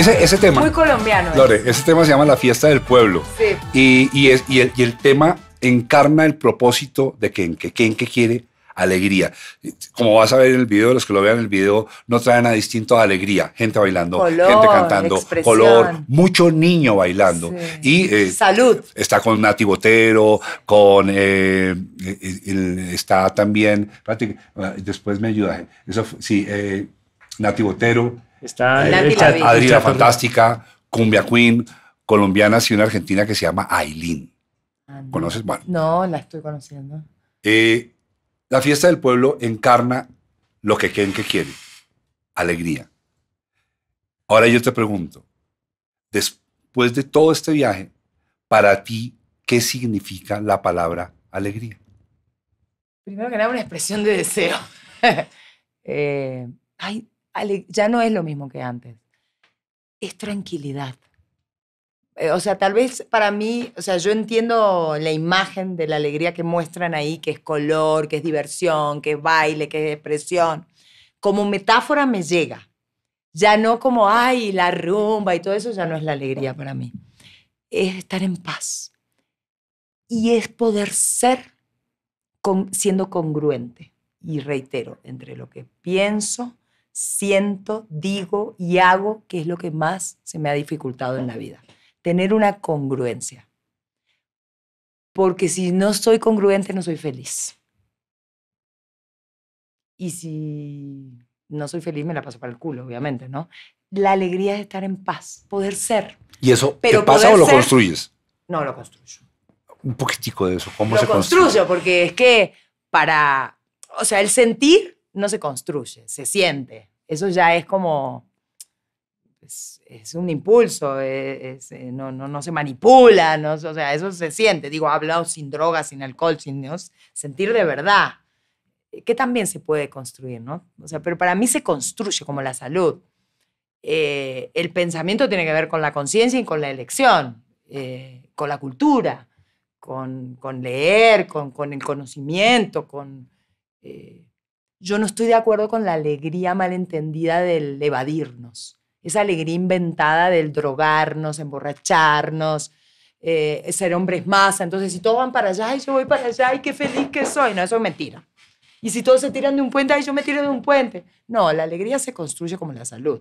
Ese, tema. Muy colombiano. ¿eh? ese tema se llama La Fiesta del Pueblo. Y, el, tema encarna el propósito de que, que, que, quiere alegría. Como vas a ver en el video, los que lo vean en el video no traen a distinto a alegría. Gente bailando, gente cantando, color, mucho niño bailando. Y eh, salud. Está con Nati con eh, está también, ah, después me ayuda. Eso sí, eh, Nati Está Adriana Fantástica, Cumbia Queen, colombiana y una argentina que se llama Aileen. Ah, ¿Conoces? Bueno. No, la estoy conociendo. Eh, la fiesta del pueblo encarna lo que quieren que quiere, alegría. Ahora yo te pregunto, después de todo este viaje, para ti, ¿qué significa la palabra alegría? Primero que nada, una expresión de deseo. eh, ya no es lo mismo que antes. Es tranquilidad. Eh, o sea, tal vez para mí, o sea, yo entiendo la imagen de la alegría que muestran ahí, que es color, que es diversión, que es baile, que es expresión. Como metáfora me llega. Ya no como, ay, la rumba y todo eso, ya no es la alegría para mí. Es estar en paz. Y es poder ser siendo congruente. Y reitero, entre lo que pienso, siento, digo y hago, que es lo que más se me ha dificultado en la vida. Tener una congruencia. Porque si no soy congruente, no soy feliz. Y si no soy feliz, me la paso para el culo, obviamente, ¿no? La alegría es estar en paz, poder ser. ¿Y eso Pero te pasa o lo construyes? No, lo construyo. Un poquitico de eso. ¿Cómo se construyo? construye? Porque es que para, o sea, el sentir no se construye, se siente. Eso ya es como, es, un impulso, eh, eh, no, se manipula, no, o sea, eso se siente. Digo, hablado sin drogas, sin alcohol, sin ¿no? sentir de verdad, que también se puede construir, ¿no? O sea, pero para mí se construye como la salud. Eh, el pensamiento tiene que ver con la conciencia y con la elección, con la cultura, con, leer, con, el conocimiento, con yo no estoy de acuerdo con la alegría malentendida del evadirnos, esa alegría inventada del drogarnos, emborracharnos, eh, ser hombres masa. Entonces, si todos van para allá, yo voy para allá, y qué feliz que soy. No, eso es mentira. Y si todos se tiran de un puente, yo me tiro de un puente. No, la alegría se construye como la salud.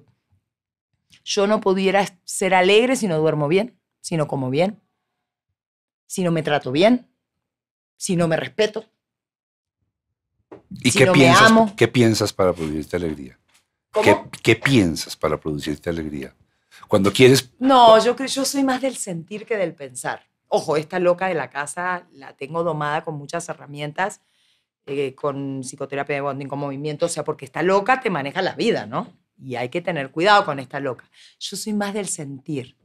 Yo no pudiera ser alegre si no duermo bien, si no como bien, si no me trato bien, si no me respeto ¿Y qué, piensas, qué piensas para producirte alegría? ¿Qué, ¿Qué, piensas para producirte alegría? Cuando quieres... No, yo, creo, yo soy más del sentir que del pensar. Ojo, esta loca de la casa la tengo domada con muchas herramientas, eh, con psicoterapia de bonding, con movimiento, o sea, porque esta loca te maneja la vida, ¿no? Y hay que tener cuidado con esta loca. Yo soy más del sentir,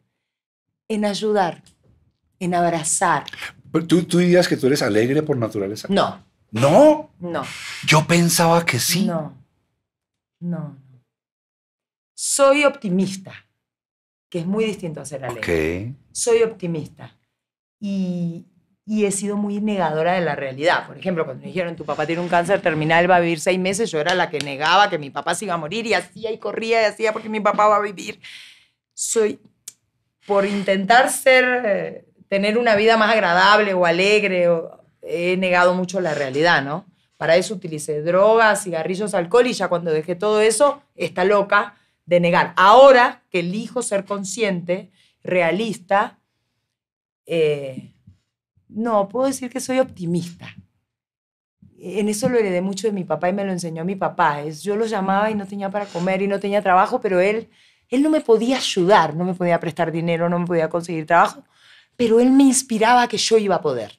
en ayudar, en abrazar. ¿Tú, tú dirías que tú eres alegre por naturaleza? No, no. No. Yo pensaba que sí. No. No. Soy optimista, que es muy distinto a ser alegre. ¿Qué? Soy optimista. Y, he sido muy negadora de la realidad. Por ejemplo, cuando me dijeron tu papá tiene un cáncer terminal, va a vivir seis meses, yo era la que negaba que mi papá se iba a morir y hacía y corría y hacía porque mi papá va a vivir. Soy, por intentar ser, eh, tener una vida más agradable o alegre, o, he negado mucho la realidad, ¿no? Para eso utilicé drogas, cigarrillos, alcohol y ya cuando dejé todo eso, está loca de negar. Ahora que elijo ser consciente, realista, eh, no, puedo decir que soy optimista. En eso lo heredé mucho de mi papá y me lo enseñó mi papá. Es, yo lo llamaba y no tenía para comer y no tenía trabajo, pero él, él no me podía ayudar, no me podía prestar dinero, no me podía conseguir trabajo, pero él me inspiraba que yo iba a poder.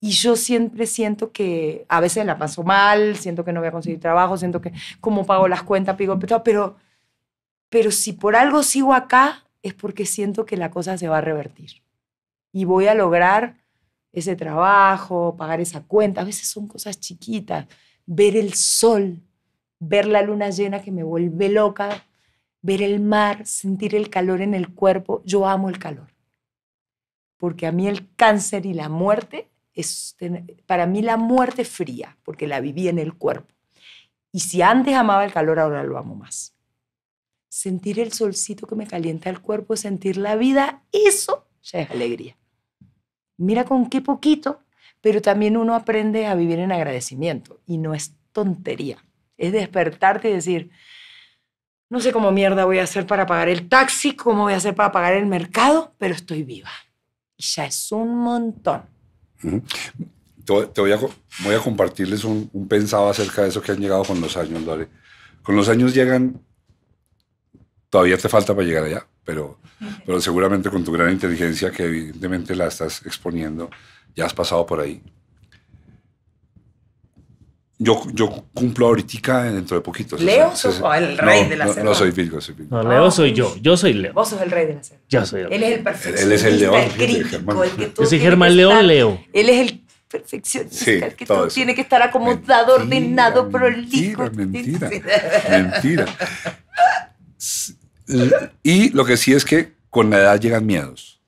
Y yo siempre siento que a veces la paso mal, siento que no voy a conseguir trabajo, siento que como pago las cuentas, pigo... pero, pero si por algo sigo acá es porque siento que la cosa se va a revertir y voy a lograr ese trabajo, pagar esa cuenta. A veces son cosas chiquitas, ver el sol, ver la luna llena que me vuelve loca, ver el mar, sentir el calor en el cuerpo. Yo amo el calor, porque a mí el cáncer y la muerte es para mí la muerte fría, porque la viví en el cuerpo. Y si antes amaba el calor, ahora lo amo más. Sentir el solcito que me calienta el cuerpo, sentir la vida, eso ya es alegría. Mira con qué poquito, pero también uno aprende a vivir en agradecimiento y no es tontería. Es despertarte y decir, no sé cómo mierda voy a hacer para pagar el taxi, cómo voy a hacer para pagar el mercado, pero estoy viva. Y ya es un montón. Te voy a, compartirles un, pensado acerca de eso que han llegado con los años, Lore. Con los años llegan, todavía te falta para llegar allá, pero, pero seguramente con tu gran inteligencia que evidentemente la estás exponiendo, ya has pasado por ahí. Yo, yo cumplo ahorita dentro de poquito. ¿Leo sos el rey de la selva? No, no, soy Virgo, soy Virgo. No, Leo ah. soy yo. Yo soy Leo. Vos sos el rey de la selva. Yo soy Él es el perfeccionista. Él es el león. El crítico, yo soy Germán León Leo. Él es el perfeccionista, el que todo tiene que estar acomodado, ordenado, pero prolijo. Mentira, mentira. mentira. Y lo que sí es que con la edad llegan miedos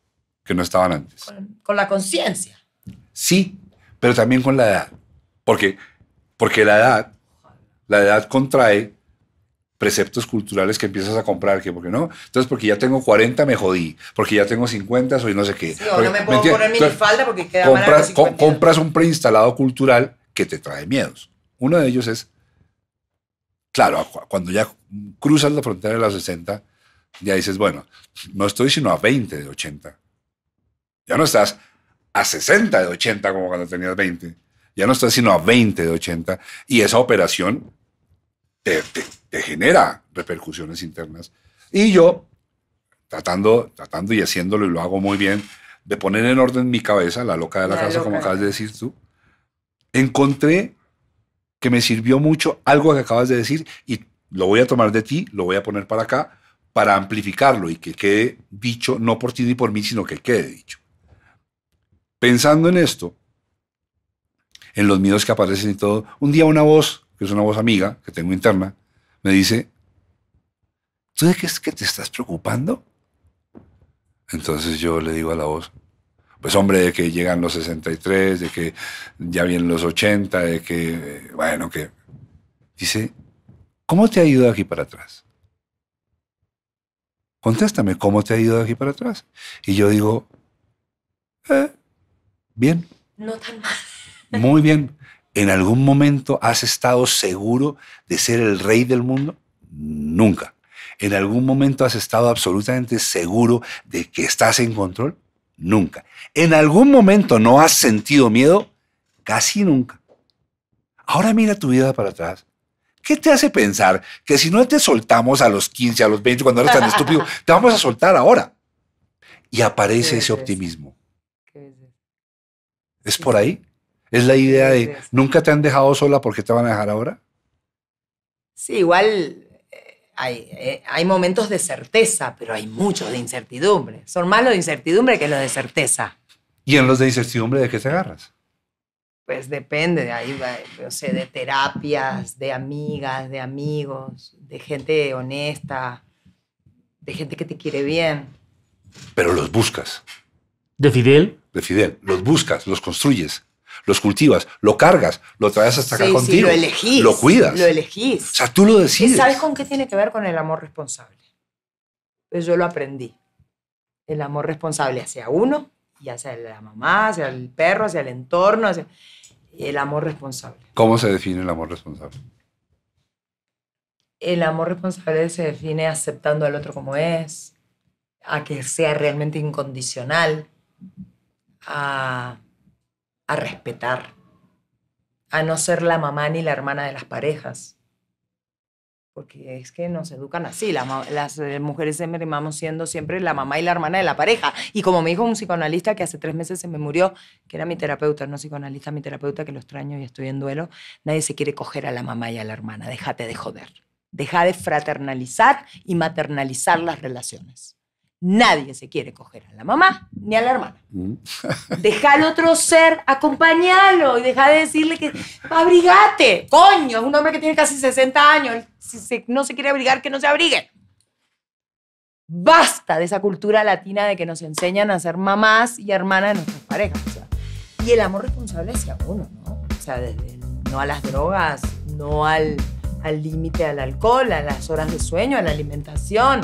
que no estaban antes. con la conciencia. Sí, pero también con la edad. Porque porque la edad, la edad contrae preceptos culturales que empiezas a comprar, que porque no, entonces porque ya tengo 40 me jodí, porque ya tengo 50 soy no sé qué. Sí, no me puedo ¿me poner porque queda compras, compras un preinstalado cultural que te trae miedos. Uno de ellos es, claro, cuando ya cruzas la frontera de los 60, ya dices, bueno, no estoy sino a 20 de 80. Ya no estás a 60 de 80 como cuando tenías 20 ya no estás sino a 20 de 80, y esa operación te, genera repercusiones internas. Y yo, tratando, tratando y haciéndolo, y lo hago muy bien, de poner en orden mi cabeza, la loca de la, casa, como acabas de decir tú, encontré que me sirvió mucho algo que acabas de decir y lo voy a tomar de ti, lo voy a poner para acá, para amplificarlo y que quede dicho, no por ti ni por mí, sino que quede dicho. Pensando en esto, en los miedos que aparecen y todo. Un día una voz, que es una voz amiga que tengo interna, me dice, ¿tú de qué es que te estás preocupando? Entonces yo le digo a la voz, pues hombre, de que llegan los 63, de que ya vienen los 80, de que, bueno, que... Dice, ¿cómo te ha ido de aquí para atrás? Contéstame, ¿cómo te ha ido de aquí para atrás? Y yo digo, eh, bien. No tan mal. Muy bien. ¿En algún momento has estado seguro de ser el rey del mundo? Nunca. ¿En algún momento has estado absolutamente seguro de que estás en control? Nunca. ¿En algún momento no has sentido miedo? Casi nunca. Ahora mira tu vida para atrás. ¿Qué te hace pensar que si no te soltamos a los 15, a los 20, cuando eres tan estúpido, te vamos a soltar ahora? Y aparece ese optimismo. ¿Es por ahí? Es la idea de, ¿nunca te han dejado sola porque te van a dejar ahora? Sí, igual eh, eh, hay, momentos de certeza, pero hay muchos de incertidumbre. Son más los de incertidumbre que los de certeza. ¿Y en los de incertidumbre de qué te agarras? Pues depende, de eh, ahí, de terapias, de amigas, de amigos, de gente honesta, de gente que te quiere bien. Pero los buscas. ¿De Fidel? De Fidel, los buscas, los construyes los cultivas, lo cargas, lo traes hasta acá contigo. lo elegís. Lo cuidas. Lo elegís. O sea, tú lo decides. ¿Sabes con qué tiene que ver con el amor responsable? Pues yo lo aprendí. El amor responsable hacia uno y hacia la mamá, hacia el perro, hacia el entorno, hacia el amor responsable. ¿Cómo se define el amor responsable? El amor responsable se define aceptando al otro como es, a que sea realmente incondicional, a a respetar, a no ser la mamá ni la hermana de las parejas. Porque es que nos educan así, las eh, mujeres vamos siendo siempre la mamá y la hermana de la pareja. Y como me dijo un psicoanalista que hace tres meses se me murió, que era mi terapeuta, no psicoanalista, mi terapeuta, que lo extraño y estoy en duelo, nadie se quiere coger a la mamá y a la hermana, déjate de joder. Deja de fraternalizar y maternalizar las relaciones. Nadie se quiere coger a la mamá ni a la hermana. Mm. Deja al otro ser, acompáñalo y deja de decirle que abrigate. Coño, es un hombre que tiene casi 60 años. Si no se quiere abrigar, que no se abrigue. Basta de esa cultura latina de que nos enseñan a ser mamás y hermanas de nuestras parejas. y el amor responsable hacia uno, ¿no? O sea, no a las drogas, no al al límite al alcohol, a las horas de sueño, a la alimentación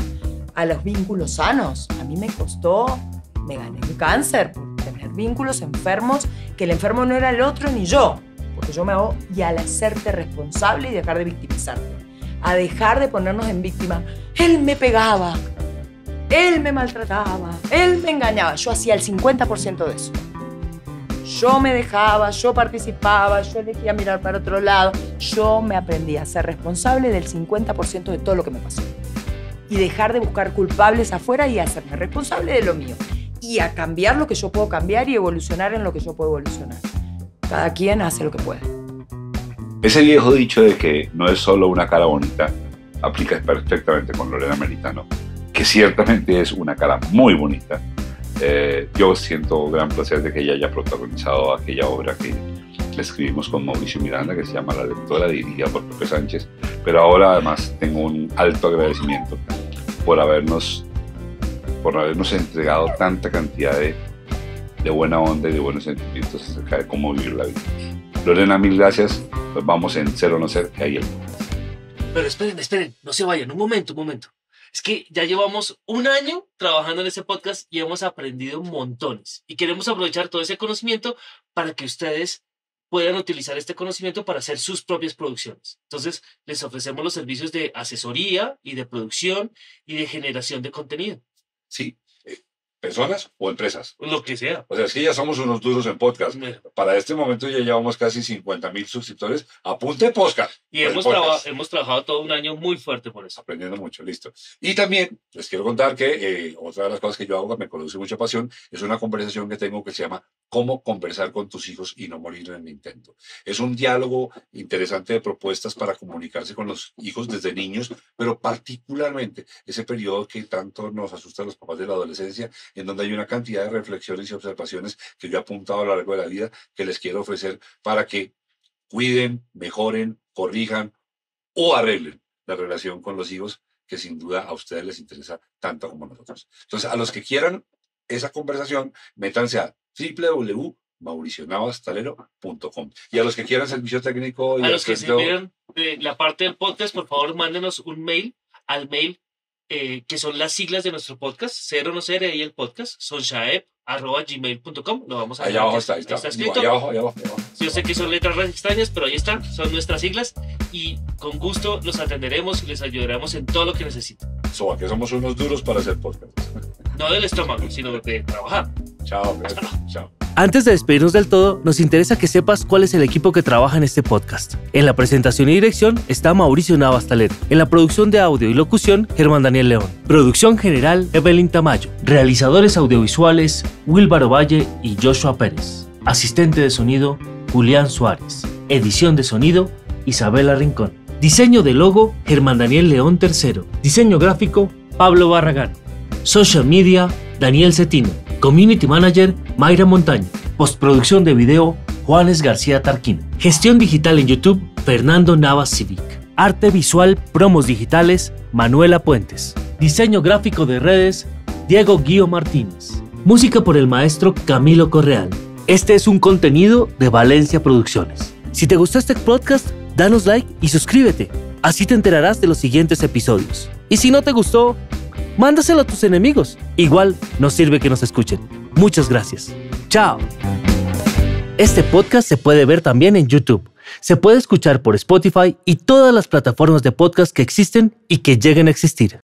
a los vínculos sanos. A mí me costó, me gané el cáncer por tener vínculos enfermos, que el enfermo no era el otro ni yo, porque yo me hago y al hacerte responsable y dejar de victimizarte, a dejar de ponernos en víctima. Él me pegaba, él me maltrataba, él me engañaba. Yo hacía el 50% de eso. Yo me dejaba, yo participaba, yo elegía mirar para otro lado. Yo me aprendí a ser responsable del 50% de todo lo que me pasó y dejar de buscar culpables afuera y hacerme responsable de lo mío y a cambiar lo que yo puedo cambiar y evolucionar en lo que yo puedo evolucionar. Cada quien hace lo que puede. Ese viejo dicho de que no es solo una cara bonita aplica perfectamente con Lorena Meritano, que ciertamente es una cara muy bonita. Eh, yo siento gran placer de que ella haya protagonizado aquella obra que la escribimos con Mauricio Miranda, que se llama La Lectora, dirigida por Pepe Sánchez. Pero ahora además tengo un alto agradecimiento por habernos, por habernos entregado tanta cantidad de, de buena onda y de buenos sentimientos acerca de cómo vivir la vida. Lorena, mil gracias. pues vamos en Cero No Ser, Pero esperen, esperen, no se vayan. Un momento, un momento. Es que ya llevamos un año trabajando en ese podcast y hemos aprendido montones. Y queremos aprovechar todo ese conocimiento para que ustedes puedan utilizar este conocimiento para hacer sus propias producciones. Entonces, les ofrecemos los servicios de asesoría y de producción y de generación de contenido. Sí, eh, personas o empresas. Lo que sea. O sea, es que ya somos unos duros en podcast. Para este momento ya llevamos casi 50 mil suscriptores. Apunte podcast. Y pues, hemos, podcast. hemos trabajado todo un año muy fuerte por eso. Aprendiendo mucho, listo. Y también les quiero contar que eh, otra de las cosas que yo hago que me produce mucha pasión es una conversación que tengo que se llama cómo conversar con tus hijos y no morir en el intento Es un diálogo interesante de propuestas para comunicarse con los hijos desde niños, pero particularmente ese periodo que tanto nos asusta a los papás de la adolescencia, en donde hay una cantidad de reflexiones y observaciones que yo he apuntado a lo largo de la vida que les quiero ofrecer para que cuiden, mejoren, corrijan o arreglen la relación con los hijos que sin duda a ustedes les interesa tanto como a nosotros. Entonces, a los que quieran esa conversación, métanse a www.mauricionavastalero.com. Y a los que quieran servicio técnico. Y a los que quieran la parte del podcast, por favor, mándenos un mail al mail eh, que son las siglas de nuestro podcast, cero no y el podcast, son shaep, gmail.com, lo vamos a Allá abajo está, está, escrito. Allá abajo, allá abajo, Yo sé que son letras extrañas, pero ahí están, son nuestras siglas y con gusto los atenderemos y les ayudaremos en todo lo que necesiten. Soba, que somos unos duros para hacer podcast. No del estómago, sino de trabajar. Chao, chao. Antes de despedirnos del todo, nos interesa que sepas cuál es el equipo que trabaja en este podcast. En la presentación y dirección está Mauricio Navas En la producción de audio y locución, Germán Daniel León. Producción general, Evelyn Tamayo. Realizadores audiovisuales, Wilbaro Valle y Joshua Pérez. Asistente de sonido, Julián Suárez. Edición de sonido, Isabela Rincón. Diseño de logo, Germán Daniel León III. Diseño gráfico, Pablo Barragán. Social Media, Daniel Cetino. Community Manager, Mayra Montaña. Postproducción de video, Juanes García Tarquín, Gestión digital en YouTube, Fernando Navas Civic. Arte visual, promos digitales, Manuela Puentes. Diseño gráfico de redes, Diego Guío Martínez. Música por el maestro Camilo Correal. Este es un contenido de Valencia Producciones. Si te gustó este podcast, danos like y suscríbete. Así te enterarás de los siguientes episodios. Y si no te gustó, mándaselo a tus enemigos. Igual nos sirve que nos escuchen. Muchas gracias. Chao. Este podcast se puede ver también en YouTube. Se puede escuchar por Spotify y todas las plataformas de podcast que existen y que lleguen a existir.